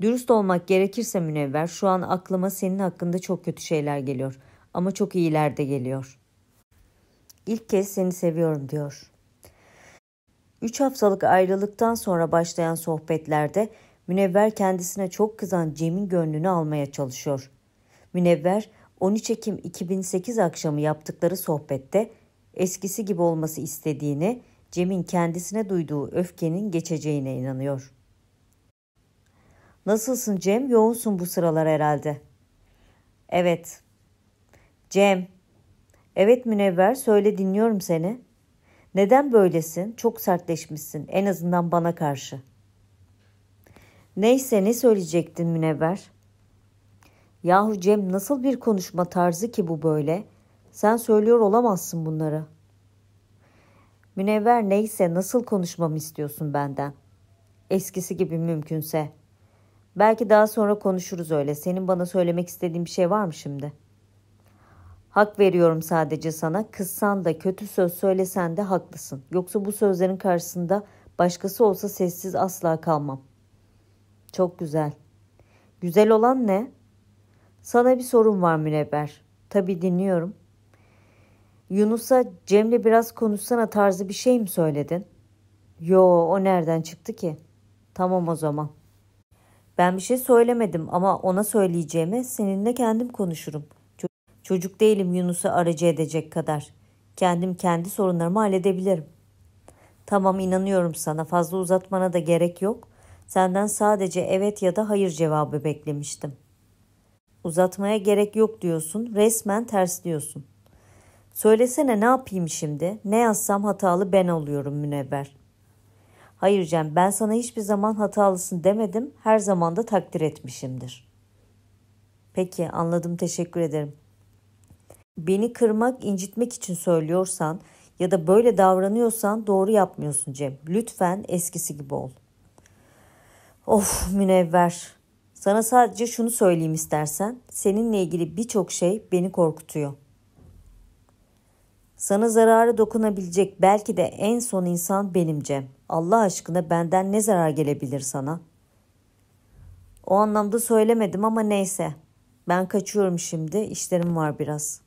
Dürüst olmak gerekirse münevver şu an aklıma senin hakkında çok kötü şeyler geliyor ama çok iyiler de geliyor. İlk kez seni seviyorum diyor. Üç haftalık ayrılıktan sonra başlayan sohbetlerde Münevver kendisine çok kızan Cem'in gönlünü almaya çalışıyor. Münevver 13 Ekim 2008 akşamı yaptıkları sohbette eskisi gibi olması istediğini, Cem'in kendisine duyduğu öfkenin geçeceğine inanıyor. Nasılsın Cem? Yoğunsun bu sıralar herhalde. Evet. Cem, Evet Münevver söyle dinliyorum seni. Neden böylesin? Çok sertleşmişsin en azından bana karşı. Neyse ne söyleyecektin Münevver? Yahu Cem nasıl bir konuşma tarzı ki bu böyle? Sen söylüyor olamazsın bunları. Münevver neyse nasıl konuşmamı istiyorsun benden? Eskisi gibi mümkünse. Belki daha sonra konuşuruz öyle. Senin bana söylemek istediğin bir şey var mı şimdi?'' Hak veriyorum sadece sana. Kızsan da kötü söz söylesen de haklısın. Yoksa bu sözlerin karşısında başkası olsa sessiz asla kalmam. Çok güzel. Güzel olan ne? Sana bir sorun var Münevver. Tabii dinliyorum. Yunus'a Cem'le biraz konuşsana tarzı bir şey mi söyledin? Yo o nereden çıktı ki? Tamam o zaman. Ben bir şey söylemedim ama ona söyleyeceğimi seninle kendim konuşurum.'' Çocuk değilim Yunus'u aracı edecek kadar. Kendim kendi sorunlarımı halledebilirim. Tamam inanıyorum sana fazla uzatmana da gerek yok. Senden sadece evet ya da hayır cevabı beklemiştim. Uzatmaya gerek yok diyorsun, resmen ters diyorsun. Söylesene ne yapayım şimdi? Ne yazsam hatalı ben oluyorum münevver. Hayır Cem ben sana hiçbir zaman hatalısın demedim. Her zaman da takdir etmişimdir. Peki anladım teşekkür ederim. Beni kırmak, incitmek için söylüyorsan ya da böyle davranıyorsan doğru yapmıyorsun Cem. Lütfen eskisi gibi ol. Of münevver. Sana sadece şunu söyleyeyim istersen. Seninle ilgili birçok şey beni korkutuyor. Sana zararı dokunabilecek belki de en son insan benim Cem. Allah aşkına benden ne zarar gelebilir sana? O anlamda söylemedim ama neyse. Ben kaçıyorum şimdi. İşlerim var biraz.''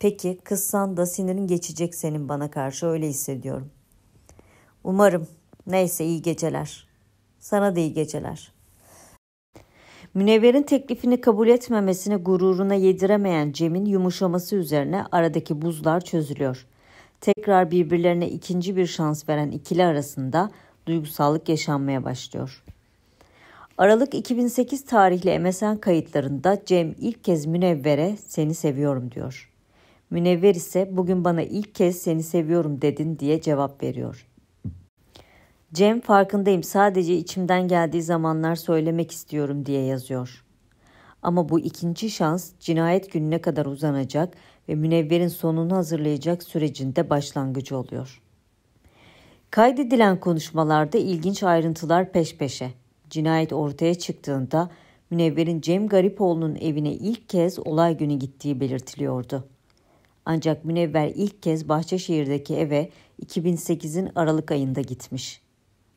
Peki kızsan da sinirin geçecek senin bana karşı öyle hissediyorum. Umarım. Neyse iyi geceler. Sana da iyi geceler. Münevver'in teklifini kabul etmemesini gururuna yediremeyen Cem'in yumuşaması üzerine aradaki buzlar çözülüyor. Tekrar birbirlerine ikinci bir şans veren ikili arasında duygusallık yaşanmaya başlıyor. Aralık 2008 tarihli MSN kayıtlarında Cem ilk kez Münevver'e seni seviyorum diyor. Münevver ise bugün bana ilk kez seni seviyorum dedin diye cevap veriyor. Cem farkındayım sadece içimden geldiği zamanlar söylemek istiyorum diye yazıyor. Ama bu ikinci şans cinayet gününe kadar uzanacak ve münevverin sonunu hazırlayacak sürecinde başlangıcı oluyor. Kaydedilen konuşmalarda ilginç ayrıntılar peş peşe. Cinayet ortaya çıktığında Münevver'in Cem Garipoğlu'nun evine ilk kez olay günü gittiği belirtiliyordu. Ancak Münevver ilk kez Bahçeşehir'deki eve 2008'in Aralık ayında gitmiş.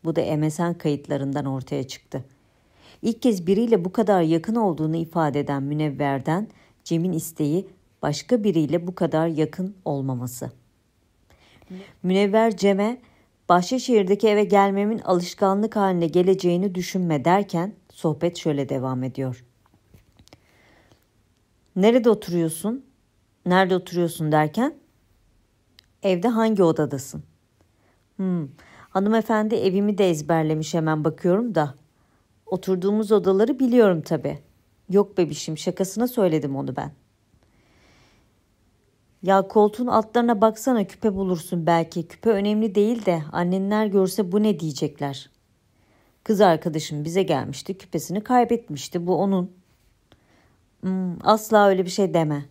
Bu da MSN kayıtlarından ortaya çıktı. İlk kez biriyle bu kadar yakın olduğunu ifade eden Münevver'den Cem'in isteği başka biriyle bu kadar yakın olmaması. Münevver Cem'e Bahçeşehir'deki eve gelmemin alışkanlık haline geleceğini düşünme derken sohbet şöyle devam ediyor. Nerede oturuyorsun? Nerede oturuyorsun derken? Evde hangi odadasın? Hmm. Hanımefendi evimi de ezberlemiş hemen bakıyorum da. Oturduğumuz odaları biliyorum tabii. Yok bebişim şakasına söyledim onu ben. Ya koltuğun altlarına baksana küpe bulursun belki. Küpe önemli değil de annenler görse bu ne diyecekler. Kız arkadaşım bize gelmişti küpesini kaybetmişti bu onun. Hmm, asla öyle bir şey deme.''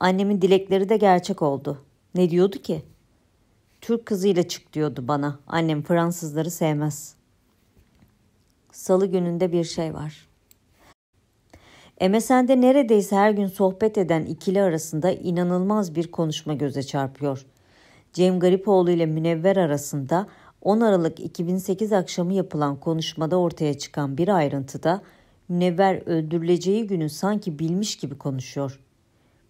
Annemin dilekleri de gerçek oldu. Ne diyordu ki? Türk kızıyla çık diyordu bana. Annem Fransızları sevmez. Salı gününde bir şey var. MSN'de neredeyse her gün sohbet eden ikili arasında inanılmaz bir konuşma göze çarpıyor. Cem Garipoğlu ile Münevver arasında 10 Aralık 2008 akşamı yapılan konuşmada ortaya çıkan bir ayrıntıda Münevver öldürüleceği günü sanki bilmiş gibi konuşuyor.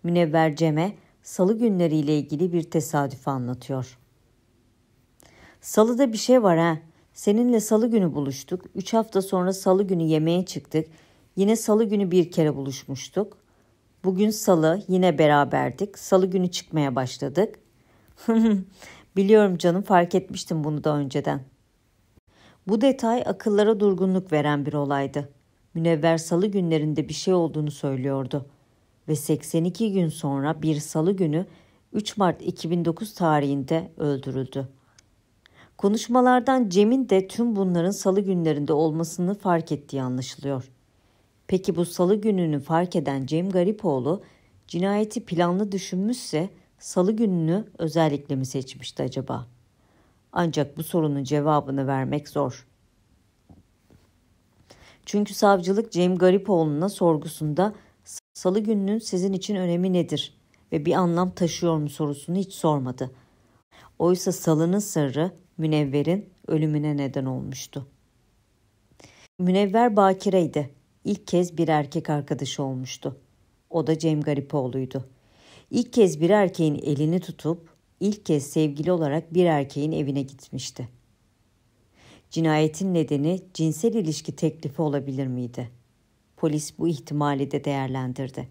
Münevver Cem'e salı günleriyle ilgili bir tesadüfü anlatıyor. Salıda bir şey var ha. Seninle salı günü buluştuk. Üç hafta sonra salı günü yemeğe çıktık. Yine salı günü bir kere buluşmuştuk. Bugün salı yine beraberdik. Salı günü çıkmaya başladık. Biliyorum canım fark etmiştim bunu da önceden. Bu detay akıllara durgunluk veren bir olaydı. Münevver salı günlerinde bir şey olduğunu söylüyordu.'' ve 82 gün sonra bir salı günü 3 Mart 2009 tarihinde öldürüldü. Konuşmalardan Cem'in de tüm bunların salı günlerinde olmasını fark ettiği anlaşılıyor. Peki bu salı gününü fark eden Cem Garipoğlu cinayeti planlı düşünmüşse salı gününü özellikle mi seçmişti acaba? Ancak bu sorunun cevabını vermek zor. Çünkü savcılık Cem Garipoğlu'na sorgusunda Salı gününün sizin için önemi nedir ve bir anlam taşıyor mu sorusunu hiç sormadı. Oysa salının sırrı Münevver'in ölümüne neden olmuştu. Münevver bakireydi. İlk kez bir erkek arkadaşı olmuştu. O da Cem Garipoğlu'ydu. İlk kez bir erkeğin elini tutup ilk kez sevgili olarak bir erkeğin evine gitmişti. Cinayetin nedeni cinsel ilişki teklifi olabilir miydi?'' Polis bu ihtimali de değerlendirdi.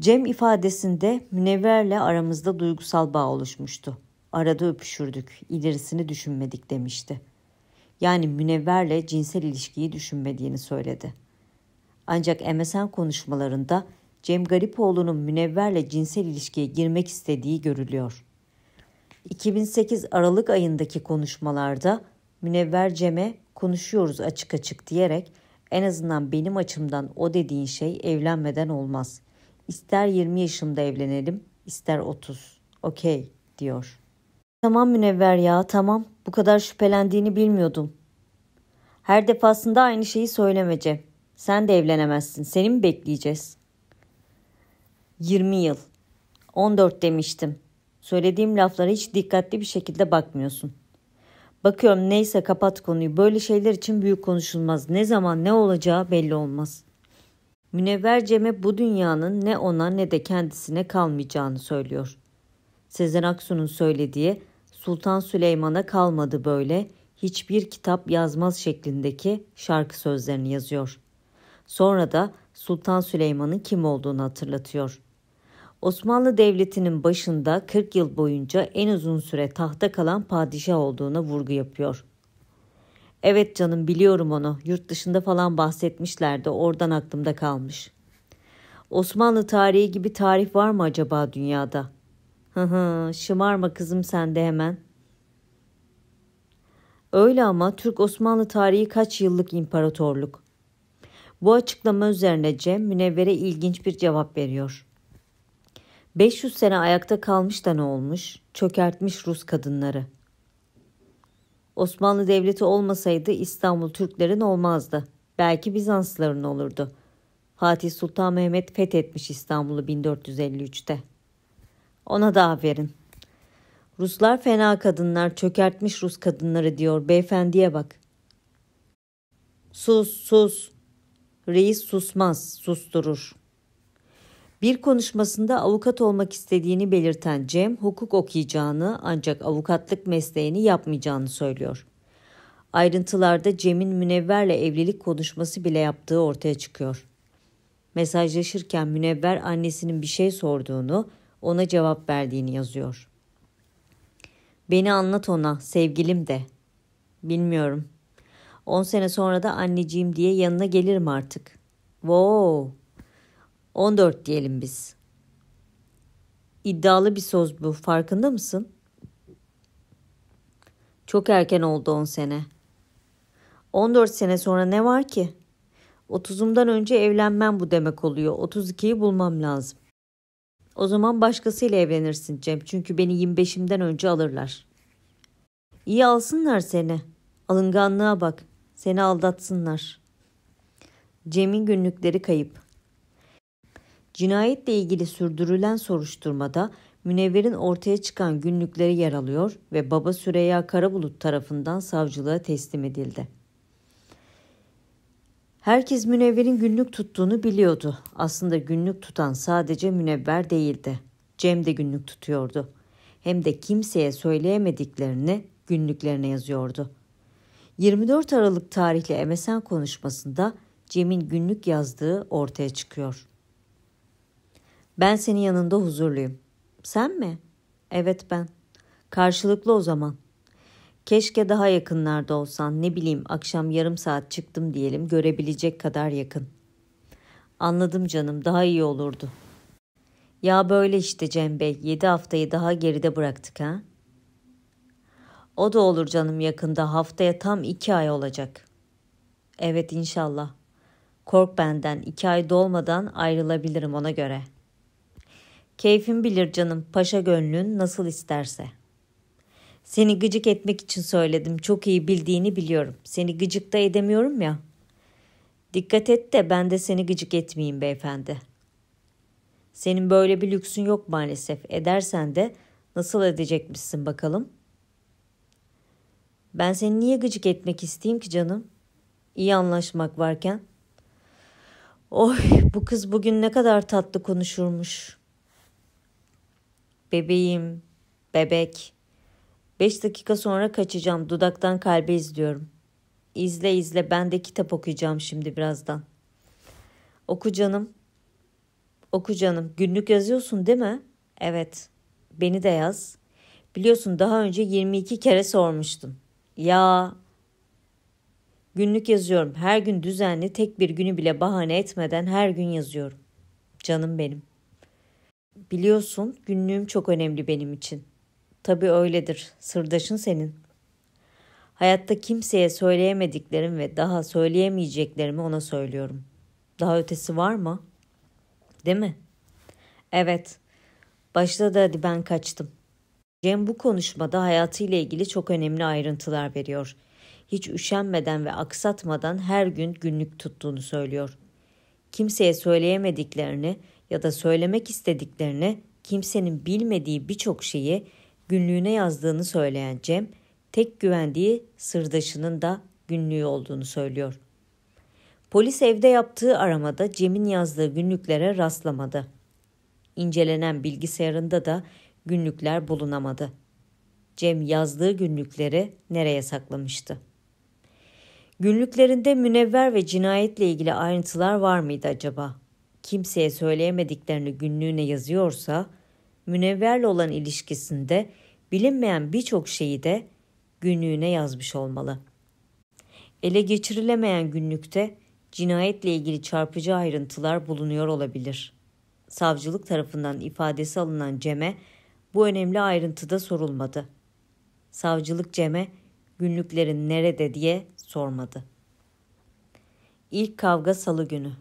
Cem ifadesinde Münevver'le aramızda duygusal bağ oluşmuştu. Arada öpüşürdük, ilerisini düşünmedik demişti. Yani Münevver'le cinsel ilişkiyi düşünmediğini söyledi. Ancak MSN konuşmalarında Cem Garipoğlu'nun Münevver'le cinsel ilişkiye girmek istediği görülüyor. 2008 Aralık ayındaki konuşmalarda Münevver Cem'e konuşuyoruz açık açık diyerek en azından benim açımdan o dediğin şey evlenmeden olmaz. İster 20 yaşımda evlenelim, ister 30. Okey, diyor. Tamam Münevver ya, tamam. Bu kadar şüphelendiğini bilmiyordum. Her defasında aynı şeyi söylemece. Sen de evlenemezsin. Seni mi bekleyeceğiz? 20 yıl. 14 demiştim. Söylediğim laflara hiç dikkatli bir şekilde bakmıyorsun. Bakıyorum neyse kapat konuyu. Böyle şeyler için büyük konuşulmaz. Ne zaman ne olacağı belli olmaz. Münevver Cem'e bu dünyanın ne ona ne de kendisine kalmayacağını söylüyor. Sezen Aksu'nun söylediği Sultan Süleyman'a kalmadı böyle hiçbir kitap yazmaz şeklindeki şarkı sözlerini yazıyor. Sonra da Sultan Süleyman'ın kim olduğunu hatırlatıyor. Osmanlı Devleti'nin başında 40 yıl boyunca en uzun süre tahta kalan padişah olduğuna vurgu yapıyor. Evet canım biliyorum onu. Yurt dışında falan bahsetmişlerdi. Oradan aklımda kalmış. Osmanlı tarihi gibi tarih var mı acaba dünyada? Hı hı şımarma kızım sen de hemen. Öyle ama Türk-Osmanlı tarihi kaç yıllık imparatorluk? Bu açıklama üzerine Cem Münevver'e ilginç bir cevap veriyor. 500 sene ayakta kalmış da ne olmuş? Çökertmiş Rus kadınları. Osmanlı Devleti olmasaydı İstanbul Türklerin olmazdı. Belki Bizanslıların olurdu. Fatih Sultan Mehmet fethetmiş İstanbul'u 1453'te. Ona da aferin. Ruslar fena kadınlar, çökertmiş Rus kadınları diyor. Beyefendiye bak. Sus, sus. Reis susmaz, susturur. Bir konuşmasında avukat olmak istediğini belirten Cem, hukuk okuyacağını ancak avukatlık mesleğini yapmayacağını söylüyor. Ayrıntılarda Cem'in Münevver'le evlilik konuşması bile yaptığı ortaya çıkıyor. Mesajlaşırken Münevver annesinin bir şey sorduğunu, ona cevap verdiğini yazıyor. Beni anlat ona, sevgilim de. Bilmiyorum. 10 sene sonra da anneciğim diye yanına gelirim artık. Wow, 14 diyelim biz. İddialı bir söz bu. Farkında mısın? Çok erken oldu 10 sene. 14 sene sonra ne var ki? 30'umdan önce evlenmem bu demek oluyor. 32'yi bulmam lazım. O zaman başkasıyla evlenirsin Cem. Çünkü beni 25'imden önce alırlar. İyi alsınlar seni. Alınganlığa bak. Seni aldatsınlar. Cem'in günlükleri kayıp. Cinayetle ilgili sürdürülen soruşturmada Münevver'in ortaya çıkan günlükleri yer alıyor ve baba Süreyya Karabulut tarafından savcılığa teslim edildi. Herkes Münevver'in günlük tuttuğunu biliyordu. Aslında günlük tutan sadece Münevver değildi. Cem de günlük tutuyordu. Hem de kimseye söyleyemediklerini günlüklerine yazıyordu. 24 Aralık tarihli MSN konuşmasında Cem'in günlük yazdığı ortaya çıkıyor. Ben senin yanında huzurluyum. Sen mi? Evet ben. Karşılıklı o zaman. Keşke daha yakınlarda olsan. Ne bileyim akşam yarım saat çıktım diyelim görebilecek kadar yakın. Anladım canım daha iyi olurdu. Ya böyle işte Cem Bey. Yedi haftayı daha geride bıraktık ha. O da olur canım yakında haftaya tam iki ay olacak. Evet inşallah. Kork benden İki ay dolmadan ayrılabilirim ona göre.'' Keyfin bilir canım paşa gönlün nasıl isterse. Seni gıcık etmek için söyledim. Çok iyi bildiğini biliyorum. Seni gıcık da edemiyorum ya. Dikkat et de ben de seni gıcık etmeyeyim beyefendi. Senin böyle bir lüksün yok maalesef. Edersen de nasıl edecekmişsin bakalım. Ben seni niye gıcık etmek isteyeyim ki canım? İyi anlaşmak varken. Oy bu kız bugün ne kadar tatlı konuşurmuş.'' bebeğim, bebek. Beş dakika sonra kaçacağım, dudaktan kalbe izliyorum. İzle izle, ben de kitap okuyacağım şimdi birazdan. Oku canım, oku canım. Günlük yazıyorsun değil mi? Evet, beni de yaz. Biliyorsun daha önce 22 kere sormuştun. Ya Günlük yazıyorum. Her gün düzenli, tek bir günü bile bahane etmeden her gün yazıyorum. Canım benim. Biliyorsun günlüğüm çok önemli benim için. Tabii öyledir. Sırdaşın senin. Hayatta kimseye söyleyemediklerim ve daha söyleyemeyeceklerimi ona söylüyorum. Daha ötesi var mı? Değil mi? Evet. Başladı hadi ben kaçtım. Cem bu konuşmada hayatıyla ilgili çok önemli ayrıntılar veriyor. Hiç üşenmeden ve aksatmadan her gün günlük tuttuğunu söylüyor. Kimseye söyleyemediklerini ya da söylemek istediklerini kimsenin bilmediği birçok şeyi günlüğüne yazdığını söyleyen Cem, tek güvendiği sırdaşının da günlüğü olduğunu söylüyor. Polis evde yaptığı aramada Cem'in yazdığı günlüklere rastlamadı. İncelenen bilgisayarında da günlükler bulunamadı. Cem yazdığı günlükleri nereye saklamıştı? Günlüklerinde münevver ve cinayetle ilgili ayrıntılar var mıydı acaba? kimseye söyleyemediklerini günlüğüne yazıyorsa, münevverle olan ilişkisinde bilinmeyen birçok şeyi de günlüğüne yazmış olmalı. Ele geçirilemeyen günlükte cinayetle ilgili çarpıcı ayrıntılar bulunuyor olabilir. Savcılık tarafından ifadesi alınan Cem'e bu önemli ayrıntıda sorulmadı. Savcılık Cem'e günlüklerin nerede diye sormadı. İlk kavga salı günü.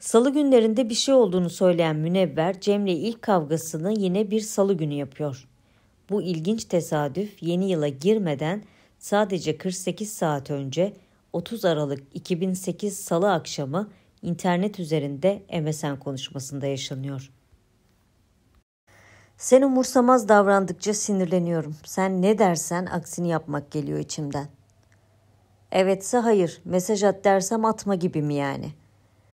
Salı günlerinde bir şey olduğunu söyleyen Münevver Cem'le ilk kavgasını yine bir salı günü yapıyor. Bu ilginç tesadüf yeni yıla girmeden sadece 48 saat önce 30 Aralık 2008 Salı akşamı internet üzerinde MSN konuşmasında yaşanıyor. Sen umursamaz davrandıkça sinirleniyorum. Sen ne dersen aksini yapmak geliyor içimden. Evetse hayır, mesaj at dersem atma gibi mi yani?''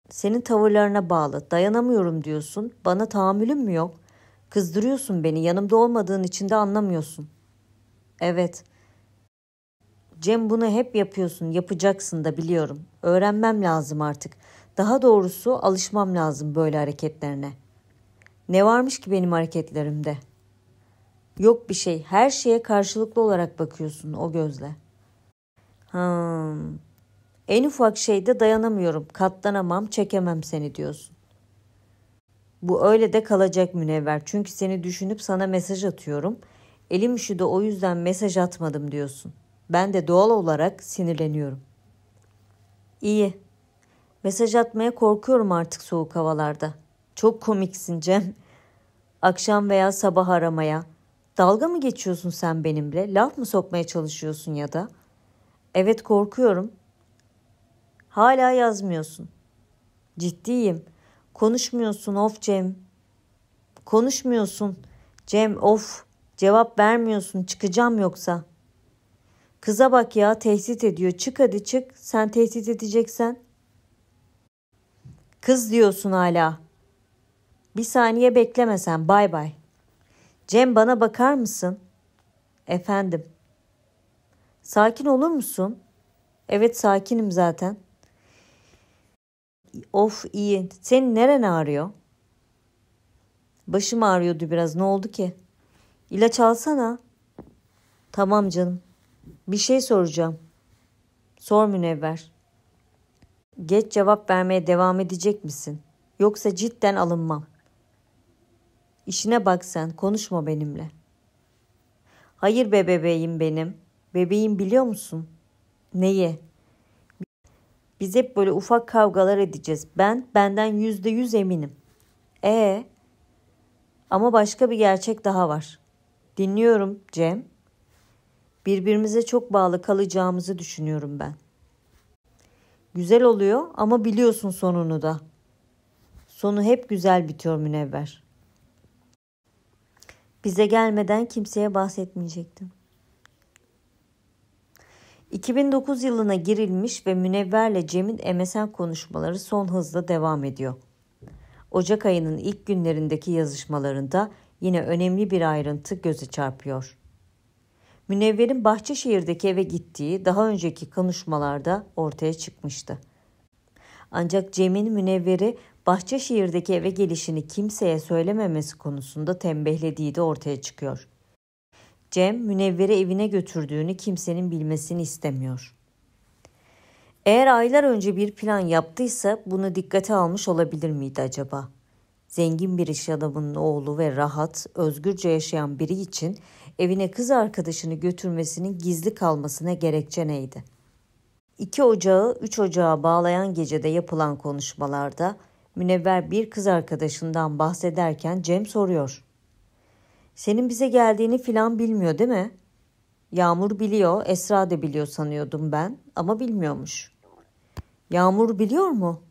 Senin tavırlarına bağlı. Dayanamıyorum diyorsun. Bana tahammülün mü yok? Kızdırıyorsun beni. Yanımda olmadığın için de anlamıyorsun. Evet. Cem bunu hep yapıyorsun. Yapacaksın da biliyorum. Öğrenmem lazım artık. Daha doğrusu alışmam lazım böyle hareketlerine. Ne varmış ki benim hareketlerimde? Yok bir şey. Her şeye karşılıklı olarak bakıyorsun o gözle. Hmm, en ufak şeyde dayanamıyorum, katlanamam, çekemem seni diyorsun. Bu öyle de kalacak münevver. Çünkü seni düşünüp sana mesaj atıyorum. Elim üşüdü o yüzden mesaj atmadım diyorsun. Ben de doğal olarak sinirleniyorum. İyi. Mesaj atmaya korkuyorum artık soğuk havalarda. Çok komiksin Cem. Akşam veya sabah aramaya. Dalga mı geçiyorsun sen benimle? Laf mı sokmaya çalışıyorsun ya da? Evet korkuyorum. Hala yazmıyorsun. Ciddiyim. Konuşmuyorsun of Cem. Konuşmuyorsun. Cem of. Cevap vermiyorsun. Çıkacağım yoksa. Kıza bak ya tehdit ediyor. Çık hadi çık. Sen tehdit edeceksen. Kız diyorsun hala. Bir saniye beklemesen. Bay bay. Cem bana bakar mısın? Efendim. Sakin olur musun? Evet sakinim zaten. Of iyi. Senin neren ağrıyor? Başım ağrıyordu biraz. Ne oldu ki? İlaç alsana. Tamam canım. Bir şey soracağım. Sor münevver. Geç cevap vermeye devam edecek misin? Yoksa cidden alınmam. İşine bak sen, konuşma benimle. Hayır be bebeğim benim. Bebeğim biliyor musun? Neyi? Biz hep böyle ufak kavgalar edeceğiz. Ben benden yüzde yüz eminim. E ama başka bir gerçek daha var. Dinliyorum Cem. Birbirimize çok bağlı kalacağımızı düşünüyorum ben. Güzel oluyor ama biliyorsun sonunu da. Sonu hep güzel bitiyor münevver. Bize gelmeden kimseye bahsetmeyecektim. 2009 yılına girilmiş ve Münevver'le Cem'in MSN konuşmaları son hızla devam ediyor. Ocak ayının ilk günlerindeki yazışmalarında yine önemli bir ayrıntı göze çarpıyor. Münevver'in Bahçeşehir'deki eve gittiği daha önceki konuşmalarda ortaya çıkmıştı. Ancak Cem'in Münevver'i Bahçeşehir'deki eve gelişini kimseye söylememesi konusunda tembihlediği de ortaya çıkıyor. Cem Münevvere evine götürdüğünü kimsenin bilmesini istemiyor. Eğer aylar önce bir plan yaptıysa bunu dikkate almış olabilir miydi acaba? Zengin bir iş adamının oğlu ve rahat, özgürce yaşayan biri için evine kız arkadaşını götürmesinin gizli kalmasına gerekçe neydi? 2 Ocağı 3 Ocağı bağlayan gecede yapılan konuşmalarda Münevver bir kız arkadaşından bahsederken Cem soruyor. Senin bize geldiğini filan bilmiyor değil mi? Yağmur biliyor, Esra da biliyor sanıyordum ben ama bilmiyormuş. Yağmur biliyor mu?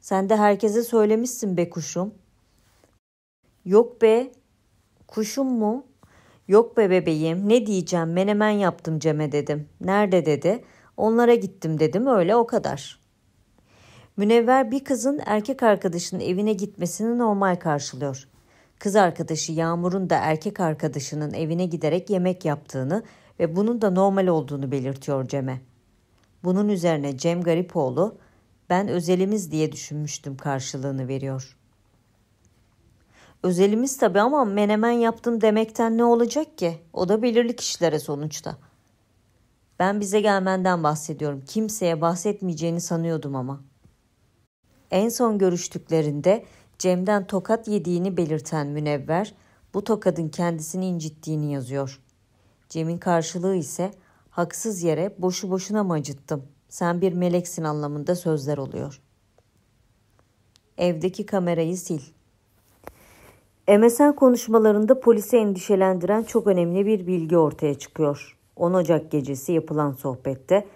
Sen de herkese söylemişsin be kuşum. Yok be, kuşum mu? Yok be bebeğim, ne diyeceğim, menemen yaptım Cem'e dedim. Nerede dedi? Onlara gittim dedim, öyle o kadar.'' Münevver bir kızın erkek arkadaşının evine gitmesini normal karşılıyor kız arkadaşı Yağmur'un da erkek arkadaşının evine giderek yemek yaptığını ve bunun da normal olduğunu belirtiyor Cem'e. Bunun üzerine Cem Garipoğlu ben özelimiz diye düşünmüştüm karşılığını veriyor. Özelimiz tabii ama menemen yaptım demekten ne olacak ki? O da belirli kişilere sonuçta. Ben bize gelmenden bahsediyorum. Kimseye bahsetmeyeceğini sanıyordum ama. En son görüştüklerinde Cem'den tokat yediğini belirten Münevver, bu tokadın kendisini incittiğini yazıyor. Cem'in karşılığı ise haksız yere boşu boşuna mı acıttım, sen bir meleksin anlamında sözler oluyor. Evdeki kamerayı sil. MSN konuşmalarında polisi endişelendiren çok önemli bir bilgi ortaya çıkıyor. 10 Ocak gecesi yapılan sohbette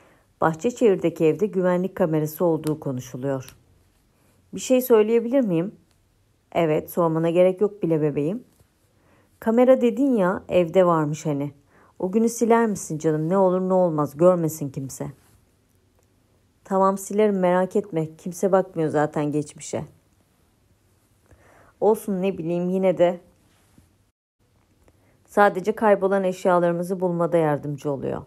Bahçeşehir'deki evde güvenlik kamerası olduğu konuşuluyor. Bir şey söyleyebilir miyim? Evet sormana gerek yok bile bebeğim. Kamera dedin ya evde varmış hani. O günü siler misin canım ne olur ne olmaz görmesin kimse. Tamam silerim merak etme kimse bakmıyor zaten geçmişe. Olsun ne bileyim yine de sadece kaybolan eşyalarımızı bulmada yardımcı oluyor.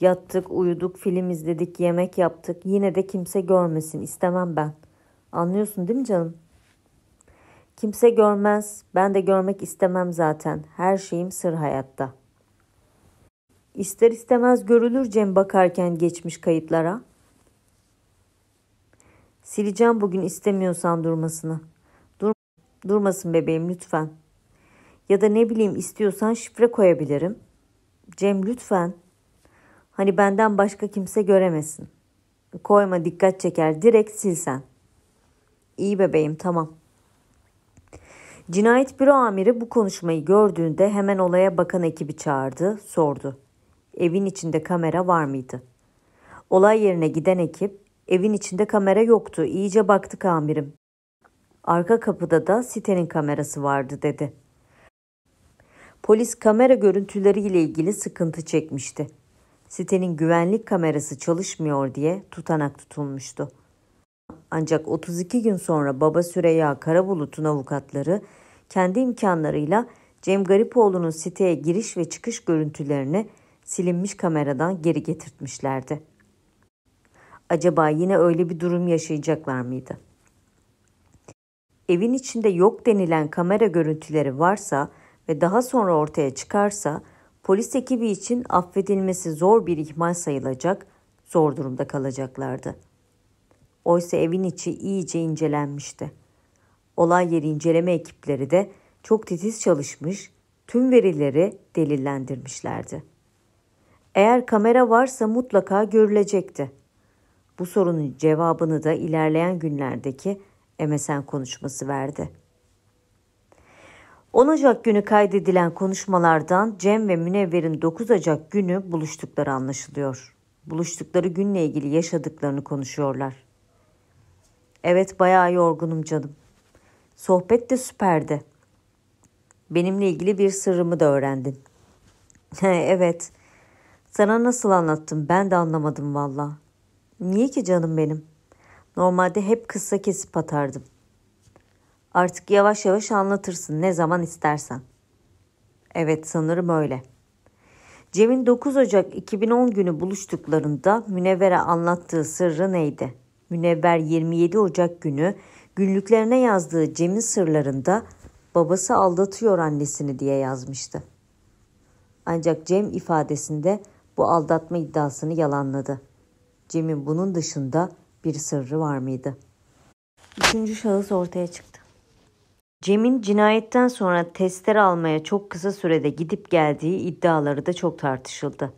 Yattık, uyuduk, film izledik, yemek yaptık. Yine de kimse görmesin istemem ben. Anlıyorsun değil mi canım? Kimse görmez, ben de görmek istemem zaten. Her şeyim sır hayatta. İster istemez görülür Cem bakarken geçmiş kayıtlara. Sileceğim bugün istemiyorsan durmasını. Dur, durmasın bebeğim lütfen. Ya da ne bileyim istiyorsan şifre koyabilirim. Cem lütfen. Hani benden başka kimse göremesin. Koyma dikkat çeker direkt silsen. İyi bebeğim tamam.'' Cinayet büro amiri bu konuşmayı gördüğünde hemen olaya bakan ekibi çağırdı, sordu. Evin içinde kamera var mıydı? Olay yerine giden ekip, evin içinde kamera yoktu, iyice baktık amirim. Arka kapıda da sitenin kamerası vardı dedi. Polis kamera görüntüleriyle ilgili sıkıntı çekmişti. Sitenin güvenlik kamerası çalışmıyor diye tutanak tutulmuştu. Ancak 32 gün sonra baba Süreyya Karabulut'un avukatları kendi imkanlarıyla Cem Garipoğlu'nun siteye giriş ve çıkış görüntülerini silinmiş kameradan geri getirtmişlerdi. Acaba yine öyle bir durum yaşayacaklar mıydı? Evin içinde yok denilen kamera görüntüleri varsa ve daha sonra ortaya çıkarsa polis ekibi için affedilmesi zor bir ihmal sayılacak, zor durumda kalacaklardı.'' Oysa evin içi iyice incelenmişti. Olay yeri inceleme ekipleri de çok titiz çalışmış, tüm verileri delillendirmişlerdi. Eğer kamera varsa mutlaka görülecekti. Bu sorunun cevabını da ilerleyen günlerdeki MSN konuşması verdi. 10 Ocak günü kaydedilen konuşmalardan Cem ve Münevver'in 9 Ocak günü buluştukları anlaşılıyor. Buluştukları günle ilgili yaşadıklarını konuşuyorlar. Evet bayağı yorgunum canım. Sohbet de süperdi. Benimle ilgili bir sırrımı da öğrendin. evet. Sana nasıl anlattım ben de anlamadım valla. Niye ki canım benim? Normalde hep kısa kesip atardım. Artık yavaş yavaş anlatırsın ne zaman istersen. Evet sanırım öyle. Cem'in 9 Ocak 2010 günü buluştuklarında Münevver'e anlattığı sırrı neydi?'' Münevver 27 Ocak günü günlüklerine yazdığı Cem'in sırlarında babası aldatıyor annesini diye yazmıştı. Ancak Cem ifadesinde bu aldatma iddiasını yalanladı. Cem'in bunun dışında bir sırrı var mıydı? Üçüncü şahıs ortaya çıktı. Cem'in cinayetten sonra testler almaya çok kısa sürede gidip geldiği iddiaları da çok tartışıldı.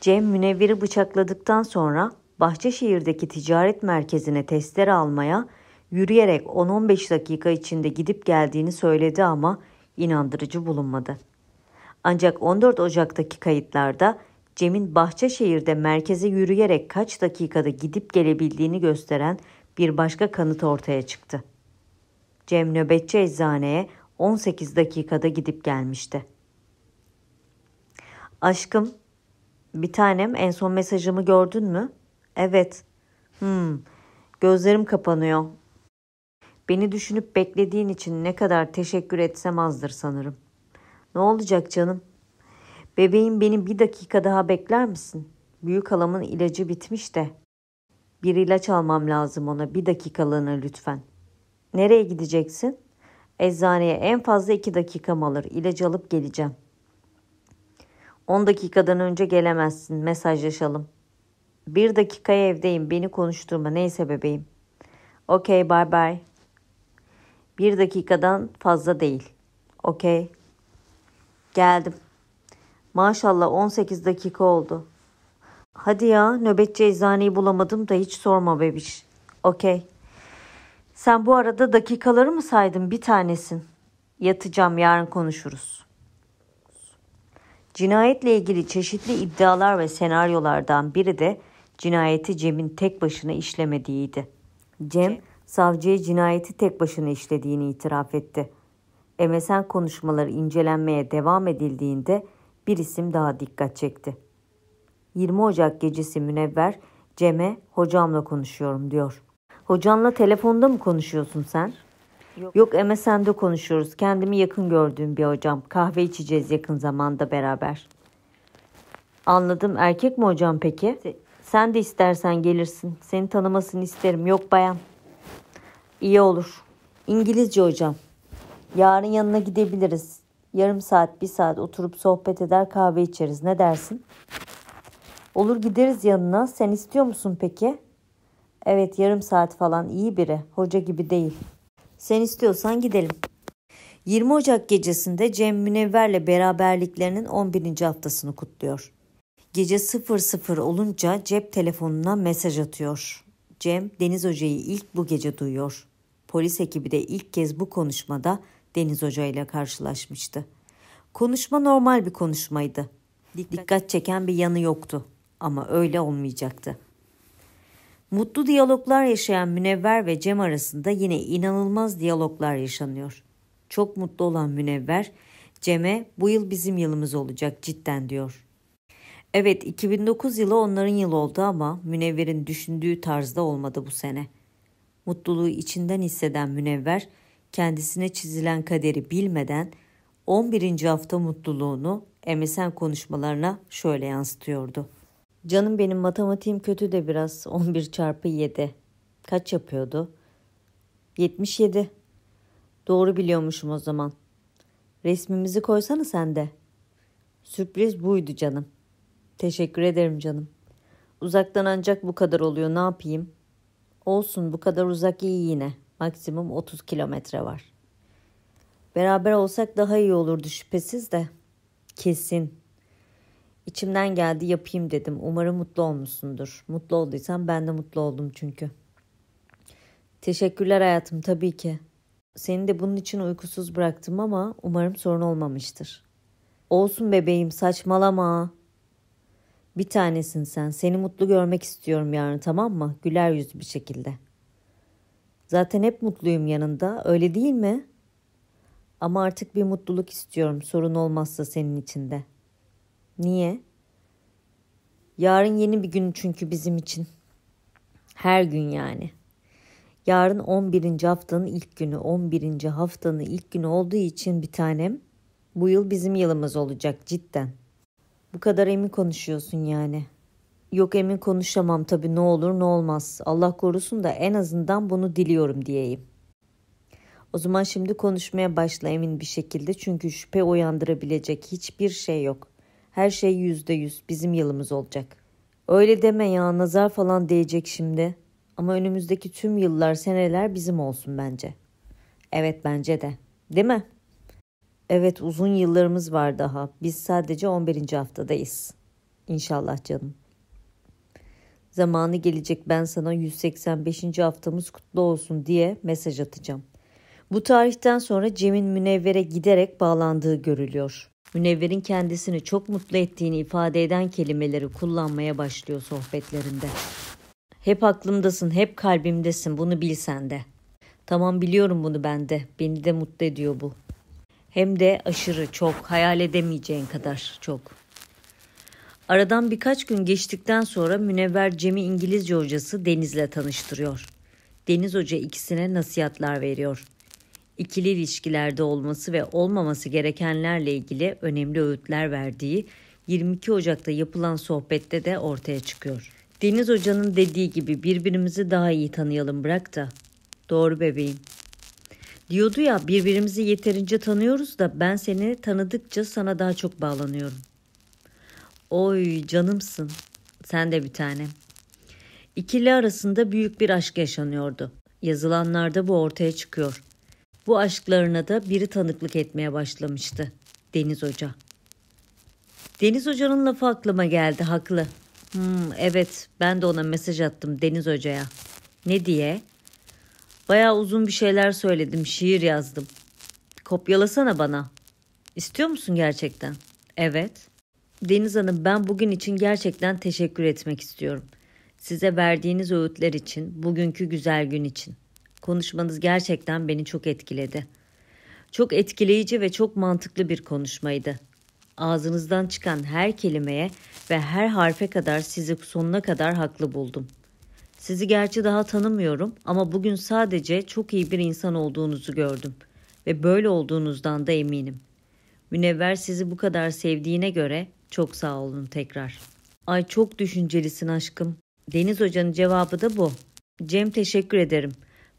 Cem Münevver'i bıçakladıktan sonra Bahçeşehir'deki ticaret merkezine testere almaya yürüyerek 10-15 dakika içinde gidip geldiğini söyledi ama inandırıcı bulunmadı. Ancak 14 Ocak'taki kayıtlarda Cem'in Bahçeşehir'de merkeze yürüyerek kaç dakikada gidip gelebildiğini gösteren bir başka kanıt ortaya çıktı. Cem nöbetçi eczaneye 18 dakikada gidip gelmişti. Aşkım, bir tanem en son mesajımı gördün mü? Evet. Hmm. Gözlerim kapanıyor. Beni düşünüp beklediğin için ne kadar teşekkür etsem azdır sanırım. Ne olacak canım? Bebeğim beni bir dakika daha bekler misin? Büyük halamın ilacı bitmiş de. Bir ilaç almam lazım ona bir dakikalığına lütfen. Nereye gideceksin? Eczaneye en fazla iki dakikam alır. İlacı alıp geleceğim. On dakikadan önce gelemezsin. Mesajlaşalım.'' Bir dakikaya evdeyim. Beni konuşturma. Neyse bebeğim. Okey bye bye. Bir dakikadan fazla değil. Okey. Geldim. Maşallah 18 dakika oldu. Hadi ya nöbetçi eczaneyi bulamadım da hiç sorma bebiş. Okey. Sen bu arada dakikaları mı saydın bir tanesin? Yatacağım yarın konuşuruz. Cinayetle ilgili çeşitli iddialar ve senaryolardan biri de cinayeti Cem'in tek başına işlemediğiydi. Cem, savcıya cinayeti tek başına işlediğini itiraf etti. MSN konuşmaları incelenmeye devam edildiğinde bir isim daha dikkat çekti. 20 Ocak gecesi Münevver Cem'e hocamla konuşuyorum diyor. Hocanla telefonda mı konuşuyorsun sen? Yok, Yok MSN'de konuşuyoruz. Kendimi yakın gördüğüm bir hocam. Kahve içeceğiz yakın zamanda beraber. Anladım. Erkek mi hocam peki? Sen de istersen gelirsin. Seni tanımasını isterim. Yok bayan. İyi olur. İngilizce hocam. Yarın yanına gidebiliriz. Yarım saat, bir saat oturup sohbet eder kahve içeriz. Ne dersin? Olur gideriz yanına. Sen istiyor musun peki? Evet yarım saat falan iyi biri. Hoca gibi değil. Sen istiyorsan gidelim. 20 Ocak gecesinde Cem Münevver'le beraberliklerinin 11. haftasını kutluyor. Gece 00 olunca cep telefonuna mesaj atıyor. Cem Deniz Hoca'yı ilk bu gece duyuyor. Polis ekibi de ilk kez bu konuşmada Deniz Hoca ile karşılaşmıştı. Konuşma normal bir konuşmaydı. Dikkat çeken bir yanı yoktu ama öyle olmayacaktı. Mutlu diyaloglar yaşayan Münevver ve Cem arasında yine inanılmaz diyaloglar yaşanıyor. Çok mutlu olan Münevver, Cem'e bu yıl bizim yılımız olacak cidden diyor. Evet 2009 yılı onların yılı oldu ama Münevver'in düşündüğü tarzda olmadı bu sene. Mutluluğu içinden hisseden Münevver kendisine çizilen kaderi bilmeden 11. hafta mutluluğunu MSN konuşmalarına şöyle yansıtıyordu. Canım benim matematiğim kötü de biraz 11 çarpı 7. Kaç yapıyordu? 77. Doğru biliyormuşum o zaman. Resmimizi koysana sen de. Sürpriz buydu canım.'' Teşekkür ederim canım. Uzaktan ancak bu kadar oluyor ne yapayım? Olsun bu kadar uzak iyi yine. Maksimum 30 kilometre var. Beraber olsak daha iyi olurdu şüphesiz de. Kesin. İçimden geldi yapayım dedim. Umarım mutlu olmuşsundur. Mutlu olduysan ben de mutlu oldum çünkü. Teşekkürler hayatım tabii ki. Seni de bunun için uykusuz bıraktım ama umarım sorun olmamıştır. Olsun bebeğim saçmalama. Bir tanesin sen. Seni mutlu görmek istiyorum yarın tamam mı? Güler yüzlü bir şekilde. Zaten hep mutluyum yanında. Öyle değil mi? Ama artık bir mutluluk istiyorum sorun olmazsa senin içinde. Niye? Yarın yeni bir gün çünkü bizim için. Her gün yani. Yarın 11. haftanın ilk günü, 11. haftanın ilk günü olduğu için bir tanem bu yıl bizim yılımız olacak cidden. Bu kadar emin konuşuyorsun yani. Yok emin konuşamam tabii ne olur ne olmaz. Allah korusun da en azından bunu diliyorum diyeyim. O zaman şimdi konuşmaya başla emin bir şekilde çünkü şüphe uyandırabilecek hiçbir şey yok. Her şey yüzde yüz bizim yılımız olacak. Öyle deme ya nazar falan değecek şimdi. Ama önümüzdeki tüm yıllar seneler bizim olsun bence. Evet bence de. Değil mi? Evet uzun yıllarımız var daha. Biz sadece 11. haftadayız. İnşallah canım. Zamanı gelecek ben sana 185. haftamız kutlu olsun diye mesaj atacağım. Bu tarihten sonra Cem'in Münevver'e giderek bağlandığı görülüyor. Münevver'in kendisini çok mutlu ettiğini ifade eden kelimeleri kullanmaya başlıyor sohbetlerinde. Hep aklımdasın, hep kalbimdesin bunu bil sen de. Tamam biliyorum bunu ben de. Beni de mutlu ediyor bu. Hem de aşırı çok, hayal edemeyeceğin kadar çok. Aradan birkaç gün geçtikten sonra Münevver Cem'i İngilizce hocası Deniz'le tanıştırıyor. Deniz Hoca ikisine nasihatler veriyor. İkili ilişkilerde olması ve olmaması gerekenlerle ilgili önemli öğütler verdiği 22 Ocak'ta yapılan sohbette de ortaya çıkıyor. Deniz Hoca'nın dediği gibi birbirimizi daha iyi tanıyalım bırak da. Doğru bebeğim. Diyordu ya birbirimizi yeterince tanıyoruz da ben seni tanıdıkça sana daha çok bağlanıyorum. Oy canımsın. Sen de bir tanem. İkili arasında büyük bir aşk yaşanıyordu. Yazılanlarda bu ortaya çıkıyor. Bu aşklarına da biri tanıklık etmeye başlamıştı. Deniz Hoca. Deniz Hoca'nın lafı aklıma geldi haklı. Hmm, evet ben de ona mesaj attım Deniz Hoca'ya. Ne diye? Bayağı uzun bir şeyler söyledim, şiir yazdım. Kopyalasana bana. İstiyor musun gerçekten? Evet. Deniz Hanım ben bugün için gerçekten teşekkür etmek istiyorum. Size verdiğiniz öğütler için, bugünkü güzel gün için. Konuşmanız gerçekten beni çok etkiledi. Çok etkileyici ve çok mantıklı bir konuşmaydı. Ağzınızdan çıkan her kelimeye ve her harfe kadar sizi sonuna kadar haklı buldum.'' Sizi gerçi daha tanımıyorum ama bugün sadece çok iyi bir insan olduğunuzu gördüm ve böyle olduğunuzdan da eminim. Münevver sizi bu kadar sevdiğine göre çok sağ olun tekrar. Ay çok düşüncelisin aşkım. Deniz Hoca'nın cevabı da bu. Cem teşekkür ederim.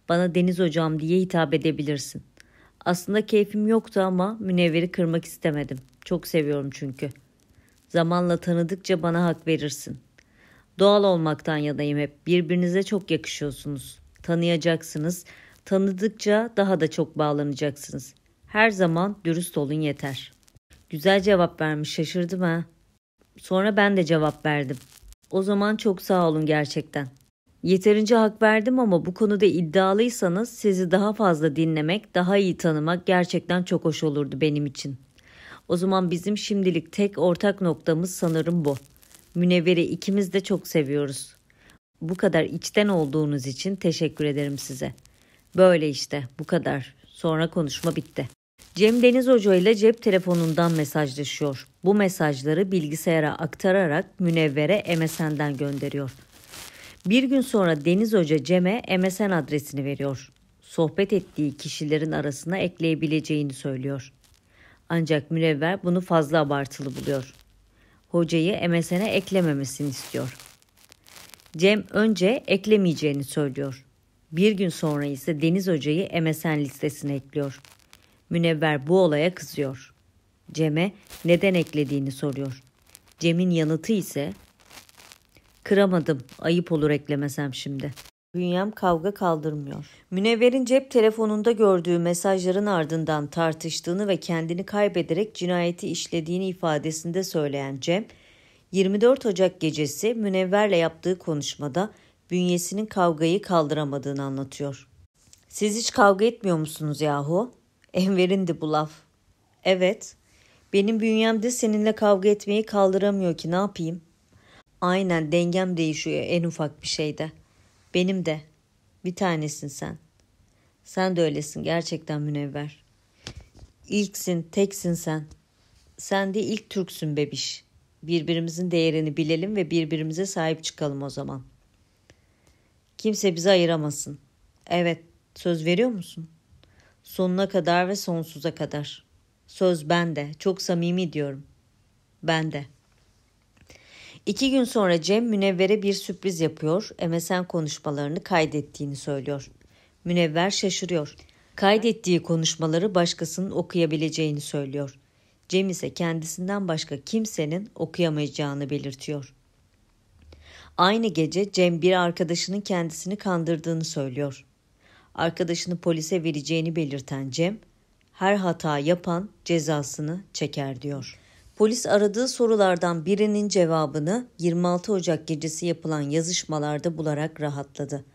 Bana Deniz Hocam diye hitap edebilirsin. Aslında keyfim yoktu ama Münevver'i kırmak istemedim. Çok seviyorum çünkü. Zamanla tanıdıkça bana hak verirsin.'' Doğal olmaktan yanayım hep. Birbirinize çok yakışıyorsunuz. Tanıyacaksınız. Tanıdıkça daha da çok bağlanacaksınız. Her zaman dürüst olun yeter. Güzel cevap vermiş şaşırdım ha. Sonra ben de cevap verdim. O zaman çok sağ olun gerçekten. Yeterince hak verdim ama bu konuda iddialıysanız sizi daha fazla dinlemek, daha iyi tanımak gerçekten çok hoş olurdu benim için. O zaman bizim şimdilik tek ortak noktamız sanırım bu. Münevver'i ikimiz de çok seviyoruz. Bu kadar içten olduğunuz için teşekkür ederim size. Böyle işte bu kadar. Sonra konuşma bitti. Cem Deniz Hoca ile cep telefonundan mesajlaşıyor. Bu mesajları bilgisayara aktararak Münevver'e MSN'den gönderiyor. Bir gün sonra Deniz Hoca Cem'e MSN adresini veriyor. Sohbet ettiği kişilerin arasına ekleyebileceğini söylüyor. Ancak Münevver bunu fazla abartılı buluyor hocayı MSN'e eklememesini istiyor. Cem önce eklemeyeceğini söylüyor. Bir gün sonra ise Deniz Hoca'yı MSN listesine ekliyor. Münevver bu olaya kızıyor. Cem'e neden eklediğini soruyor. Cem'in yanıtı ise kıramadım ayıp olur eklemesem şimdi.'' Bünyem kavga kaldırmıyor. Münever'in cep telefonunda gördüğü mesajların ardından tartıştığını ve kendini kaybederek cinayeti işlediğini ifadesinde söyleyen Cem, 24 Ocak gecesi Müneverle yaptığı konuşmada bünyesinin kavgayı kaldıramadığını anlatıyor. Siz hiç kavga etmiyor musunuz yahu? de bu laf. Evet. Benim bünyem de seninle kavga etmeyi kaldıramıyor ki ne yapayım? Aynen dengem değişiyor en ufak bir şeyde.'' Benim de. Bir tanesin sen. Sen de öylesin gerçekten münevver. İlksin, teksin sen. Sen de ilk Türksün bebiş. Birbirimizin değerini bilelim ve birbirimize sahip çıkalım o zaman. Kimse bizi ayıramasın. Evet, söz veriyor musun? Sonuna kadar ve sonsuza kadar. Söz bende. Çok samimi diyorum. Bende. İki gün sonra Cem Münevver'e bir sürpriz yapıyor, MSN konuşmalarını kaydettiğini söylüyor. Münevver şaşırıyor. Kaydettiği konuşmaları başkasının okuyabileceğini söylüyor. Cem ise kendisinden başka kimsenin okuyamayacağını belirtiyor. Aynı gece Cem bir arkadaşının kendisini kandırdığını söylüyor. Arkadaşını polise vereceğini belirten Cem, her hata yapan cezasını çeker diyor. Polis aradığı sorulardan birinin cevabını 26 Ocak gecesi yapılan yazışmalarda bularak rahatladı.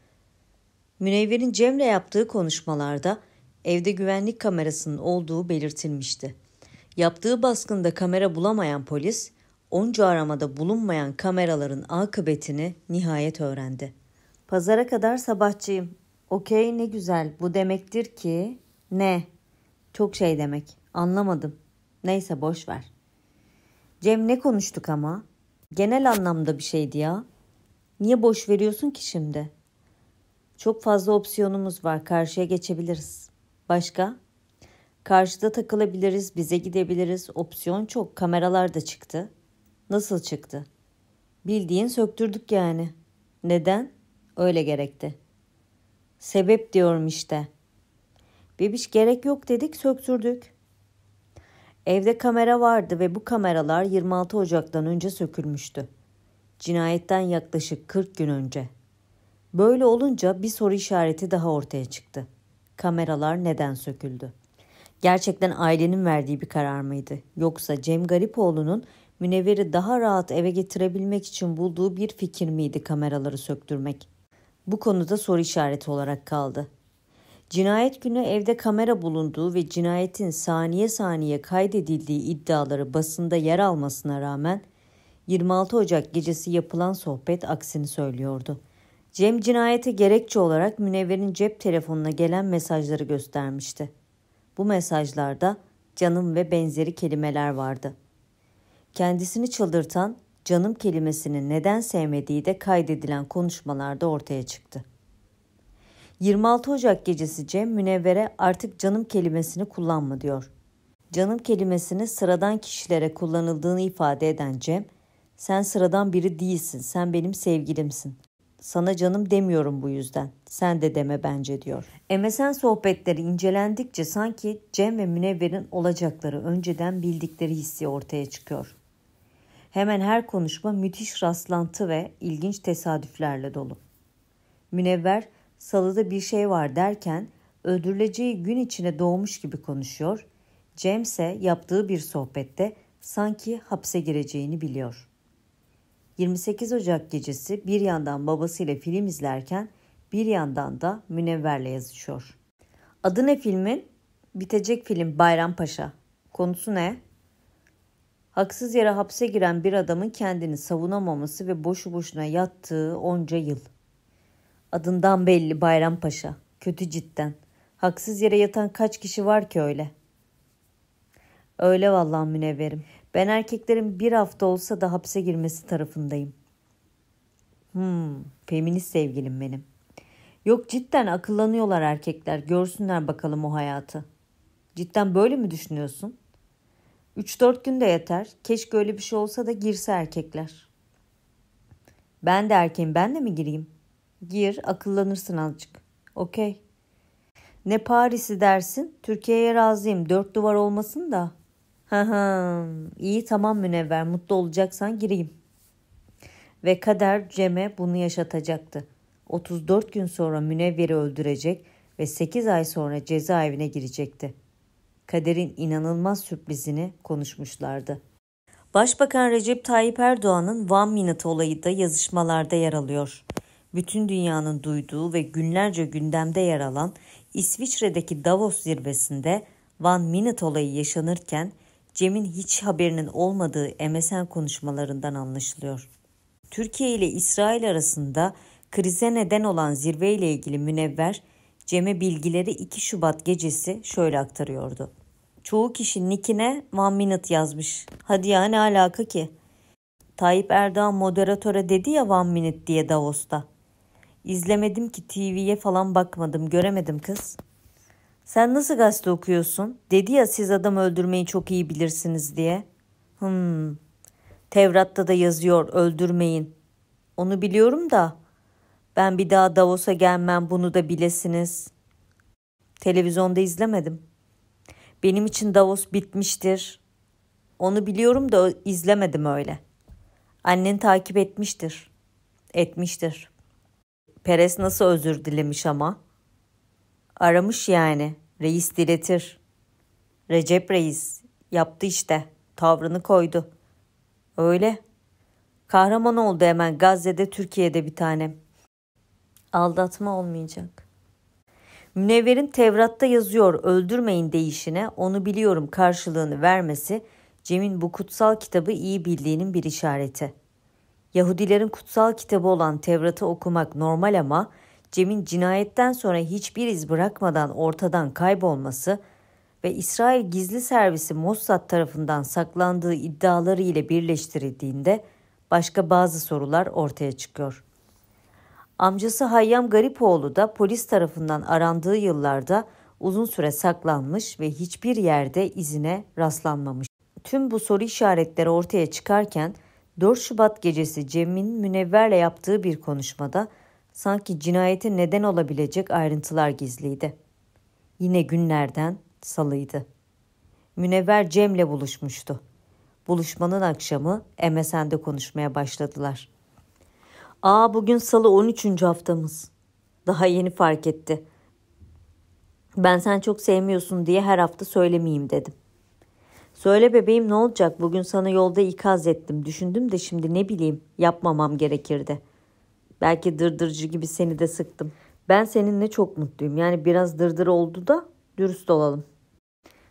Münevver'in Cemre yaptığı konuşmalarda evde güvenlik kamerasının olduğu belirtilmişti. Yaptığı baskında kamera bulamayan polis, onca aramada bulunmayan kameraların akıbetini nihayet öğrendi. Pazara kadar sabahçıyım. Okey ne güzel bu demektir ki ne? Çok şey demek. Anlamadım. Neyse boş ver. Cem ne konuştuk ama? Genel anlamda bir şeydi ya. Niye boş veriyorsun ki şimdi? Çok fazla opsiyonumuz var. Karşıya geçebiliriz. Başka? Karşıda takılabiliriz, bize gidebiliriz. Opsiyon çok. Kameralar da çıktı. Nasıl çıktı? Bildiğin söktürdük yani. Neden? Öyle gerekti. Sebep diyorum işte. Bebiş gerek yok dedik söktürdük. Evde kamera vardı ve bu kameralar 26 Ocak'tan önce sökülmüştü. Cinayetten yaklaşık 40 gün önce. Böyle olunca bir soru işareti daha ortaya çıktı. Kameralar neden söküldü? Gerçekten ailenin verdiği bir karar mıydı? Yoksa Cem Garipoğlu'nun Münevver'i daha rahat eve getirebilmek için bulduğu bir fikir miydi kameraları söktürmek? Bu konuda soru işareti olarak kaldı. Cinayet günü evde kamera bulunduğu ve cinayetin saniye saniye kaydedildiği iddiaları basında yer almasına rağmen 26 Ocak gecesi yapılan sohbet aksini söylüyordu. Cem cinayete gerekçe olarak Münevver'in cep telefonuna gelen mesajları göstermişti. Bu mesajlarda canım ve benzeri kelimeler vardı. Kendisini çıldırtan canım kelimesini neden sevmediği de kaydedilen konuşmalarda ortaya çıktı. 26 Ocak gecesi Cem Münevver'e artık canım kelimesini kullanma diyor. Canım kelimesini sıradan kişilere kullanıldığını ifade eden Cem, sen sıradan biri değilsin, sen benim sevgilimsin. Sana canım demiyorum bu yüzden. Sen de deme bence diyor. MSN sohbetleri incelendikçe sanki Cem ve Münevver'in olacakları önceden bildikleri hissi ortaya çıkıyor. Hemen her konuşma müthiş rastlantı ve ilginç tesadüflerle dolu. Münevver salıda bir şey var derken öldürüleceği gün içine doğmuş gibi konuşuyor. James'e yaptığı bir sohbette sanki hapse gireceğini biliyor. 28 Ocak gecesi bir yandan babasıyla film izlerken bir yandan da Münevver'le yazışıyor. Adı ne filmin? Bitecek film Bayram Paşa. Konusu ne? Haksız yere hapse giren bir adamın kendini savunamaması ve boşu boşuna yattığı onca yıl.'' Adından belli Bayrampaşa. Kötü cidden. Haksız yere yatan kaç kişi var ki öyle? Öyle vallahi münevverim. Ben erkeklerin bir hafta olsa da hapse girmesi tarafındayım. Hmm, feminist sevgilim benim. Yok cidden akıllanıyorlar erkekler. Görsünler bakalım o hayatı. Cidden böyle mi düşünüyorsun? 3-4 günde yeter. Keşke öyle bir şey olsa da girse erkekler. Ben de erkeğim ben de mi gireyim? Gir akıllanırsın azıcık. Okey. Ne Paris'i dersin? Türkiye'ye razıyım. Dört duvar olmasın da. Ha ha. İyi tamam münevver. Mutlu olacaksan gireyim. Ve kader Cem'e bunu yaşatacaktı. 34 gün sonra münevveri öldürecek ve 8 ay sonra cezaevine girecekti. Kader'in inanılmaz sürprizini konuşmuşlardı. Başbakan Recep Tayyip Erdoğan'ın One Minute olayı da yazışmalarda yer alıyor bütün dünyanın duyduğu ve günlerce gündemde yer alan İsviçre'deki Davos zirvesinde One Minute olayı yaşanırken Cem'in hiç haberinin olmadığı MSN konuşmalarından anlaşılıyor. Türkiye ile İsrail arasında krize neden olan zirve ile ilgili münevver Cem'e bilgileri 2 Şubat gecesi şöyle aktarıyordu. Çoğu kişi nickine One Minute yazmış. Hadi ya ne alaka ki? Tayyip Erdoğan moderatöre dedi ya One Minute diye Davos'ta. İzlemedim ki TV'ye falan bakmadım. Göremedim kız. Sen nasıl gazete okuyorsun? Dedi ya siz adam öldürmeyi çok iyi bilirsiniz diye. Hmm. Tevrat'ta da yazıyor öldürmeyin. Onu biliyorum da. Ben bir daha Davos'a gelmem bunu da bilesiniz. Televizyonda izlemedim. Benim için Davos bitmiştir. Onu biliyorum da izlemedim öyle. Annen takip etmiştir. Etmiştir.'' Peres nasıl özür dilemiş ama? Aramış yani. Reis diletir. Recep Reis yaptı işte. Tavrını koydu. Öyle. Kahraman oldu hemen Gazze'de Türkiye'de bir tanem. Aldatma olmayacak. Münevver'in Tevrat'ta yazıyor öldürmeyin deyişine onu biliyorum karşılığını vermesi Cem'in bu kutsal kitabı iyi bildiğinin bir işareti.'' Yahudilerin kutsal kitabı olan Tevrat'ı okumak normal ama Cem'in cinayetten sonra hiçbir iz bırakmadan ortadan kaybolması ve İsrail gizli servisi Mossad tarafından saklandığı iddiaları ile birleştirildiğinde başka bazı sorular ortaya çıkıyor. Amcası Hayyam Garipoğlu da polis tarafından arandığı yıllarda uzun süre saklanmış ve hiçbir yerde izine rastlanmamış. Tüm bu soru işaretleri ortaya çıkarken 4 Şubat gecesi Cem'in Münevver'le yaptığı bir konuşmada sanki cinayete neden olabilecek ayrıntılar gizliydi. Yine günlerden salıydı. Münevver Cem'le buluşmuştu. Buluşmanın akşamı MSN'de konuşmaya başladılar. Aa bugün salı 13. haftamız. Daha yeni fark etti. Ben sen çok sevmiyorsun diye her hafta söylemeyeyim dedim. Söyle bebeğim ne olacak bugün sana yolda ikaz ettim düşündüm de şimdi ne bileyim yapmamam gerekirdi. Belki dırdırcı gibi seni de sıktım. Ben seninle çok mutluyum yani biraz dırdır oldu da dürüst olalım.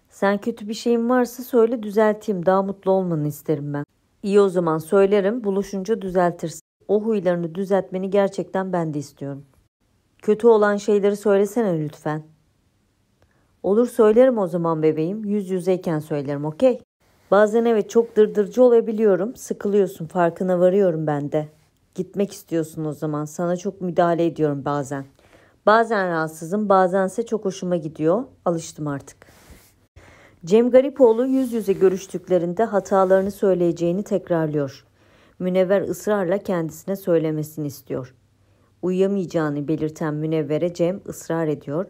Sen kötü bir şeyin varsa söyle düzelteyim daha mutlu olmanı isterim ben. İyi o zaman söylerim buluşunca düzeltirsin. O huylarını düzeltmeni gerçekten ben de istiyorum. Kötü olan şeyleri söylesene lütfen.'' Olur söylerim o zaman bebeğim. Yüz yüzeyken söylerim okey. Bazen evet çok dırdırcı olabiliyorum. Sıkılıyorsun farkına varıyorum ben de. Gitmek istiyorsun o zaman. Sana çok müdahale ediyorum bazen. Bazen rahatsızım bazense çok hoşuma gidiyor. Alıştım artık. Cem Garipoğlu yüz yüze görüştüklerinde hatalarını söyleyeceğini tekrarlıyor. Münevver ısrarla kendisine söylemesini istiyor. Uyuyamayacağını belirten Münevver'e Cem ısrar ediyor.''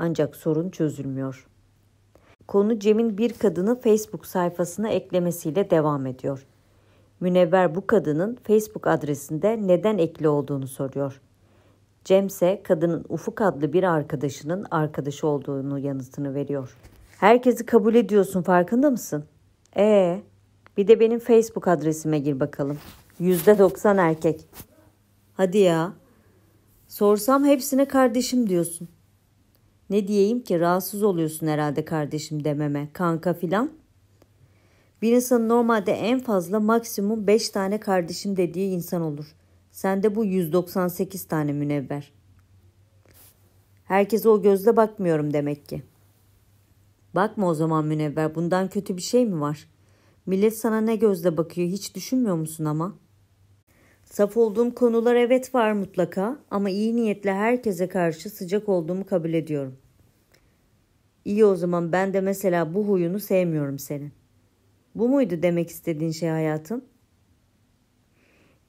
Ancak sorun çözülmüyor. Konu Cem'in bir kadını Facebook sayfasına eklemesiyle devam ediyor. Münevver bu kadının Facebook adresinde neden ekli olduğunu soruyor. Cem ise kadının Ufuk adlı bir arkadaşının arkadaşı olduğunu yanıtını veriyor. Herkesi kabul ediyorsun farkında mısın? Ee, bir de benim Facebook adresime gir bakalım. %90 erkek. Hadi ya. Sorsam hepsine kardeşim diyorsun. Ne diyeyim ki rahatsız oluyorsun herhalde kardeşim dememe, kanka filan. Bir insan normalde en fazla maksimum 5 tane kardeşim dediği insan olur. Sende bu 198 tane münevver. Herkese o gözle bakmıyorum demek ki. Bakma o zaman münevver bundan kötü bir şey mi var? Millet sana ne gözle bakıyor hiç düşünmüyor musun ama?'' Saf olduğum konular evet var mutlaka ama iyi niyetle herkese karşı sıcak olduğumu kabul ediyorum. İyi o zaman ben de mesela bu huyunu sevmiyorum senin. Bu muydu demek istediğin şey hayatım?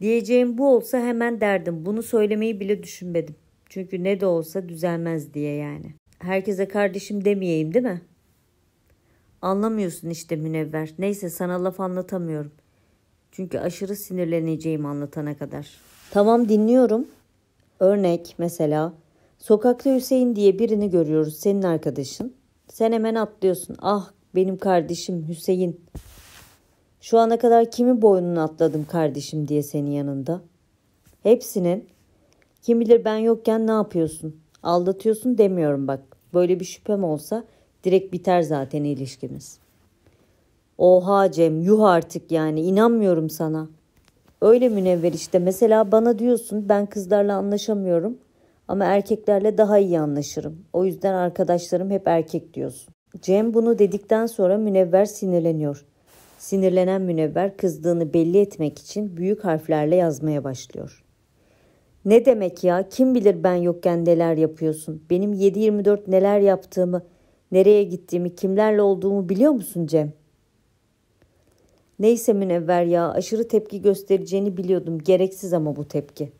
Diyeceğim bu olsa hemen derdim. Bunu söylemeyi bile düşünmedim. Çünkü ne de olsa düzelmez diye yani. Herkese kardeşim demeyeyim değil mi? Anlamıyorsun işte münevver. Neyse sana laf anlatamıyorum. Çünkü aşırı sinirleneceğimi anlatana kadar. Tamam dinliyorum. Örnek mesela sokakta Hüseyin diye birini görüyoruz senin arkadaşın. Sen hemen atlıyorsun. Ah benim kardeşim Hüseyin. Şu ana kadar kimi boynunu atladım kardeşim diye senin yanında. Hepsinin kim bilir ben yokken ne yapıyorsun? Aldatıyorsun demiyorum bak. Böyle bir şüphem olsa direkt biter zaten ilişkimiz.'' Oha Cem yuh artık yani inanmıyorum sana. Öyle münevver işte mesela bana diyorsun ben kızlarla anlaşamıyorum ama erkeklerle daha iyi anlaşırım. O yüzden arkadaşlarım hep erkek diyorsun. Cem bunu dedikten sonra münevver sinirleniyor. Sinirlenen münevver kızdığını belli etmek için büyük harflerle yazmaya başlıyor. Ne demek ya kim bilir ben yokken neler yapıyorsun? Benim 7-24 neler yaptığımı, nereye gittiğimi, kimlerle olduğumu biliyor musun Cem? Neyse münevver ya aşırı tepki göstereceğini biliyordum. Gereksiz ama bu tepki.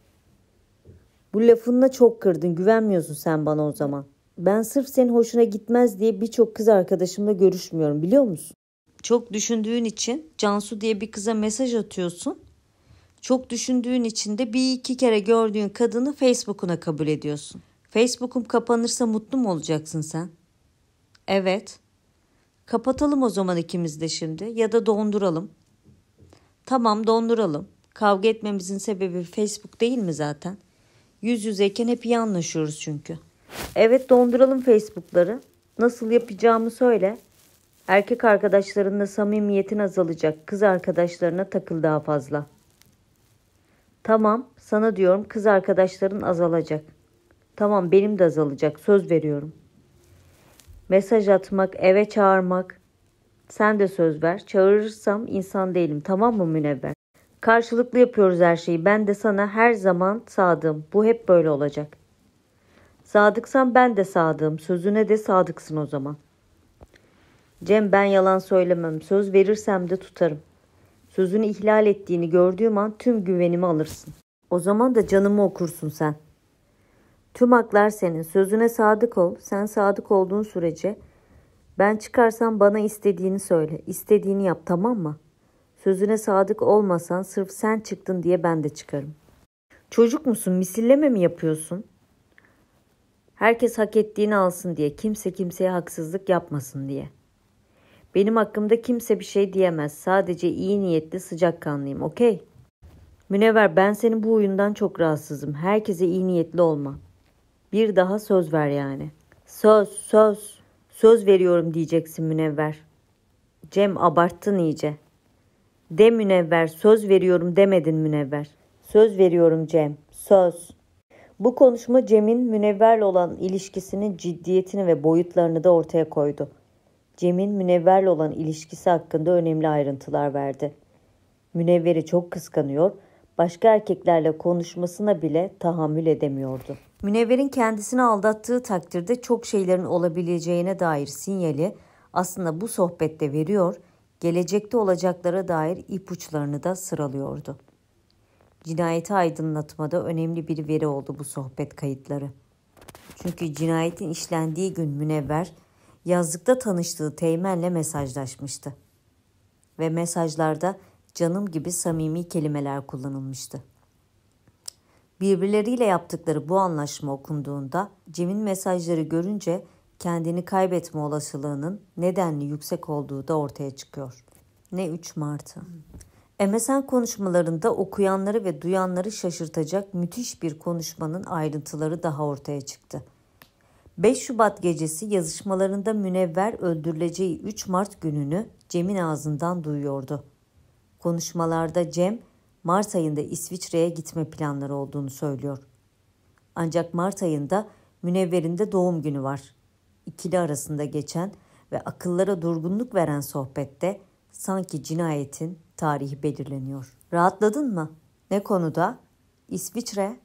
Bu lafınla çok kırdın. Güvenmiyorsun sen bana o zaman. Ben sırf senin hoşuna gitmez diye birçok kız arkadaşımla görüşmüyorum biliyor musun? Çok düşündüğün için Cansu diye bir kıza mesaj atıyorsun. Çok düşündüğün için de bir iki kere gördüğün kadını Facebook'una kabul ediyorsun. Facebook'um kapanırsa mutlu mu olacaksın sen? Evet. Kapatalım o zaman ikimiz de şimdi ya da donduralım. Tamam donduralım. Kavga etmemizin sebebi Facebook değil mi zaten? Yüz yüzeyken hep iyi anlaşıyoruz çünkü. Evet donduralım Facebook'ları. Nasıl yapacağımı söyle. Erkek arkadaşlarınla samimiyetin azalacak. Kız arkadaşlarına takıl daha fazla. Tamam, sana diyorum kız arkadaşların azalacak. Tamam, benim de azalacak. Söz veriyorum mesaj atmak, eve çağırmak. Sen de söz ver. Çağırırsam insan değilim. Tamam mı Münevver? Karşılıklı yapıyoruz her şeyi. Ben de sana her zaman sadığım. Bu hep böyle olacak. Sadıksan ben de sadığım. Sözüne de sadıksın o zaman. Cem ben yalan söylemem. Söz verirsem de tutarım. Sözünü ihlal ettiğini gördüğüm an tüm güvenimi alırsın. O zaman da canımı okursun sen.'' Tüm haklar senin. Sözüne sadık ol. Sen sadık olduğun sürece ben çıkarsam bana istediğini söyle. İstediğini yap tamam mı? Sözüne sadık olmasan sırf sen çıktın diye ben de çıkarım. Çocuk musun? Misilleme mi yapıyorsun? Herkes hak ettiğini alsın diye, kimse kimseye haksızlık yapmasın diye. Benim hakkımda kimse bir şey diyemez. Sadece iyi niyetli, sıcakkanlıyım, okey? Münever ben senin bu oyundan çok rahatsızım. Herkese iyi niyetli olma. Bir daha söz ver yani. Söz, söz, söz veriyorum diyeceksin Münevver. Cem abarttın iyice. De Münevver, söz veriyorum demedin Münevver. Söz veriyorum Cem, söz. Bu konuşma Cem'in Münevver'le olan ilişkisinin ciddiyetini ve boyutlarını da ortaya koydu. Cem'in Münevver'le olan ilişkisi hakkında önemli ayrıntılar verdi. Münevver'i çok kıskanıyor, başka erkeklerle konuşmasına bile tahammül edemiyordu. Münevver'in kendisini aldattığı takdirde çok şeylerin olabileceğine dair sinyali aslında bu sohbette veriyor, gelecekte olacaklara dair ipuçlarını da sıralıyordu. Cinayeti aydınlatmada önemli bir veri oldu bu sohbet kayıtları. Çünkü cinayetin işlendiği gün Münevver yazlıkta tanıştığı Teğmen'le mesajlaşmıştı. Ve mesajlarda canım gibi samimi kelimeler kullanılmıştı. Birbirleriyle yaptıkları bu anlaşma okunduğunda Cem'in mesajları görünce kendini kaybetme olasılığının nedenli yüksek olduğu da ortaya çıkıyor. Ne 3 Mart'ı. MSN konuşmalarında okuyanları ve duyanları şaşırtacak müthiş bir konuşmanın ayrıntıları daha ortaya çıktı. 5 Şubat gecesi yazışmalarında Münevver öldürüleceği 3 Mart gününü Cem'in ağzından duyuyordu. Konuşmalarda Cem Mart ayında İsviçre'ye gitme planları olduğunu söylüyor. Ancak Mart ayında Münevver'in de doğum günü var. İkili arasında geçen ve akıllara durgunluk veren sohbette sanki cinayetin tarihi belirleniyor. Rahatladın mı? Ne konuda? İsviçre?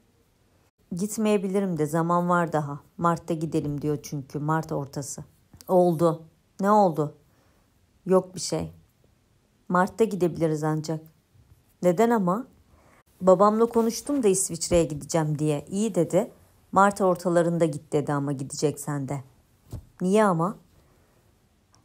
Gitmeyebilirim de zaman var daha. Mart'ta gidelim diyor çünkü Mart ortası. Oldu. Ne oldu? Yok bir şey. Mart'ta gidebiliriz ancak. Neden ama? Babamla konuştum da İsviçre'ye gideceğim diye. İyi dedi. Mart ortalarında git dedi ama gideceksen de. Niye ama?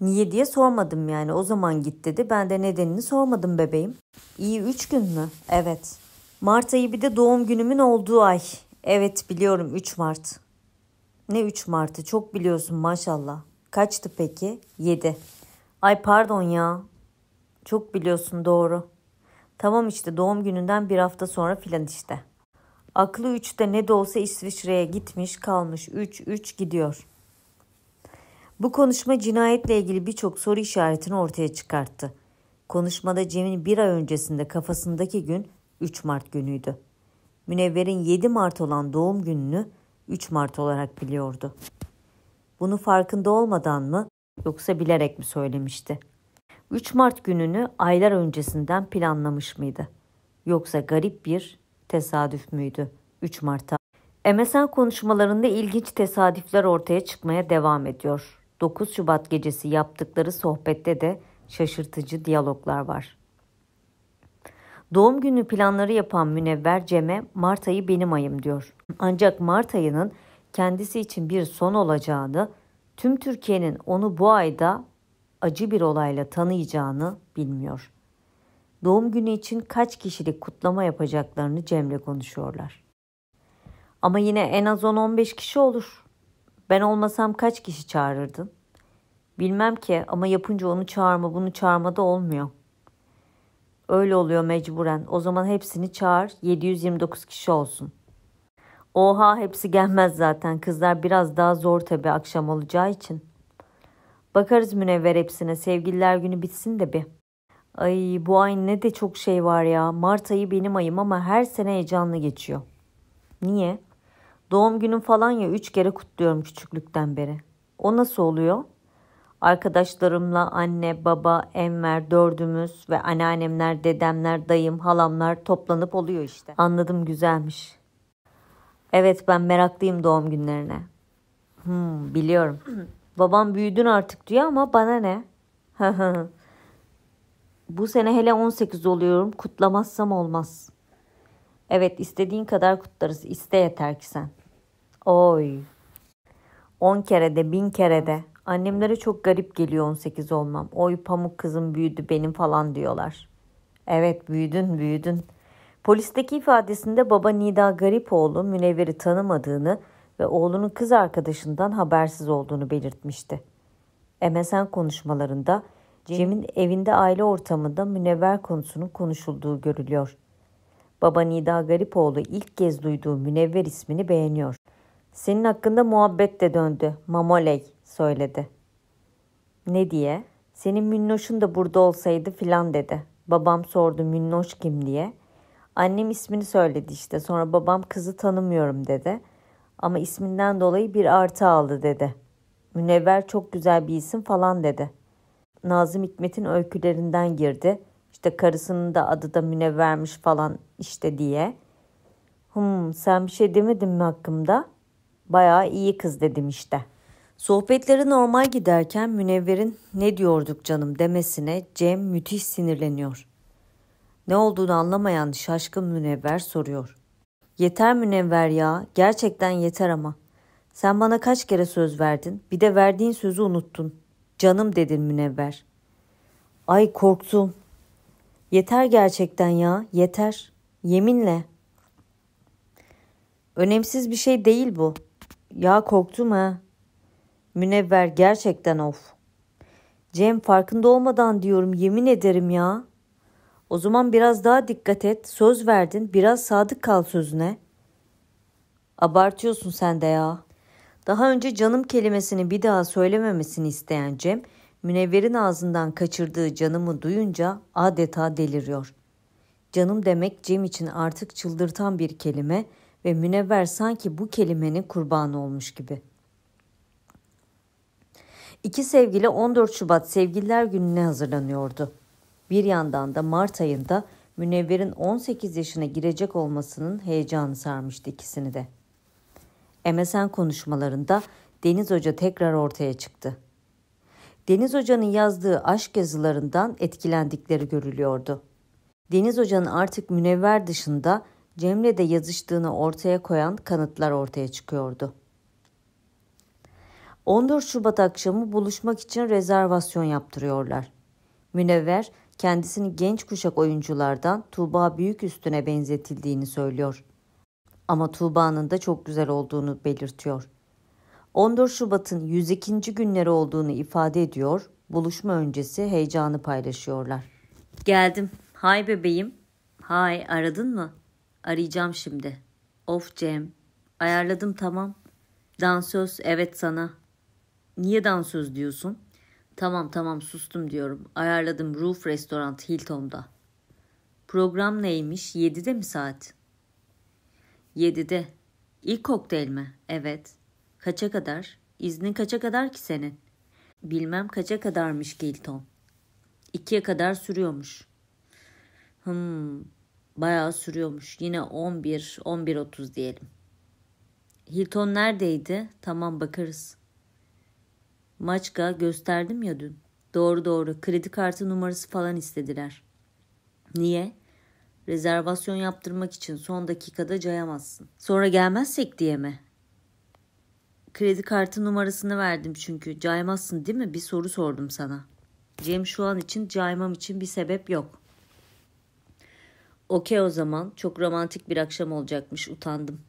Niye diye sormadım yani. O zaman git dedi. Ben de nedenini sormadım bebeğim. İyi üç gün mü? Evet. Mart ayı bir de doğum günümün olduğu ay. Evet biliyorum 3 Mart. Ne 3 Mart'ı çok biliyorsun maşallah. Kaçtı peki? 7. Ay pardon ya. Çok biliyorsun doğru. Tamam işte doğum gününden bir hafta sonra filan işte. Aklı üçte ne de olsa İsviçre'ye gitmiş kalmış. Üç üç gidiyor. Bu konuşma cinayetle ilgili birçok soru işaretini ortaya çıkarttı. Konuşmada Cem'in bir ay öncesinde kafasındaki gün 3 Mart günüydü. Münevver'in 7 Mart olan doğum gününü 3 Mart olarak biliyordu. Bunu farkında olmadan mı yoksa bilerek mi söylemişti? 3 Mart gününü aylar öncesinden planlamış mıydı? Yoksa garip bir tesadüf müydü 3 Mart'a? MSN konuşmalarında ilginç tesadüfler ortaya çıkmaya devam ediyor. 9 Şubat gecesi yaptıkları sohbette de şaşırtıcı diyaloglar var. Doğum günü planları yapan Münevver Cem'e Mart ayı benim ayım diyor. Ancak Mart ayının kendisi için bir son olacağını, tüm Türkiye'nin onu bu ayda acı bir olayla tanıyacağını bilmiyor. Doğum günü için kaç kişilik kutlama yapacaklarını Cem'le konuşuyorlar. Ama yine en az 10-15 kişi olur. Ben olmasam kaç kişi çağırırdın? Bilmem ki ama yapınca onu çağırma bunu çağırma da olmuyor. Öyle oluyor mecburen. O zaman hepsini çağır 729 kişi olsun. Oha hepsi gelmez zaten. Kızlar biraz daha zor tabii akşam olacağı için. Bakarız münevver hepsine. Sevgililer günü bitsin de bir. Ay bu ay ne de çok şey var ya. Mart ayı benim ayım ama her sene heyecanlı geçiyor. Niye? Doğum günüm falan ya üç kere kutluyorum küçüklükten beri. O nasıl oluyor? Arkadaşlarımla anne, baba, Enver dördümüz ve anneannemler, dedemler, dayım, halamlar toplanıp oluyor işte. Anladım güzelmiş. Evet ben meraklıyım doğum günlerine. Hmm, biliyorum. Babam büyüdün artık diyor ama bana ne? Bu sene hele 18 oluyorum. Kutlamazsam olmaz. Evet istediğin kadar kutlarız. İste yeter ki sen. Oy. 10 kere de bin kere de. Annemlere çok garip geliyor 18 olmam. Oy pamuk kızım büyüdü benim falan diyorlar. Evet büyüdün büyüdün. Polisteki ifadesinde baba Nida Garipoğlu münevveri tanımadığını ve oğlunun kız arkadaşından habersiz olduğunu belirtmişti. MSN konuşmalarında Cem'in evinde aile ortamında münevver konusunun konuşulduğu görülüyor. Baba Nida Garipoğlu ilk kez duyduğu münevver ismini beğeniyor. Senin hakkında muhabbet de döndü. Mamoley söyledi. Ne diye? Senin Minnoş'un da burada olsaydı filan dedi. Babam sordu Minnoş kim diye. Annem ismini söyledi işte. Sonra babam kızı tanımıyorum dedi ama isminden dolayı bir artı aldı dedi. Münevver çok güzel bir isim falan dedi. Nazım Hikmet'in öykülerinden girdi. İşte karısının da adı da Münevvermiş falan işte diye. Hım sen bir şey demedin mi hakkımda? Bayağı iyi kız dedim işte. Sohbetleri normal giderken Münevver'in ne diyorduk canım demesine Cem müthiş sinirleniyor. Ne olduğunu anlamayan şaşkın Münevver soruyor. Yeter münevver ya, gerçekten yeter ama. Sen bana kaç kere söz verdin, bir de verdiğin sözü unuttun. Canım dedin münevver. Ay korktum. Yeter gerçekten ya, yeter. Yeminle. Önemsiz bir şey değil bu. Ya korktum ha. Münevver gerçekten of. Cem farkında olmadan diyorum yemin ederim ya. O zaman biraz daha dikkat et. Söz verdin. Biraz sadık kal sözüne. Abartıyorsun sen de ya. Daha önce canım kelimesini bir daha söylememesini isteyen Cem, Münevver'in ağzından kaçırdığı canımı duyunca adeta deliriyor. Canım demek Cem için artık çıldırtan bir kelime ve Münevver sanki bu kelimenin kurbanı olmuş gibi. İki sevgili 14 Şubat Sevgililer Günü'ne hazırlanıyordu. Bir yandan da Mart ayında Münevver'in 18 yaşına girecek olmasının heyecanı sarmıştı ikisini de. MSN konuşmalarında Deniz Hoca tekrar ortaya çıktı. Deniz Hoca'nın yazdığı aşk yazılarından etkilendikleri görülüyordu. Deniz Hoca'nın artık Münevver dışında Cem'le de yazıştığını ortaya koyan kanıtlar ortaya çıkıyordu. 14 Şubat akşamı buluşmak için rezervasyon yaptırıyorlar. Münevver kendisini genç kuşak oyunculardan Tuğba Büyük üstüne benzetildiğini söylüyor. Ama Tuğba'nın da çok güzel olduğunu belirtiyor. 14 Şubat'ın 102. günleri olduğunu ifade ediyor, buluşma öncesi heyecanı paylaşıyorlar. Geldim. Hay bebeğim. Hay aradın mı? Arayacağım şimdi. Of Cem. Ayarladım tamam. Dansöz evet sana. Niye dansöz diyorsun?'' Tamam tamam sustum diyorum. Ayarladım Roof Restaurant Hilton'da. Program neymiş? 7'de mi saat? 7'de. İlk kokteyl mi? Evet. Kaça kadar? İznin kaça kadar ki senin? Bilmem kaça kadarmış Hilton. İkiye kadar sürüyormuş. Hmm, bayağı sürüyormuş. Yine 11, 11.30 diyelim. Hilton neredeydi? Tamam bakarız. Maçka gösterdim ya dün. Doğru doğru kredi kartı numarası falan istediler. Niye? Rezervasyon yaptırmak için son dakikada cayamazsın. Sonra gelmezsek diye mi? Kredi kartı numarasını verdim çünkü. Caymazsın değil mi? Bir soru sordum sana. Cem şu an için caymam için bir sebep yok. Okey o zaman. Çok romantik bir akşam olacakmış. Utandım.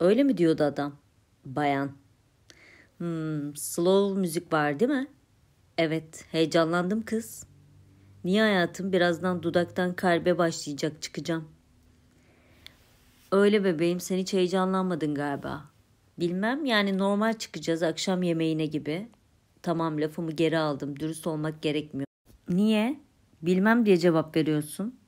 Öyle mi diyordu adam? Bayan. Hmm, slow müzik var değil mi? Evet, heyecanlandım kız. Niye hayatım? Birazdan dudaktan kalbe başlayacak çıkacağım. Öyle bebeğim, sen hiç heyecanlanmadın galiba. Bilmem yani normal çıkacağız akşam yemeğine gibi. Tamam lafımı geri aldım. Dürüst olmak gerekmiyor. Niye? Bilmem diye cevap veriyorsun.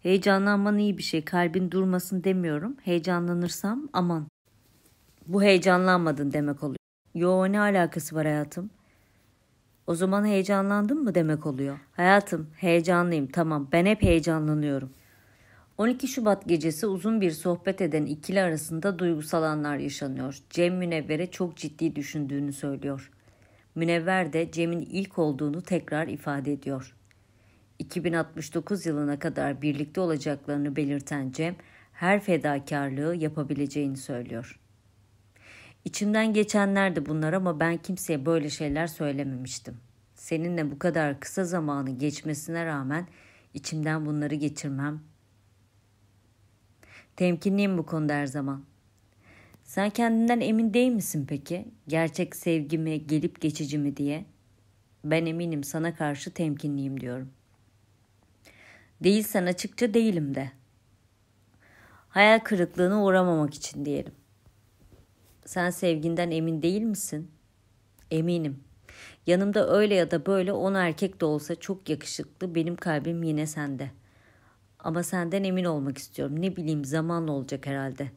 Heyecanlanman iyi bir şey. Kalbin durmasın demiyorum. Heyecanlanırsam aman. Bu heyecanlanmadın demek oluyor. Yo ne alakası var hayatım? O zaman heyecanlandın mı demek oluyor. Hayatım heyecanlıyım tamam ben hep heyecanlanıyorum. 12 Şubat gecesi uzun bir sohbet eden ikili arasında duygusal anlar yaşanıyor. Cem Münevver'e çok ciddi düşündüğünü söylüyor. Münevver de Cem'in ilk olduğunu tekrar ifade ediyor. 2069 yılına kadar birlikte olacaklarını belirten Cem, her fedakarlığı yapabileceğini söylüyor. İçimden geçenlerdi bunlar ama ben kimseye böyle şeyler söylememiştim. Seninle bu kadar kısa zamanı geçmesine rağmen içimden bunları geçirmem. Temkinliyim bu konuda her zaman. Sen kendinden emin değil misin peki? Gerçek sevgi mi, gelip geçici mi diye? Ben eminim sana karşı temkinliyim diyorum. Değilsen açıkça değilim de. Hayal kırıklığına uğramamak için diyelim. Sen sevginden emin değil misin? Eminim. Yanımda öyle ya da böyle on erkek de olsa çok yakışıklı benim kalbim yine sende. Ama senden emin olmak istiyorum. Ne bileyim zamanla olacak herhalde.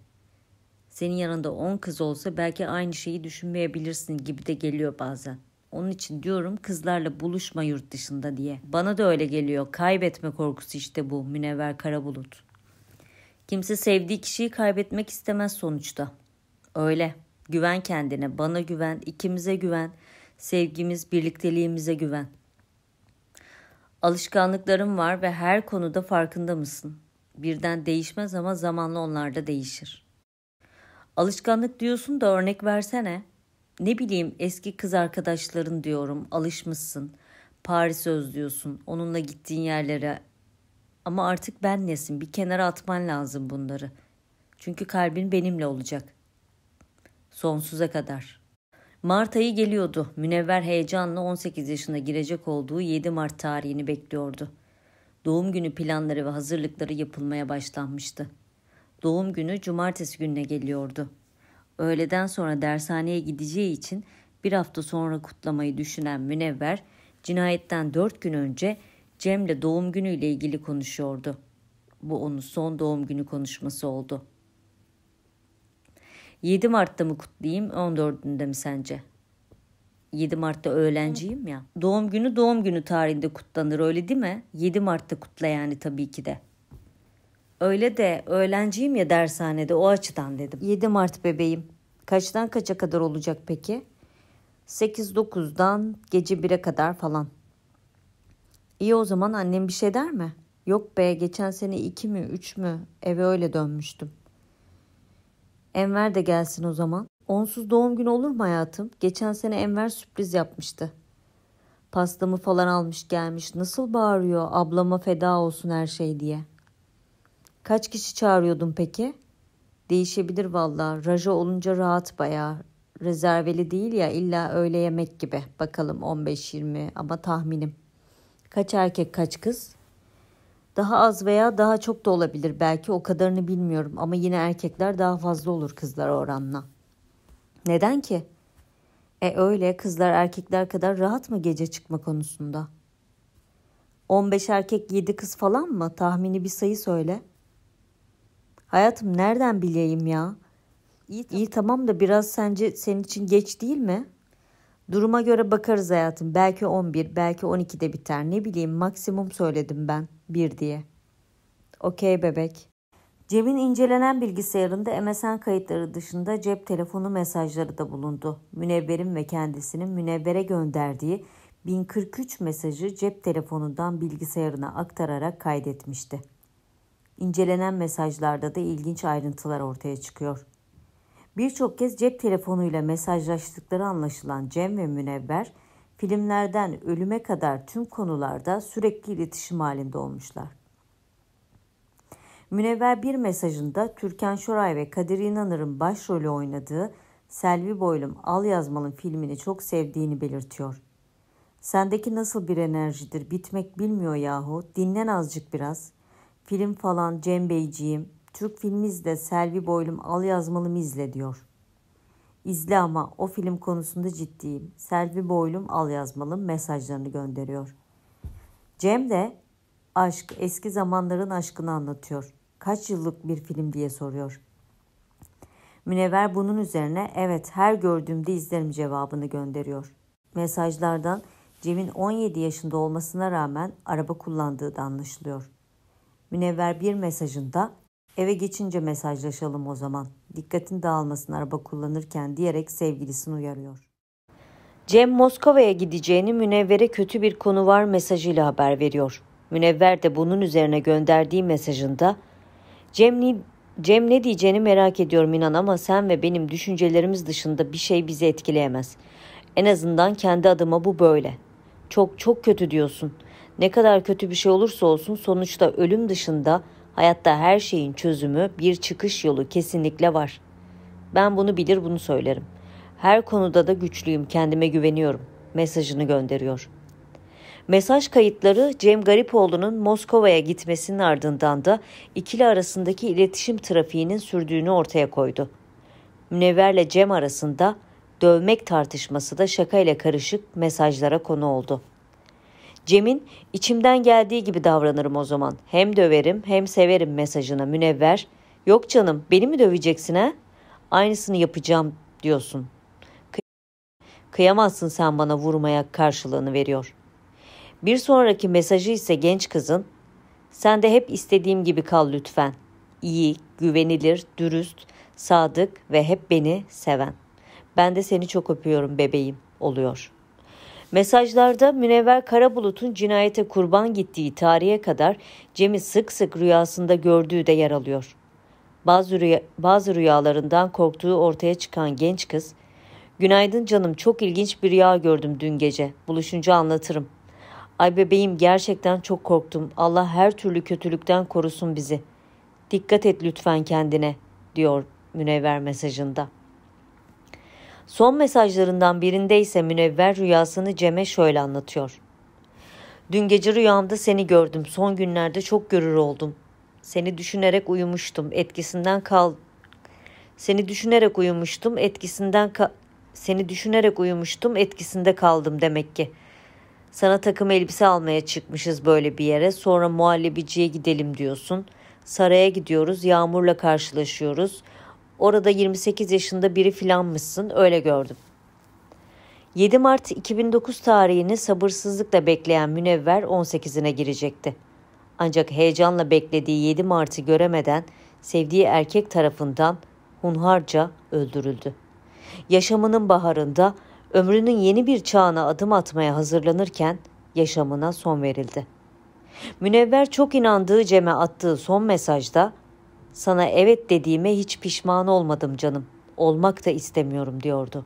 Senin yanında on kız olsa belki aynı şeyi düşünmeyebilirsin gibi de geliyor bazen. Onun için diyorum kızlarla buluşma yurt dışında diye. Bana da öyle geliyor. Kaybetme korkusu işte bu Münevver Karabulut. Kimse sevdiği kişiyi kaybetmek istemez sonuçta. Öyle. Güven kendine, bana güven, ikimize güven, sevgimiz, birlikteliğimize güven. Alışkanlıkların var ve her konuda farkında mısın? Birden değişmez ama zamanla onlar da değişir. Alışkanlık diyorsun da örnek versene. Ne bileyim eski kız arkadaşların diyorum, alışmışsın. Paris'i özlüyorsun, onunla gittiğin yerlere. Ama artık ben nesin? Bir kenara atman lazım bunları. Çünkü kalbin benimle olacak.'' sonsuza kadar. Mart ayı geliyordu. Münevver heyecanla 18 yaşına girecek olduğu 7 Mart tarihini bekliyordu. Doğum günü planları ve hazırlıkları yapılmaya başlanmıştı. Doğum günü cumartesi gününe geliyordu. Öğleden sonra dershaneye gideceği için bir hafta sonra kutlamayı düşünen Münevver, cinayetten 4 gün önce Cem'le doğum günüyle ilgili konuşuyordu. Bu onun son doğum günü konuşması oldu.'' 7 Mart'ta mı kutlayayım 14'ünde mi sence? 7 Mart'ta öğlenciyim ya. Doğum günü doğum günü tarihinde kutlanır öyle değil mi? 7 Mart'ta kutla yani tabii ki de. Öyle de öğlenciyim ya dershanede o açıdan dedim. 7 Mart bebeğim. Kaçtan kaça kadar olacak peki? 8-9'dan gece 1'e kadar falan. İyi o zaman annem bir şey der mi? Yok be geçen sene 2 mi 3 mü eve öyle dönmüştüm. Enver de gelsin o zaman. Onsuz doğum günü olur mu hayatım? Geçen sene Enver sürpriz yapmıştı. Pastamı falan almış gelmiş. Nasıl bağırıyor ablama feda olsun her şey diye. Kaç kişi çağırıyordun peki? Değişebilir valla. Raja olunca rahat bayağı. Rezerveli değil ya illa öğle yemek gibi. Bakalım 15-20 ama tahminim. Kaç erkek kaç kız? Daha az veya daha çok da olabilir belki o kadarını bilmiyorum ama yine erkekler daha fazla olur kızlar oranla. Neden ki? E öyle kızlar erkekler kadar rahat mı gece çıkma konusunda? 15 erkek 7 kız falan mı? Tahmini bir sayı söyle. Hayatım nereden bileyim ya? İyi, İyi tamam da biraz sence senin için geç değil mi?'' Duruma göre bakarız hayatım. Belki 11, belki 12'de biter. Ne bileyim maksimum söyledim ben 1 diye. Okey bebek. Cem'in incelenen bilgisayarında MSN kayıtları dışında cep telefonu mesajları da bulundu. Münevver'in ve kendisinin Münevver'e gönderdiği 1043 mesajı cep telefonundan bilgisayarına aktararak kaydetmişti. İncelenen mesajlarda da ilginç ayrıntılar ortaya çıkıyor. Birçok kez cep telefonuyla mesajlaştıkları anlaşılan Cem ve Münevver, filmlerden ölüme kadar tüm konularda sürekli iletişim halinde olmuşlar. Münevver bir mesajında Türkan Şoray ve Kadir İnanır'ın başrolü oynadığı Selvi Boylum Al Yazmalı'nın filmini çok sevdiğini belirtiyor. Sendeki nasıl bir enerjidir bitmek bilmiyor yahu dinlen azıcık biraz. Film falan Cem Beyciğim Türk filmi izle Selvi Boylum al yazmalımı izle diyor. İzle ama o film konusunda ciddiyim. Selvi Boylum al yazmalım mesajlarını gönderiyor. Cem de aşk eski zamanların aşkını anlatıyor. Kaç yıllık bir film diye soruyor. Münever bunun üzerine evet her gördüğümde izlerim cevabını gönderiyor. Mesajlardan Cem'in 17 yaşında olmasına rağmen araba kullandığı da anlaşılıyor. Münevver bir mesajında Eve geçince mesajlaşalım o zaman. Dikkatin dağılmasın araba kullanırken diyerek sevgilisini uyarıyor. Cem Moskova'ya gideceğini Münevver'e kötü bir konu var mesajıyla haber veriyor. Münevver de bunun üzerine gönderdiği mesajında Cem, Cem ne diyeceğini merak ediyorum inan ama sen ve benim düşüncelerimiz dışında bir şey bizi etkileyemez. En azından kendi adıma bu böyle. Çok çok kötü diyorsun. Ne kadar kötü bir şey olursa olsun sonuçta ölüm dışında Hayatta her şeyin çözümü, bir çıkış yolu kesinlikle var. Ben bunu bilir bunu söylerim. Her konuda da güçlüyüm, kendime güveniyorum. Mesajını gönderiyor. Mesaj kayıtları Cem Garipoğlu'nun Moskova'ya gitmesinin ardından da ikili arasındaki iletişim trafiğinin sürdüğünü ortaya koydu. Münevver'le Cem arasında dövmek tartışması da şakayla karışık mesajlara konu oldu. Cem'in içimden geldiği gibi davranırım o zaman. Hem döverim hem severim mesajına münevver. Yok canım beni mi döveceksin ha? Aynısını yapacağım diyorsun. Kıyamazsın sen bana vurmaya karşılığını veriyor. Bir sonraki mesajı ise genç kızın sen de hep istediğim gibi kal lütfen. İyi, güvenilir, dürüst, sadık ve hep beni seven. Ben de seni çok öpüyorum bebeğim oluyor.'' Mesajlarda Münevver Karabulut'un cinayete kurban gittiği tarihe kadar Cem'i sık sık rüyasında gördüğü de yer alıyor. Bazı, rüya, bazı rüyalarından korktuğu ortaya çıkan genç kız, ''Günaydın canım çok ilginç bir rüya gördüm dün gece. Buluşunca anlatırım. Ay bebeğim gerçekten çok korktum. Allah her türlü kötülükten korusun bizi. Dikkat et lütfen kendine.'' diyor Münevver mesajında. Son mesajlarından birinde ise Münevver rüyasını Cem'e şöyle anlatıyor. Dün gece rüyamda seni gördüm. Son günlerde çok görür oldum. Seni düşünerek uyumuştum. Etkisinden kal Seni düşünerek uyumuştum. Etkisinden ka... seni düşünerek uyumuştum. Etkisinde kaldım demek ki. Sana takım elbise almaya çıkmışız böyle bir yere. Sonra muhallebiciye gidelim diyorsun. Saraya gidiyoruz. Yağmurla karşılaşıyoruz.'' Orada 28 yaşında biri filanmışsın öyle gördüm. 7 Mart 2009 tarihini sabırsızlıkla bekleyen Münevver 18'ine girecekti. Ancak heyecanla beklediği 7 Mart'ı göremeden sevdiği erkek tarafından hunharca öldürüldü. Yaşamının baharında ömrünün yeni bir çağına adım atmaya hazırlanırken yaşamına son verildi. Münevver çok inandığı Cem'e attığı son mesajda sana evet dediğime hiç pişman olmadım canım. Olmak da istemiyorum diyordu.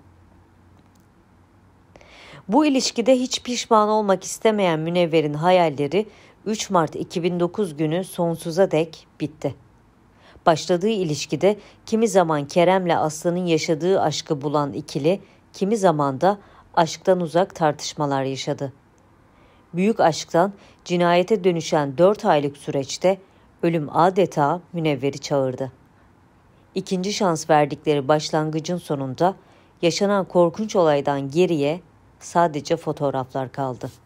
Bu ilişkide hiç pişman olmak istemeyen Münevver'in hayalleri 3 Mart 2009 günü sonsuza dek bitti. Başladığı ilişkide kimi zaman Kerem'le Aslı'nın yaşadığı aşkı bulan ikili, kimi zaman da aşktan uzak tartışmalar yaşadı. Büyük aşktan cinayete dönüşen 4 aylık süreçte ölüm adeta münevveri çağırdı. İkinci şans verdikleri başlangıcın sonunda yaşanan korkunç olaydan geriye sadece fotoğraflar kaldı.